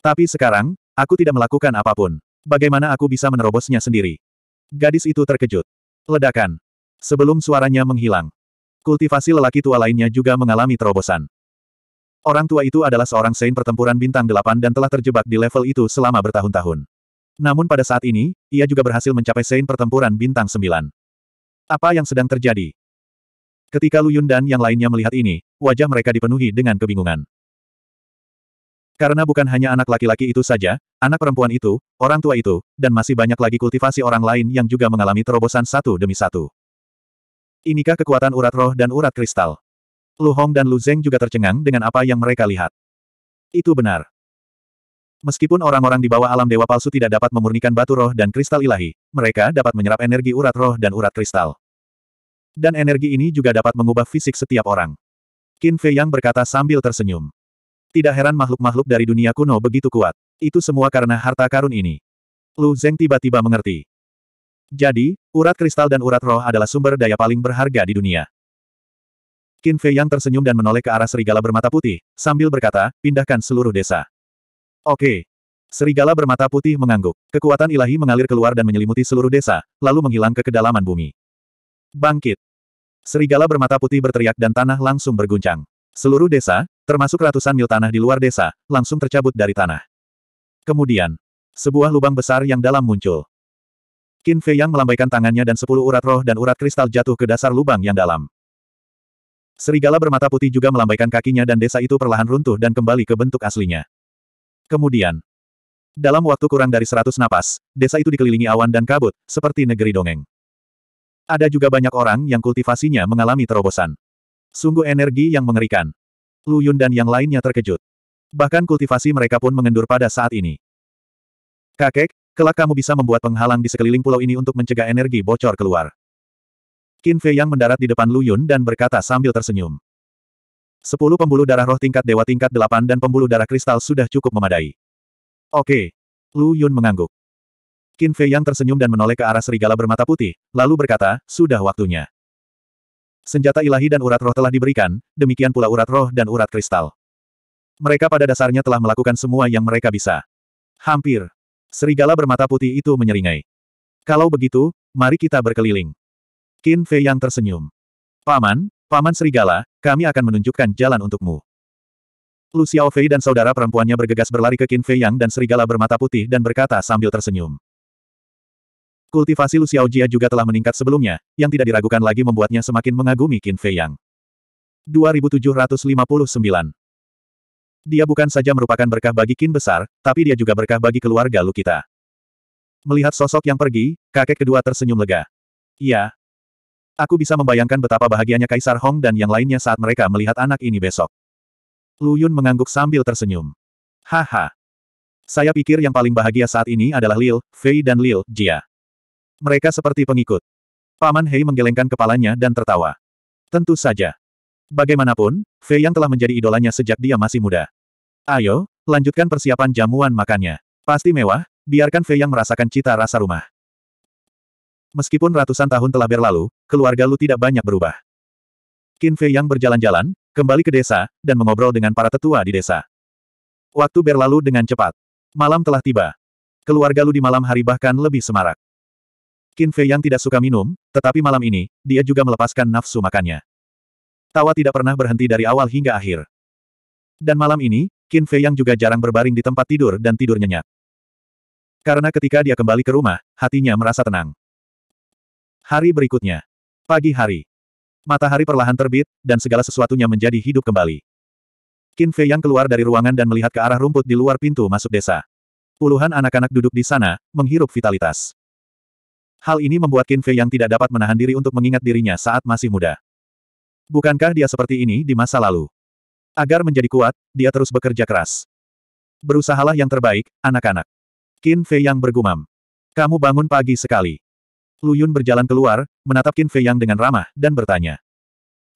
Tapi sekarang, aku tidak melakukan apapun. Bagaimana aku bisa menerobosnya sendiri? Gadis itu terkejut. Ledakan. Sebelum suaranya menghilang. Kultivasi lelaki tua lainnya juga mengalami terobosan. Orang tua itu adalah seorang saint pertempuran bintang delapan dan telah terjebak di level itu selama bertahun-tahun. Namun pada saat ini, ia juga berhasil mencapai saint pertempuran bintang sembilan. Apa yang sedang terjadi? Ketika Lu Yun dan yang lainnya melihat ini, wajah mereka dipenuhi dengan kebingungan. Karena bukan hanya anak laki-laki itu saja, anak perempuan itu, orang tua itu, dan masih banyak lagi kultivasi orang lain yang juga mengalami terobosan satu demi satu. Inikah kekuatan urat roh dan urat kristal? Lu Hong dan Lu Zeng juga tercengang dengan apa yang mereka lihat. Itu benar. Meskipun orang-orang di bawah alam dewa palsu tidak dapat memurnikan batu roh dan kristal ilahi, mereka dapat menyerap energi urat roh dan urat kristal. Dan energi ini juga dapat mengubah fisik setiap orang. Qin Fei Yang berkata sambil tersenyum. Tidak heran makhluk-makhluk dari dunia kuno begitu kuat. Itu semua karena harta karun ini. Lu Zeng tiba-tiba mengerti. Jadi, urat kristal dan urat roh adalah sumber daya paling berharga di dunia. Qin Fei Yang tersenyum dan menoleh ke arah serigala bermata putih, sambil berkata, pindahkan seluruh desa. Oke. Serigala bermata putih mengangguk. Kekuatan ilahi mengalir keluar dan menyelimuti seluruh desa, lalu menghilang ke kedalaman bumi. Bangkit! Serigala bermata putih berteriak dan tanah langsung berguncang. Seluruh desa, termasuk ratusan mil tanah di luar desa, langsung tercabut dari tanah. Kemudian, sebuah lubang besar yang dalam muncul. Qin Fei Yang melambaikan tangannya dan sepuluh urat roh dan urat kristal jatuh ke dasar lubang yang dalam. Serigala bermata putih juga melambaikan kakinya dan desa itu perlahan runtuh dan kembali ke bentuk aslinya. Kemudian, dalam waktu kurang dari seratus napas, desa itu dikelilingi awan dan kabut, seperti negeri dongeng. Ada juga banyak orang yang kultivasinya mengalami terobosan. Sungguh energi yang mengerikan. Lu Yun dan yang lainnya terkejut. Bahkan kultivasi mereka pun mengendur pada saat ini. Kakek, kelak kamu bisa membuat penghalang di sekeliling pulau ini untuk mencegah energi bocor keluar. Qin Fei yang mendarat di depan Lu Yun dan berkata sambil tersenyum. Sepuluh pembuluh darah roh tingkat dewa tingkat delapan dan pembuluh darah kristal sudah cukup memadai. Oke. Lu Yun mengangguk. Qin Fei Yang tersenyum dan menoleh ke arah serigala bermata putih, lalu berkata, sudah waktunya. Senjata ilahi dan urat roh telah diberikan, demikian pula urat roh dan urat kristal. Mereka pada dasarnya telah melakukan semua yang mereka bisa. Hampir. Serigala bermata putih itu menyeringai. Kalau begitu, mari kita berkeliling. Qin Fei Yang tersenyum. Paman, Paman Serigala, kami akan menunjukkan jalan untukmu. Lu Xiaofei dan saudara perempuannya bergegas berlari ke Qin Fei Yang dan serigala bermata putih dan berkata sambil tersenyum. Kultivasi Lu Xiaojia juga telah meningkat sebelumnya, yang tidak diragukan lagi membuatnya semakin mengagumi Qin Fei Yang. 2759 Dia bukan saja merupakan berkah bagi Qin besar, tapi dia juga berkah bagi keluarga Lu kita. Melihat sosok yang pergi, kakek kedua tersenyum lega. Iya. Aku bisa membayangkan betapa bahagianya Kaisar Hong dan yang lainnya saat mereka melihat anak ini besok. Lu Yun mengangguk sambil tersenyum. Haha. Saya pikir yang paling bahagia saat ini adalah Lil, Fei dan Lil, Jia. Mereka seperti pengikut. Paman Hei menggelengkan kepalanya dan tertawa. Tentu saja. Bagaimanapun, Fei yang telah menjadi idolanya sejak dia masih muda. Ayo, lanjutkan persiapan jamuan makannya. Pasti mewah, biarkan Fei yang merasakan cita rasa rumah. Meskipun ratusan tahun telah berlalu, keluarga Lu tidak banyak berubah. Qin Fei yang berjalan-jalan, kembali ke desa, dan mengobrol dengan para tetua di desa. Waktu berlalu dengan cepat. Malam telah tiba. Keluarga Lu di malam hari bahkan lebih semarak. Qin Fei yang tidak suka minum, tetapi malam ini, dia juga melepaskan nafsu makannya. Tawa tidak pernah berhenti dari awal hingga akhir. Dan malam ini, Qin Fei yang juga jarang berbaring di tempat tidur dan tidur nyenyak. Karena ketika dia kembali ke rumah, hatinya merasa tenang. Hari berikutnya. Pagi hari. Matahari perlahan terbit, dan segala sesuatunya menjadi hidup kembali. Qin Fei yang keluar dari ruangan dan melihat ke arah rumput di luar pintu masuk desa. Puluhan anak-anak duduk di sana, menghirup vitalitas. Hal ini membuat Qin Fei yang tidak dapat menahan diri untuk mengingat dirinya saat masih muda. Bukankah dia seperti ini di masa lalu? Agar menjadi kuat, dia terus bekerja keras. Berusahalah yang terbaik, anak-anak. Qin Fei yang bergumam. Kamu bangun pagi sekali. Lu Yun berjalan keluar, menatap Qin Fei yang dengan ramah, dan bertanya.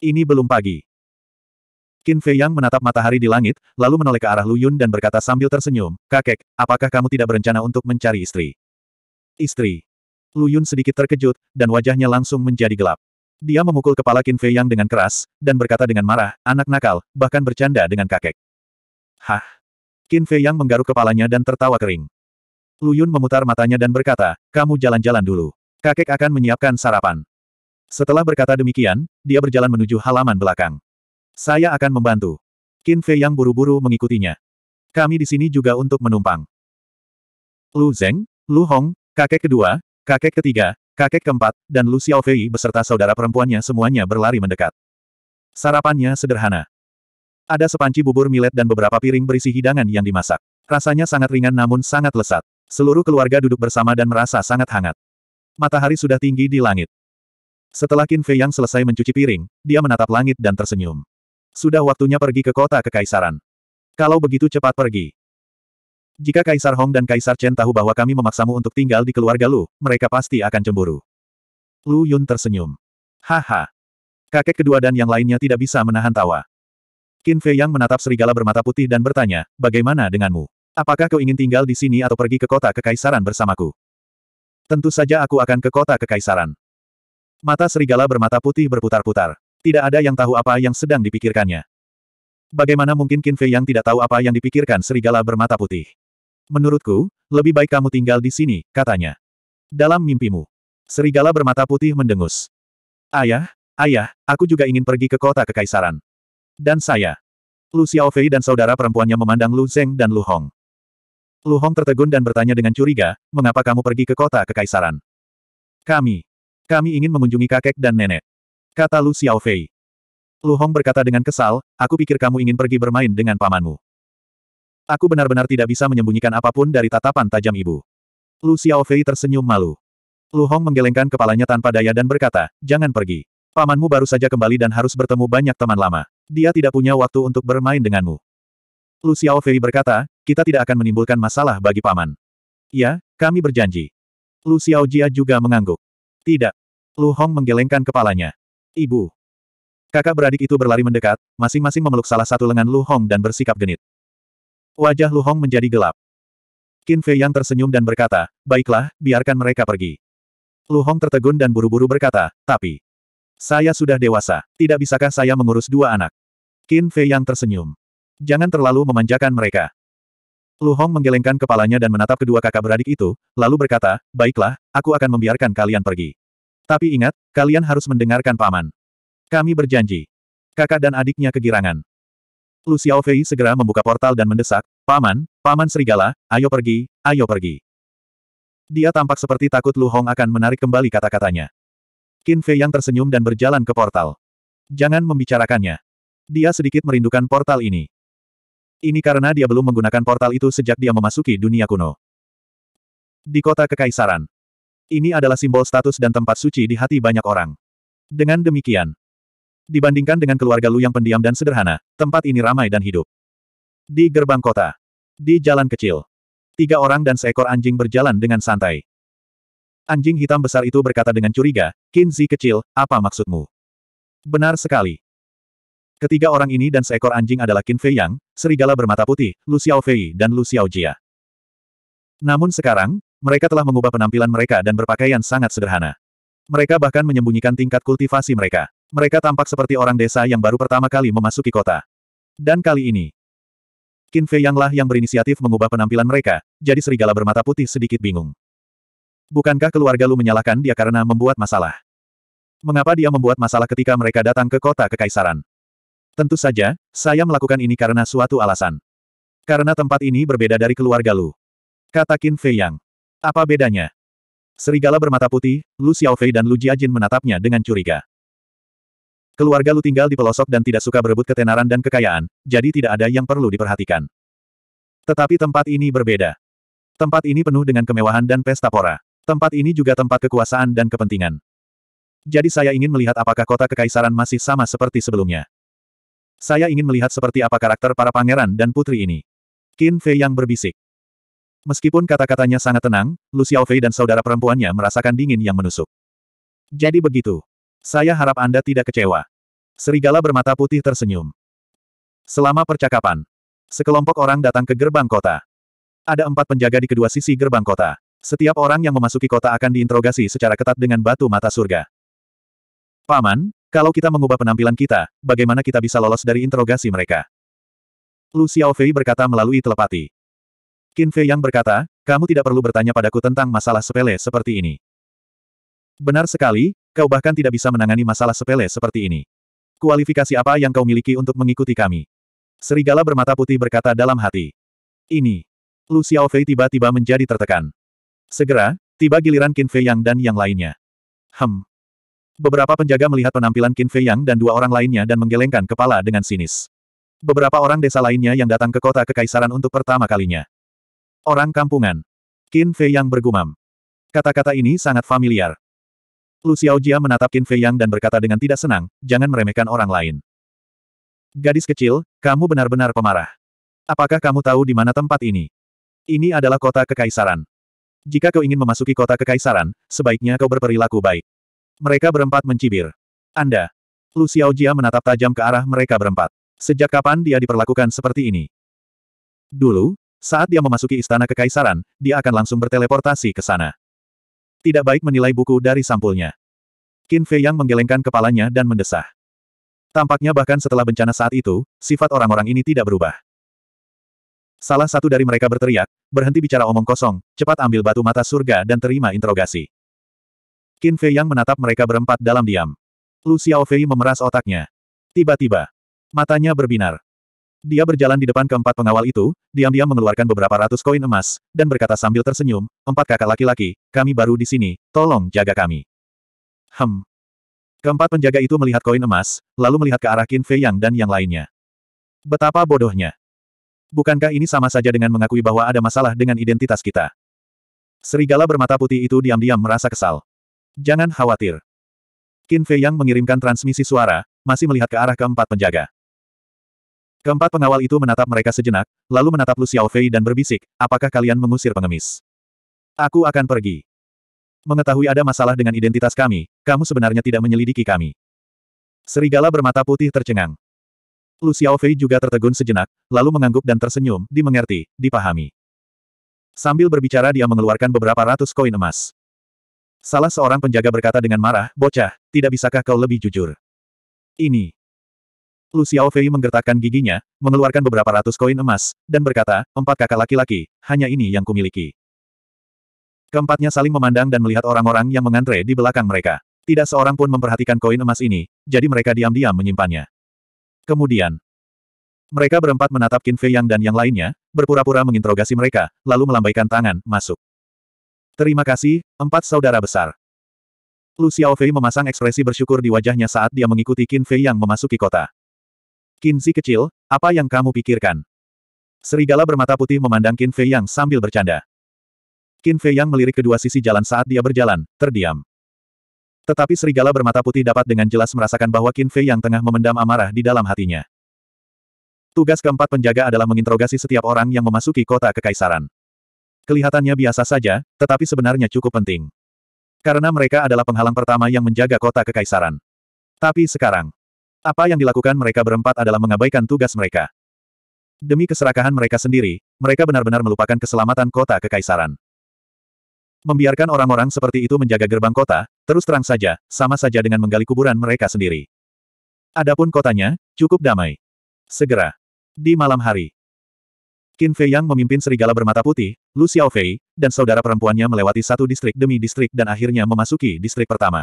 Ini belum pagi. Qin Fei yang menatap matahari di langit, lalu menoleh ke arah Lu Yun dan berkata sambil tersenyum, Kakek, apakah kamu tidak berencana untuk mencari istri? Istri. Luyun sedikit terkejut, dan wajahnya langsung menjadi gelap. Dia memukul kepala Qin Fei Yang dengan keras, dan berkata dengan marah, anak nakal, bahkan bercanda dengan kakek. Hah? Qin Fei Yang menggaruk kepalanya dan tertawa kering. Luyun memutar matanya dan berkata, kamu jalan-jalan dulu. Kakek akan menyiapkan sarapan. Setelah berkata demikian, dia berjalan menuju halaman belakang. Saya akan membantu. Qin Fei Yang buru-buru mengikutinya. Kami di sini juga untuk menumpang. Lu Zeng, Lu Hong, kakek kedua, Kakek ketiga, kakek keempat, dan Lu Xiaofei beserta saudara perempuannya semuanya berlari mendekat. Sarapannya sederhana. Ada sepanci bubur milet dan beberapa piring berisi hidangan yang dimasak. Rasanya sangat ringan namun sangat lesat. Seluruh keluarga duduk bersama dan merasa sangat hangat. Matahari sudah tinggi di langit. Setelah Qin Fei yang selesai mencuci piring, dia menatap langit dan tersenyum. Sudah waktunya pergi ke kota kekaisaran. Kalau begitu cepat pergi. Jika Kaisar Hong dan Kaisar Chen tahu bahwa kami memaksamu untuk tinggal di keluarga Lu, mereka pasti akan cemburu. Lu Yun tersenyum. Haha. Kakek kedua dan yang lainnya tidak bisa menahan tawa. Qin Fei Yang menatap serigala bermata putih dan bertanya, bagaimana denganmu? Apakah kau ingin tinggal di sini atau pergi ke kota kekaisaran bersamaku? Tentu saja aku akan ke kota kekaisaran. Mata serigala bermata putih berputar-putar. Tidak ada yang tahu apa yang sedang dipikirkannya. Bagaimana mungkin Qin Fei yang tidak tahu apa yang dipikirkan serigala bermata putih? Menurutku, lebih baik kamu tinggal di sini, katanya. Dalam mimpimu. Serigala bermata putih mendengus. Ayah, ayah, aku juga ingin pergi ke kota kekaisaran. Dan saya. Lu Xiaofei dan saudara perempuannya memandang Lu Zeng dan Lu Hong. Lu Hong tertegun dan bertanya dengan curiga, mengapa kamu pergi ke kota kekaisaran? Kami. Kami ingin mengunjungi kakek dan nenek. Kata Lu Xiaofei. Lu Hong berkata dengan kesal, aku pikir kamu ingin pergi bermain dengan pamanmu. Aku benar-benar tidak bisa menyembunyikan apapun dari tatapan tajam ibu. Lu Xiaofei tersenyum malu. Lu Hong menggelengkan kepalanya tanpa daya dan berkata, jangan pergi. Pamanmu baru saja kembali dan harus bertemu banyak teman lama. Dia tidak punya waktu untuk bermain denganmu. Lu Xiaofei berkata, kita tidak akan menimbulkan masalah bagi paman. Ya, kami berjanji. Lu Xiaojia juga mengangguk. Tidak. Lu Hong menggelengkan kepalanya. Ibu. Kakak beradik itu berlari mendekat, masing-masing memeluk salah satu lengan Lu Hong dan bersikap genit. Wajah Lu Hong menjadi gelap. Qin Fei Yang tersenyum dan berkata, baiklah, biarkan mereka pergi. Lu Hong tertegun dan buru-buru berkata, tapi... Saya sudah dewasa, tidak bisakah saya mengurus dua anak? Qin Fei Yang tersenyum. Jangan terlalu memanjakan mereka. Lu Hong menggelengkan kepalanya dan menatap kedua kakak beradik itu, lalu berkata, baiklah, aku akan membiarkan kalian pergi. Tapi ingat, kalian harus mendengarkan paman. Kami berjanji. Kakak dan adiknya kegirangan. Lu Xiaofei segera membuka portal dan mendesak, Paman, Paman Serigala, ayo pergi, ayo pergi. Dia tampak seperti takut Lu Hong akan menarik kembali kata-katanya. Qin Fei yang tersenyum dan berjalan ke portal. Jangan membicarakannya. Dia sedikit merindukan portal ini. Ini karena dia belum menggunakan portal itu sejak dia memasuki dunia kuno. Di kota Kekaisaran. Ini adalah simbol status dan tempat suci di hati banyak orang. Dengan demikian, Dibandingkan dengan keluarga Lu yang pendiam dan sederhana, tempat ini ramai dan hidup. Di gerbang kota. Di jalan kecil. Tiga orang dan seekor anjing berjalan dengan santai. Anjing hitam besar itu berkata dengan curiga, Kinzi kecil, apa maksudmu? Benar sekali. Ketiga orang ini dan seekor anjing adalah Qin Fei Yang, serigala bermata putih, Lu Xiao Fei dan Lu Xiao Jia. Namun sekarang, mereka telah mengubah penampilan mereka dan berpakaian sangat sederhana. Mereka bahkan menyembunyikan tingkat kultivasi mereka. Mereka tampak seperti orang desa yang baru pertama kali memasuki kota. Dan kali ini, Qin Fei Yanglah yang berinisiatif mengubah penampilan mereka, jadi serigala bermata putih sedikit bingung. Bukankah keluarga Lu menyalahkan dia karena membuat masalah? Mengapa dia membuat masalah ketika mereka datang ke kota kekaisaran? Tentu saja, saya melakukan ini karena suatu alasan. Karena tempat ini berbeda dari keluarga Lu. Kata Qin Fei Yang. Apa bedanya? Serigala bermata putih, Lu Xiaofei dan Lu Jiajin menatapnya dengan curiga. Keluarga Lu tinggal di pelosok dan tidak suka berebut ketenaran dan kekayaan, jadi tidak ada yang perlu diperhatikan. Tetapi tempat ini berbeda. Tempat ini penuh dengan kemewahan dan pesta pora. Tempat ini juga tempat kekuasaan dan kepentingan. Jadi saya ingin melihat apakah kota kekaisaran masih sama seperti sebelumnya. Saya ingin melihat seperti apa karakter para pangeran dan putri ini. Qin Fei yang berbisik. Meskipun kata-katanya sangat tenang, Lu Xiaofei dan saudara perempuannya merasakan dingin yang menusuk. Jadi begitu. Saya harap Anda tidak kecewa. Serigala bermata putih tersenyum. Selama percakapan, sekelompok orang datang ke gerbang kota. Ada empat penjaga di kedua sisi gerbang kota. Setiap orang yang memasuki kota akan diinterogasi secara ketat dengan batu mata surga. Paman, kalau kita mengubah penampilan kita, bagaimana kita bisa lolos dari interogasi mereka? Lu Xiaofei berkata melalui telepati. Qin Fei yang berkata, kamu tidak perlu bertanya padaku tentang masalah sepele seperti ini. Benar sekali, Kau bahkan tidak bisa menangani masalah sepele seperti ini. Kualifikasi apa yang kau miliki untuk mengikuti kami? Serigala bermata putih berkata dalam hati. Ini. Lu Xiaofei tiba-tiba menjadi tertekan. Segera, tiba giliran Qin Fei Yang dan yang lainnya. Hem. Beberapa penjaga melihat penampilan Qin Fei Yang dan dua orang lainnya dan menggelengkan kepala dengan sinis. Beberapa orang desa lainnya yang datang ke kota kekaisaran untuk pertama kalinya. Orang kampungan. Qin Fei Yang bergumam. Kata-kata ini sangat familiar. Lu Xiaojia menatap Qin Fei Yang dan berkata dengan tidak senang, jangan meremehkan orang lain. Gadis kecil, kamu benar-benar pemarah. Apakah kamu tahu di mana tempat ini? Ini adalah kota kekaisaran. Jika kau ingin memasuki kota kekaisaran, sebaiknya kau berperilaku baik. Mereka berempat mencibir. Anda. Lu Xiaojia menatap tajam ke arah mereka berempat. Sejak kapan dia diperlakukan seperti ini? Dulu, saat dia memasuki istana kekaisaran, dia akan langsung berteleportasi ke sana. Tidak baik menilai buku dari sampulnya. Qin Fei yang menggelengkan kepalanya dan mendesah. Tampaknya bahkan setelah bencana saat itu, sifat orang-orang ini tidak berubah. Salah satu dari mereka berteriak, berhenti bicara omong kosong, cepat ambil batu mata surga dan terima interogasi. Qin Fei yang menatap mereka berempat dalam diam. Lu Xiaofei memeras otaknya. Tiba-tiba, matanya berbinar. Dia berjalan di depan keempat pengawal itu, diam-diam mengeluarkan beberapa ratus koin emas, dan berkata sambil tersenyum, empat kakak laki-laki, kami baru di sini, tolong jaga kami. Hem. Keempat penjaga itu melihat koin emas, lalu melihat ke arah Qin Fei Yang dan yang lainnya. Betapa bodohnya. Bukankah ini sama saja dengan mengakui bahwa ada masalah dengan identitas kita? Serigala bermata putih itu diam-diam merasa kesal. Jangan khawatir. Qin Fei Yang mengirimkan transmisi suara, masih melihat ke arah keempat penjaga. Keempat pengawal itu menatap mereka sejenak, lalu menatap Lu Xiaofei dan berbisik, apakah kalian mengusir pengemis? Aku akan pergi. Mengetahui ada masalah dengan identitas kami, kamu sebenarnya tidak menyelidiki kami. Serigala bermata putih tercengang. Lu Xiaofei juga tertegun sejenak, lalu mengangguk dan tersenyum, dimengerti, dipahami. Sambil berbicara dia mengeluarkan beberapa ratus koin emas. Salah seorang penjaga berkata dengan marah, bocah, tidak bisakah kau lebih jujur? Ini, Lu Xiaofei menggertakkan giginya, mengeluarkan beberapa ratus koin emas, dan berkata, empat kakak laki-laki, hanya ini yang kumiliki. Keempatnya saling memandang dan melihat orang-orang yang mengantre di belakang mereka. Tidak seorang pun memperhatikan koin emas ini, jadi mereka diam-diam menyimpannya. Kemudian, mereka berempat menatap Qin Fei Yang dan yang lainnya, berpura-pura menginterogasi mereka, lalu melambaikan tangan, masuk. Terima kasih, empat saudara besar. Lu Xiaofei memasang ekspresi bersyukur di wajahnya saat dia mengikuti Qin Fei Yang memasuki kota. Kinzi kecil, apa yang kamu pikirkan? Serigala bermata putih memandang Qin Fei Yang sambil bercanda. Qin Fei Yang melirik kedua sisi jalan saat dia berjalan, terdiam. Tetapi serigala bermata putih dapat dengan jelas merasakan bahwa Qin Fei yang tengah memendam amarah di dalam hatinya. Tugas keempat penjaga adalah menginterogasi setiap orang yang memasuki kota kekaisaran. Kelihatannya biasa saja, tetapi sebenarnya cukup penting. Karena mereka adalah penghalang pertama yang menjaga kota kekaisaran. Tapi sekarang, apa yang dilakukan mereka berempat adalah mengabaikan tugas mereka. Demi keserakahan mereka sendiri, mereka benar-benar melupakan keselamatan kota kekaisaran. Membiarkan orang-orang seperti itu menjaga gerbang kota, terus terang saja, sama saja dengan menggali kuburan mereka sendiri. Adapun kotanya, cukup damai. Segera. Di malam hari. Qin Fei Yang memimpin serigala bermata putih, Lu Xiaofei, dan saudara perempuannya melewati satu distrik demi distrik dan akhirnya memasuki distrik pertama.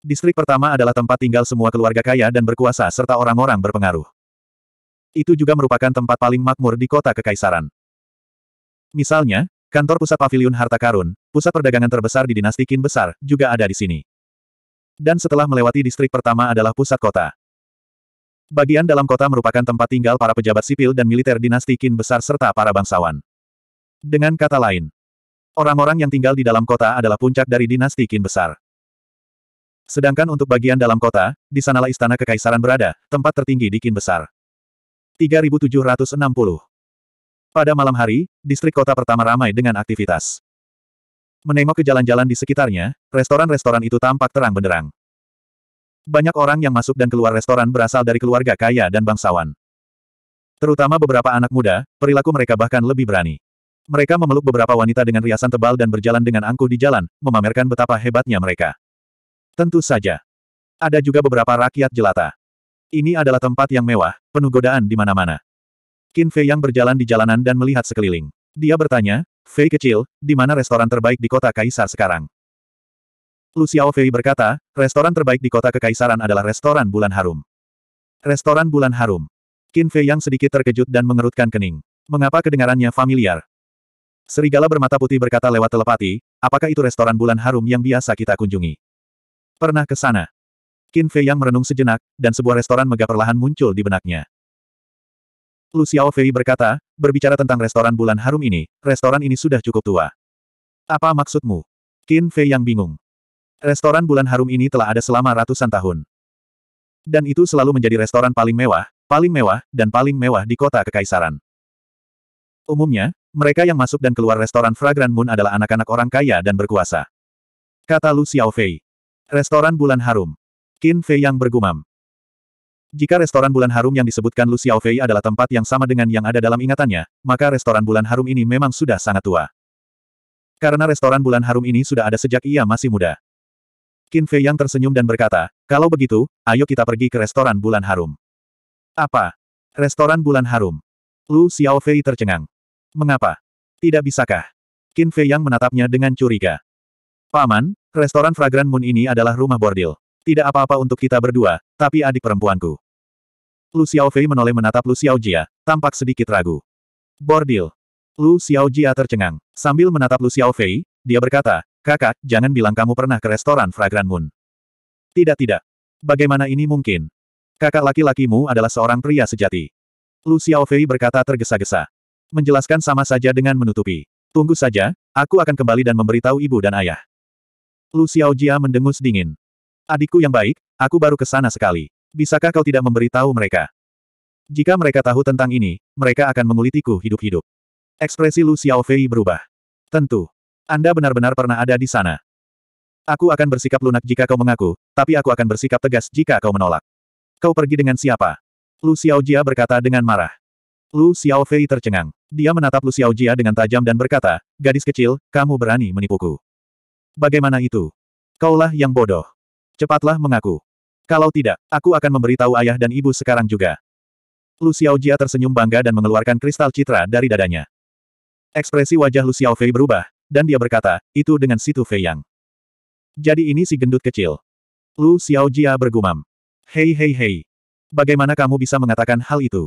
Distrik pertama adalah tempat tinggal semua keluarga kaya dan berkuasa serta orang-orang berpengaruh. Itu juga merupakan tempat paling makmur di kota kekaisaran. Misalnya, kantor pusat pavilion harta karun, pusat perdagangan terbesar di dinasti Qin besar, juga ada di sini. Dan setelah melewati distrik pertama adalah pusat kota. Bagian dalam kota merupakan tempat tinggal para pejabat sipil dan militer dinasti Qin besar serta para bangsawan. Dengan kata lain, orang-orang yang tinggal di dalam kota adalah puncak dari dinasti Qin besar. Sedangkan untuk bagian dalam kota, di sanalah istana kekaisaran berada, tempat tertinggi di Kin Besar. 3760 Pada malam hari, distrik kota pertama ramai dengan aktivitas. Menengok ke jalan-jalan di sekitarnya, restoran-restoran itu tampak terang benderang. Banyak orang yang masuk dan keluar restoran berasal dari keluarga kaya dan bangsawan. Terutama beberapa anak muda, perilaku mereka bahkan lebih berani. Mereka memeluk beberapa wanita dengan riasan tebal dan berjalan dengan angkuh di jalan, memamerkan betapa hebatnya mereka. Tentu saja. Ada juga beberapa rakyat jelata. Ini adalah tempat yang mewah, penuh godaan di mana-mana. Qin Fei yang berjalan di jalanan dan melihat sekeliling. Dia bertanya, Fei kecil, di mana restoran terbaik di kota Kaisar sekarang? Lu Fei berkata, restoran terbaik di kota kekaisaran adalah restoran Bulan Harum. Restoran Bulan Harum. Qin Fei yang sedikit terkejut dan mengerutkan kening. Mengapa kedengarannya familiar? Serigala bermata putih berkata lewat telepati, apakah itu restoran Bulan Harum yang biasa kita kunjungi? Pernah ke sana. Qin Fei yang merenung sejenak, dan sebuah restoran megah perlahan muncul di benaknya. Lu Xiao Fei berkata, berbicara tentang restoran bulan harum ini, restoran ini sudah cukup tua. Apa maksudmu? Qin Fei yang bingung. Restoran bulan harum ini telah ada selama ratusan tahun. Dan itu selalu menjadi restoran paling mewah, paling mewah, dan paling mewah di kota Kekaisaran. Umumnya, mereka yang masuk dan keluar restoran Fragrant Moon adalah anak-anak orang kaya dan berkuasa. Kata Lu Fei. Restoran Bulan Harum. Qin Fei yang bergumam. Jika restoran Bulan Harum yang disebutkan Lu Xiao Fei adalah tempat yang sama dengan yang ada dalam ingatannya, maka restoran Bulan Harum ini memang sudah sangat tua. Karena restoran Bulan Harum ini sudah ada sejak ia masih muda. Qin Fei yang tersenyum dan berkata, kalau begitu, ayo kita pergi ke restoran Bulan Harum. Apa? Restoran Bulan Harum. Lu Xiao Fei tercengang. Mengapa? Tidak bisakah? Qin Fei yang menatapnya dengan curiga. Paman, Restoran Fragrant Moon ini adalah rumah bordil. Tidak apa-apa untuk kita berdua, tapi adik perempuanku. Lu Xiaofei menoleh menatap Lu Jia, tampak sedikit ragu. Bordil. Lu Jia tercengang. Sambil menatap Lu Xiaofei, dia berkata, Kakak, jangan bilang kamu pernah ke restoran Fragrant Moon. Tidak tidak. Bagaimana ini mungkin? Kakak laki-lakimu adalah seorang pria sejati. Lu Xiaofei berkata tergesa-gesa. Menjelaskan sama saja dengan menutupi. Tunggu saja, aku akan kembali dan memberitahu ibu dan ayah. Lu Xiaojia mendengus dingin. Adikku yang baik, aku baru ke sana sekali. Bisakah kau tidak memberitahu mereka? Jika mereka tahu tentang ini, mereka akan mengulitiku hidup-hidup. Ekspresi Lu Xiaofei berubah. Tentu. Anda benar-benar pernah ada di sana. Aku akan bersikap lunak jika kau mengaku, tapi aku akan bersikap tegas jika kau menolak. Kau pergi dengan siapa? Lu Xiaojia berkata dengan marah. Lu Xiaofei tercengang. Dia menatap Lu Xiaojia dengan tajam dan berkata, Gadis kecil, kamu berani menipuku. Bagaimana itu? Kaulah yang bodoh. Cepatlah mengaku. Kalau tidak, aku akan memberitahu ayah dan ibu sekarang juga. Lu Xiao Jia tersenyum bangga dan mengeluarkan kristal citra dari dadanya. Ekspresi wajah Lu Xiao Fei berubah, dan dia berkata, itu dengan situ Fei Yang. Jadi ini si gendut kecil. Lu Xiao Jia bergumam. Hei hei hei. Bagaimana kamu bisa mengatakan hal itu?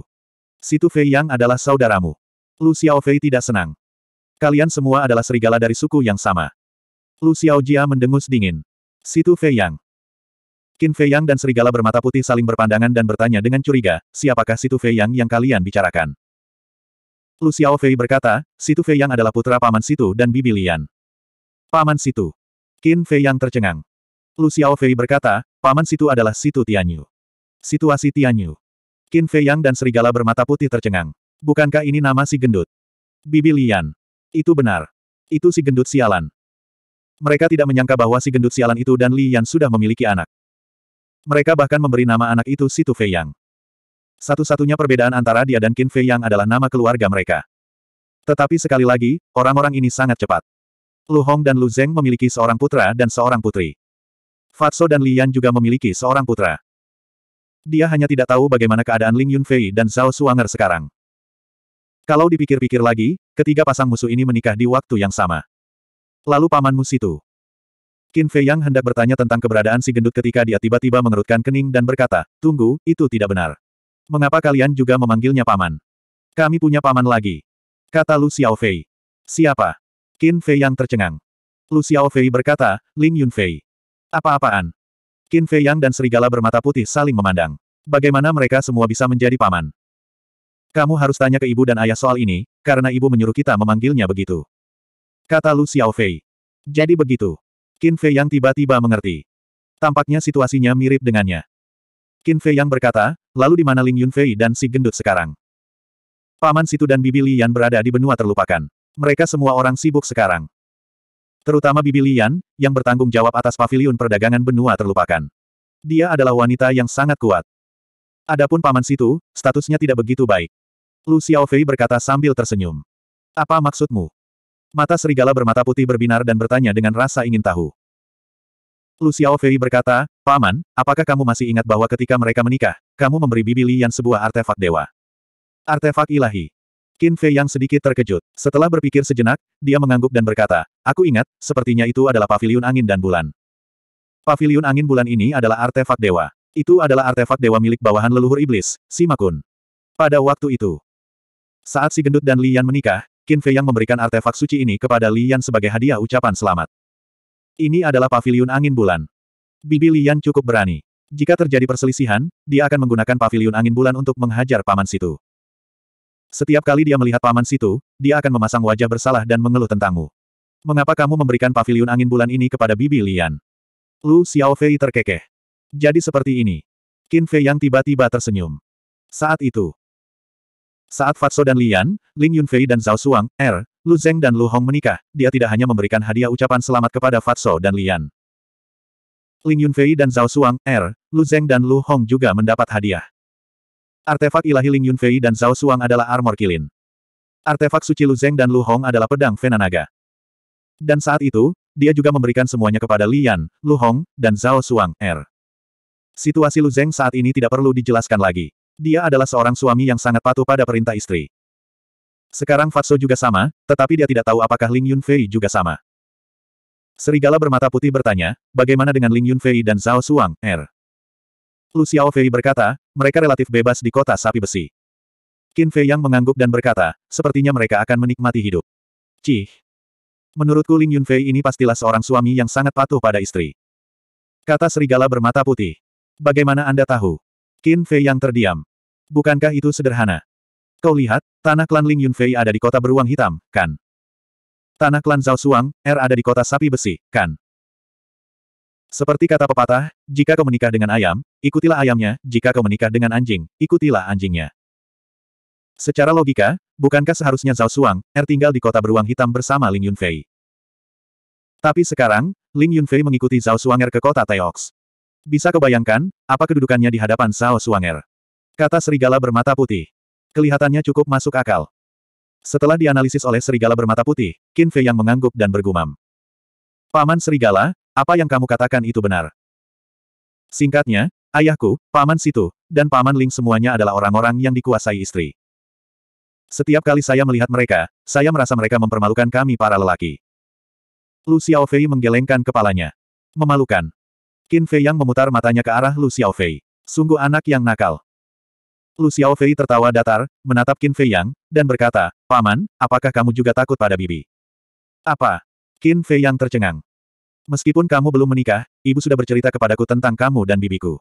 Situ Fei Yang adalah saudaramu. Lu Xiao Fei tidak senang. Kalian semua adalah serigala dari suku yang sama. Lu Xiaojia mendengus dingin. Situ Fei Yang. Qin Fei dan serigala bermata putih saling berpandangan dan bertanya dengan curiga, siapakah Situ Fei Yang kalian bicarakan? Lu Xiao Fei berkata, Situ Fei adalah putra Paman Situ dan Bibi Lian. Paman Situ. Qin Fei tercengang. Lu Xiao Fei berkata, Paman Situ adalah Situ Tianyu. Situasi Tianyu. Qin Fei dan serigala bermata putih tercengang. Bukankah ini nama si gendut? Bibi Lian. Itu benar. Itu si gendut sialan. Mereka tidak menyangka bahwa si gendut sialan itu dan Li Yan sudah memiliki anak. Mereka bahkan memberi nama anak itu Situ Fei Yang. Satu-satunya perbedaan antara dia dan Qin Fei Yang adalah nama keluarga mereka. Tetapi sekali lagi, orang-orang ini sangat cepat. Lu Hong dan Lu Zeng memiliki seorang putra dan seorang putri. Fatso dan Li Yan juga memiliki seorang putra. Dia hanya tidak tahu bagaimana keadaan Ling Yun Fei dan Zhao Suanger sekarang. Kalau dipikir-pikir lagi, ketiga pasang musuh ini menikah di waktu yang sama. Lalu pamanmu situ. Qin Fei Yang hendak bertanya tentang keberadaan si gendut ketika dia tiba-tiba mengerutkan kening dan berkata, Tunggu, itu tidak benar. Mengapa kalian juga memanggilnya paman? Kami punya paman lagi. Kata Lu Xiao Fei. Siapa? Qin Fei Yang tercengang. Lu Xiao Fei berkata, Ling Fei. Apa-apaan? Qin Fei Yang dan serigala bermata putih saling memandang. Bagaimana mereka semua bisa menjadi paman? Kamu harus tanya ke ibu dan ayah soal ini, karena ibu menyuruh kita memanggilnya begitu kata Lu Xiaofei. Jadi begitu. Qin Fei yang tiba-tiba mengerti. Tampaknya situasinya mirip dengannya. Qin Fei yang berkata, lalu di mana Ling Yunfei dan si gendut sekarang? Paman Situ dan Bibi Lian berada di benua terlupakan. Mereka semua orang sibuk sekarang. Terutama Bibi Lian, yang bertanggung jawab atas paviliun perdagangan benua terlupakan. Dia adalah wanita yang sangat kuat. Adapun Paman Situ, statusnya tidak begitu baik. Lu Xiaofei berkata sambil tersenyum. Apa maksudmu? Mata serigala bermata putih berbinar dan bertanya dengan rasa ingin tahu. Lu Xiao Fei berkata, Paman, apakah kamu masih ingat bahwa ketika mereka menikah, kamu memberi Bibi Li Yan sebuah artefak dewa? Artefak ilahi. Qin Fei yang sedikit terkejut. Setelah berpikir sejenak, dia mengangguk dan berkata, Aku ingat, sepertinya itu adalah pavilion angin dan bulan. Pavilion angin bulan ini adalah artefak dewa. Itu adalah artefak dewa milik bawahan leluhur iblis, Simakun. Pada waktu itu, saat si gendut dan Li Yan menikah, Qin Fei yang memberikan artefak suci ini kepada Li Yan sebagai hadiah ucapan selamat. Ini adalah pavilion angin bulan. Bibi Li Yan cukup berani. Jika terjadi perselisihan, dia akan menggunakan pavilion angin bulan untuk menghajar paman situ. Setiap kali dia melihat paman situ, dia akan memasang wajah bersalah dan mengeluh tentangmu. Mengapa kamu memberikan pavilion angin bulan ini kepada Bibi Lian? Lu Xiao Fei terkekeh. Jadi seperti ini. Qin Fei yang tiba-tiba tersenyum. Saat itu, saat Fatso dan Lian, Ling Yunfei dan Zhao Suang, Er, Lu Zeng dan Lu Hong menikah, dia tidak hanya memberikan hadiah ucapan selamat kepada Fatso dan Lian. Ling Yunfei dan Zhao Suang, Er, Lu Zeng dan Lu Hong juga mendapat hadiah. Artefak ilahi Ling Yunfei dan Zhao Suang adalah armor kilin. Artefak suci Lu Zeng dan Lu Hong adalah pedang Venanaga. Dan saat itu, dia juga memberikan semuanya kepada Lian, Lu Hong, dan Zhao Suang, Er. Situasi Lu Zeng saat ini tidak perlu dijelaskan lagi. Dia adalah seorang suami yang sangat patuh pada perintah istri. Sekarang Fatso juga sama, tetapi dia tidak tahu apakah Ling Yunfei juga sama. Serigala bermata putih bertanya, bagaimana dengan Ling Yunfei dan Zhao Suang, R? Er? Lu Xiaofei berkata, mereka relatif bebas di kota sapi besi. Qin Fei yang mengangguk dan berkata, sepertinya mereka akan menikmati hidup. Cih. Menurutku Ling Yunfei ini pastilah seorang suami yang sangat patuh pada istri. Kata serigala bermata putih. Bagaimana Anda tahu? Qin Fei yang terdiam. Bukankah itu sederhana? Kau lihat, tanah klan Ling Yunfei ada di kota beruang hitam, kan? Tanah klan Zhao Suang, R er ada di kota sapi besi, kan? Seperti kata pepatah, jika kau menikah dengan ayam, ikutilah ayamnya, jika kau menikah dengan anjing, ikutilah anjingnya. Secara logika, bukankah seharusnya Zhao Suang, Er tinggal di kota beruang hitam bersama Ling Yunfei? Tapi sekarang, Ling Yunfei mengikuti Zhao Suang Er ke kota Taiox. Bisa kebayangkan, apa kedudukannya di hadapan Sao Suanger? Kata serigala bermata putih. Kelihatannya cukup masuk akal. Setelah dianalisis oleh serigala bermata putih, Qin Fei yang mengangguk dan bergumam. Paman serigala, apa yang kamu katakan itu benar? Singkatnya, ayahku, Paman Situ, dan Paman Ling semuanya adalah orang-orang yang dikuasai istri. Setiap kali saya melihat mereka, saya merasa mereka mempermalukan kami para lelaki. Lu Xiaofei menggelengkan kepalanya. Memalukan. Qin Fei yang memutar matanya ke arah Lu Xiao Fei. Sungguh anak yang nakal. Lu Xiao Fei tertawa datar, menatap Qin Fei Yang, dan berkata, Paman, apakah kamu juga takut pada bibi? Apa? Qin Fei Yang tercengang. Meskipun kamu belum menikah, ibu sudah bercerita kepadaku tentang kamu dan bibiku.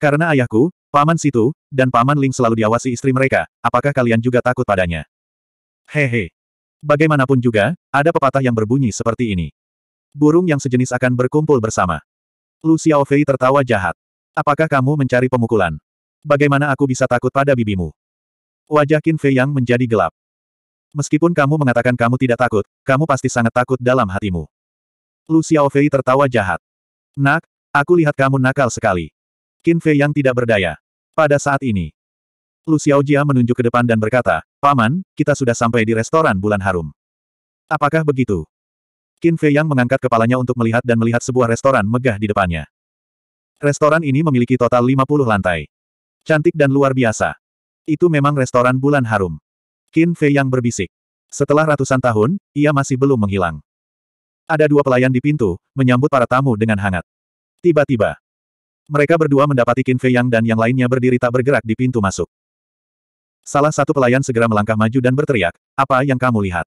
Karena ayahku, Paman Situ, dan Paman Ling selalu diawasi istri mereka, apakah kalian juga takut padanya? Hehe. Bagaimanapun juga, ada pepatah yang berbunyi seperti ini. Burung yang sejenis akan berkumpul bersama. Lu Xiaofei tertawa jahat. Apakah kamu mencari pemukulan? Bagaimana aku bisa takut pada bibimu? Wajah Qin Fei yang menjadi gelap. Meskipun kamu mengatakan kamu tidak takut, kamu pasti sangat takut dalam hatimu. Lu Xiaofei tertawa jahat. Nak, aku lihat kamu nakal sekali. Qin Fei yang tidak berdaya. Pada saat ini, Lu Xiaojia menunjuk ke depan dan berkata, Paman, kita sudah sampai di restoran Bulan Harum. Apakah begitu? Qin Fei Yang mengangkat kepalanya untuk melihat dan melihat sebuah restoran megah di depannya. Restoran ini memiliki total 50 lantai. Cantik dan luar biasa. Itu memang restoran bulan harum. Qin Fei Yang berbisik. Setelah ratusan tahun, ia masih belum menghilang. Ada dua pelayan di pintu, menyambut para tamu dengan hangat. Tiba-tiba, mereka berdua mendapati Qin Fei Yang dan yang lainnya berdiri tak bergerak di pintu masuk. Salah satu pelayan segera melangkah maju dan berteriak, apa yang kamu lihat?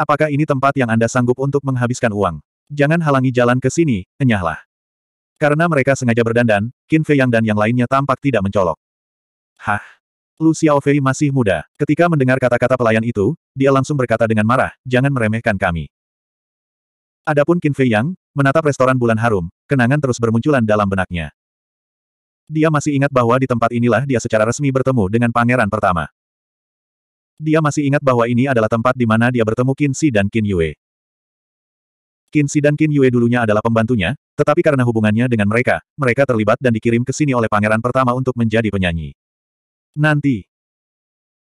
Apakah ini tempat yang Anda sanggup untuk menghabiskan uang? Jangan halangi jalan ke sini, enyahlah. Karena mereka sengaja berdandan, Qin Fei Yang dan yang lainnya tampak tidak mencolok. Hah? Lu Xiaofei masih muda. Ketika mendengar kata-kata pelayan itu, dia langsung berkata dengan marah, jangan meremehkan kami. Adapun Qin Fei Yang, menatap restoran bulan harum, kenangan terus bermunculan dalam benaknya. Dia masih ingat bahwa di tempat inilah dia secara resmi bertemu dengan pangeran pertama. Dia masih ingat bahwa ini adalah tempat di mana dia bertemu Shi dan Qin Yue. Shi dan Qin Yue dulunya adalah pembantunya, tetapi karena hubungannya dengan mereka, mereka terlibat dan dikirim ke sini oleh pangeran pertama untuk menjadi penyanyi. Nanti.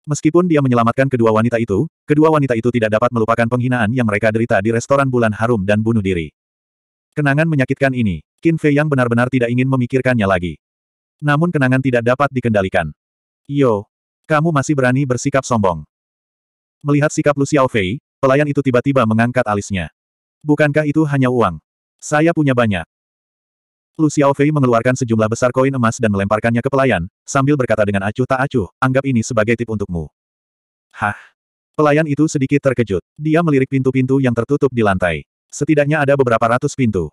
Meskipun dia menyelamatkan kedua wanita itu, kedua wanita itu tidak dapat melupakan penghinaan yang mereka derita di restoran bulan harum dan bunuh diri. Kenangan menyakitkan ini, Qin Fei yang benar-benar tidak ingin memikirkannya lagi. Namun kenangan tidak dapat dikendalikan. Yo, kamu masih berani bersikap sombong. Melihat sikap Lu Xiaofei, pelayan itu tiba-tiba mengangkat alisnya. Bukankah itu hanya uang? Saya punya banyak. Lu Xiaofei mengeluarkan sejumlah besar koin emas dan melemparkannya ke pelayan, sambil berkata dengan acuh tak acuh, anggap ini sebagai tip untukmu. Hah? Pelayan itu sedikit terkejut. Dia melirik pintu-pintu yang tertutup di lantai. Setidaknya ada beberapa ratus pintu.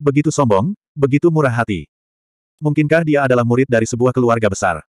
Begitu sombong, begitu murah hati. Mungkinkah dia adalah murid dari sebuah keluarga besar?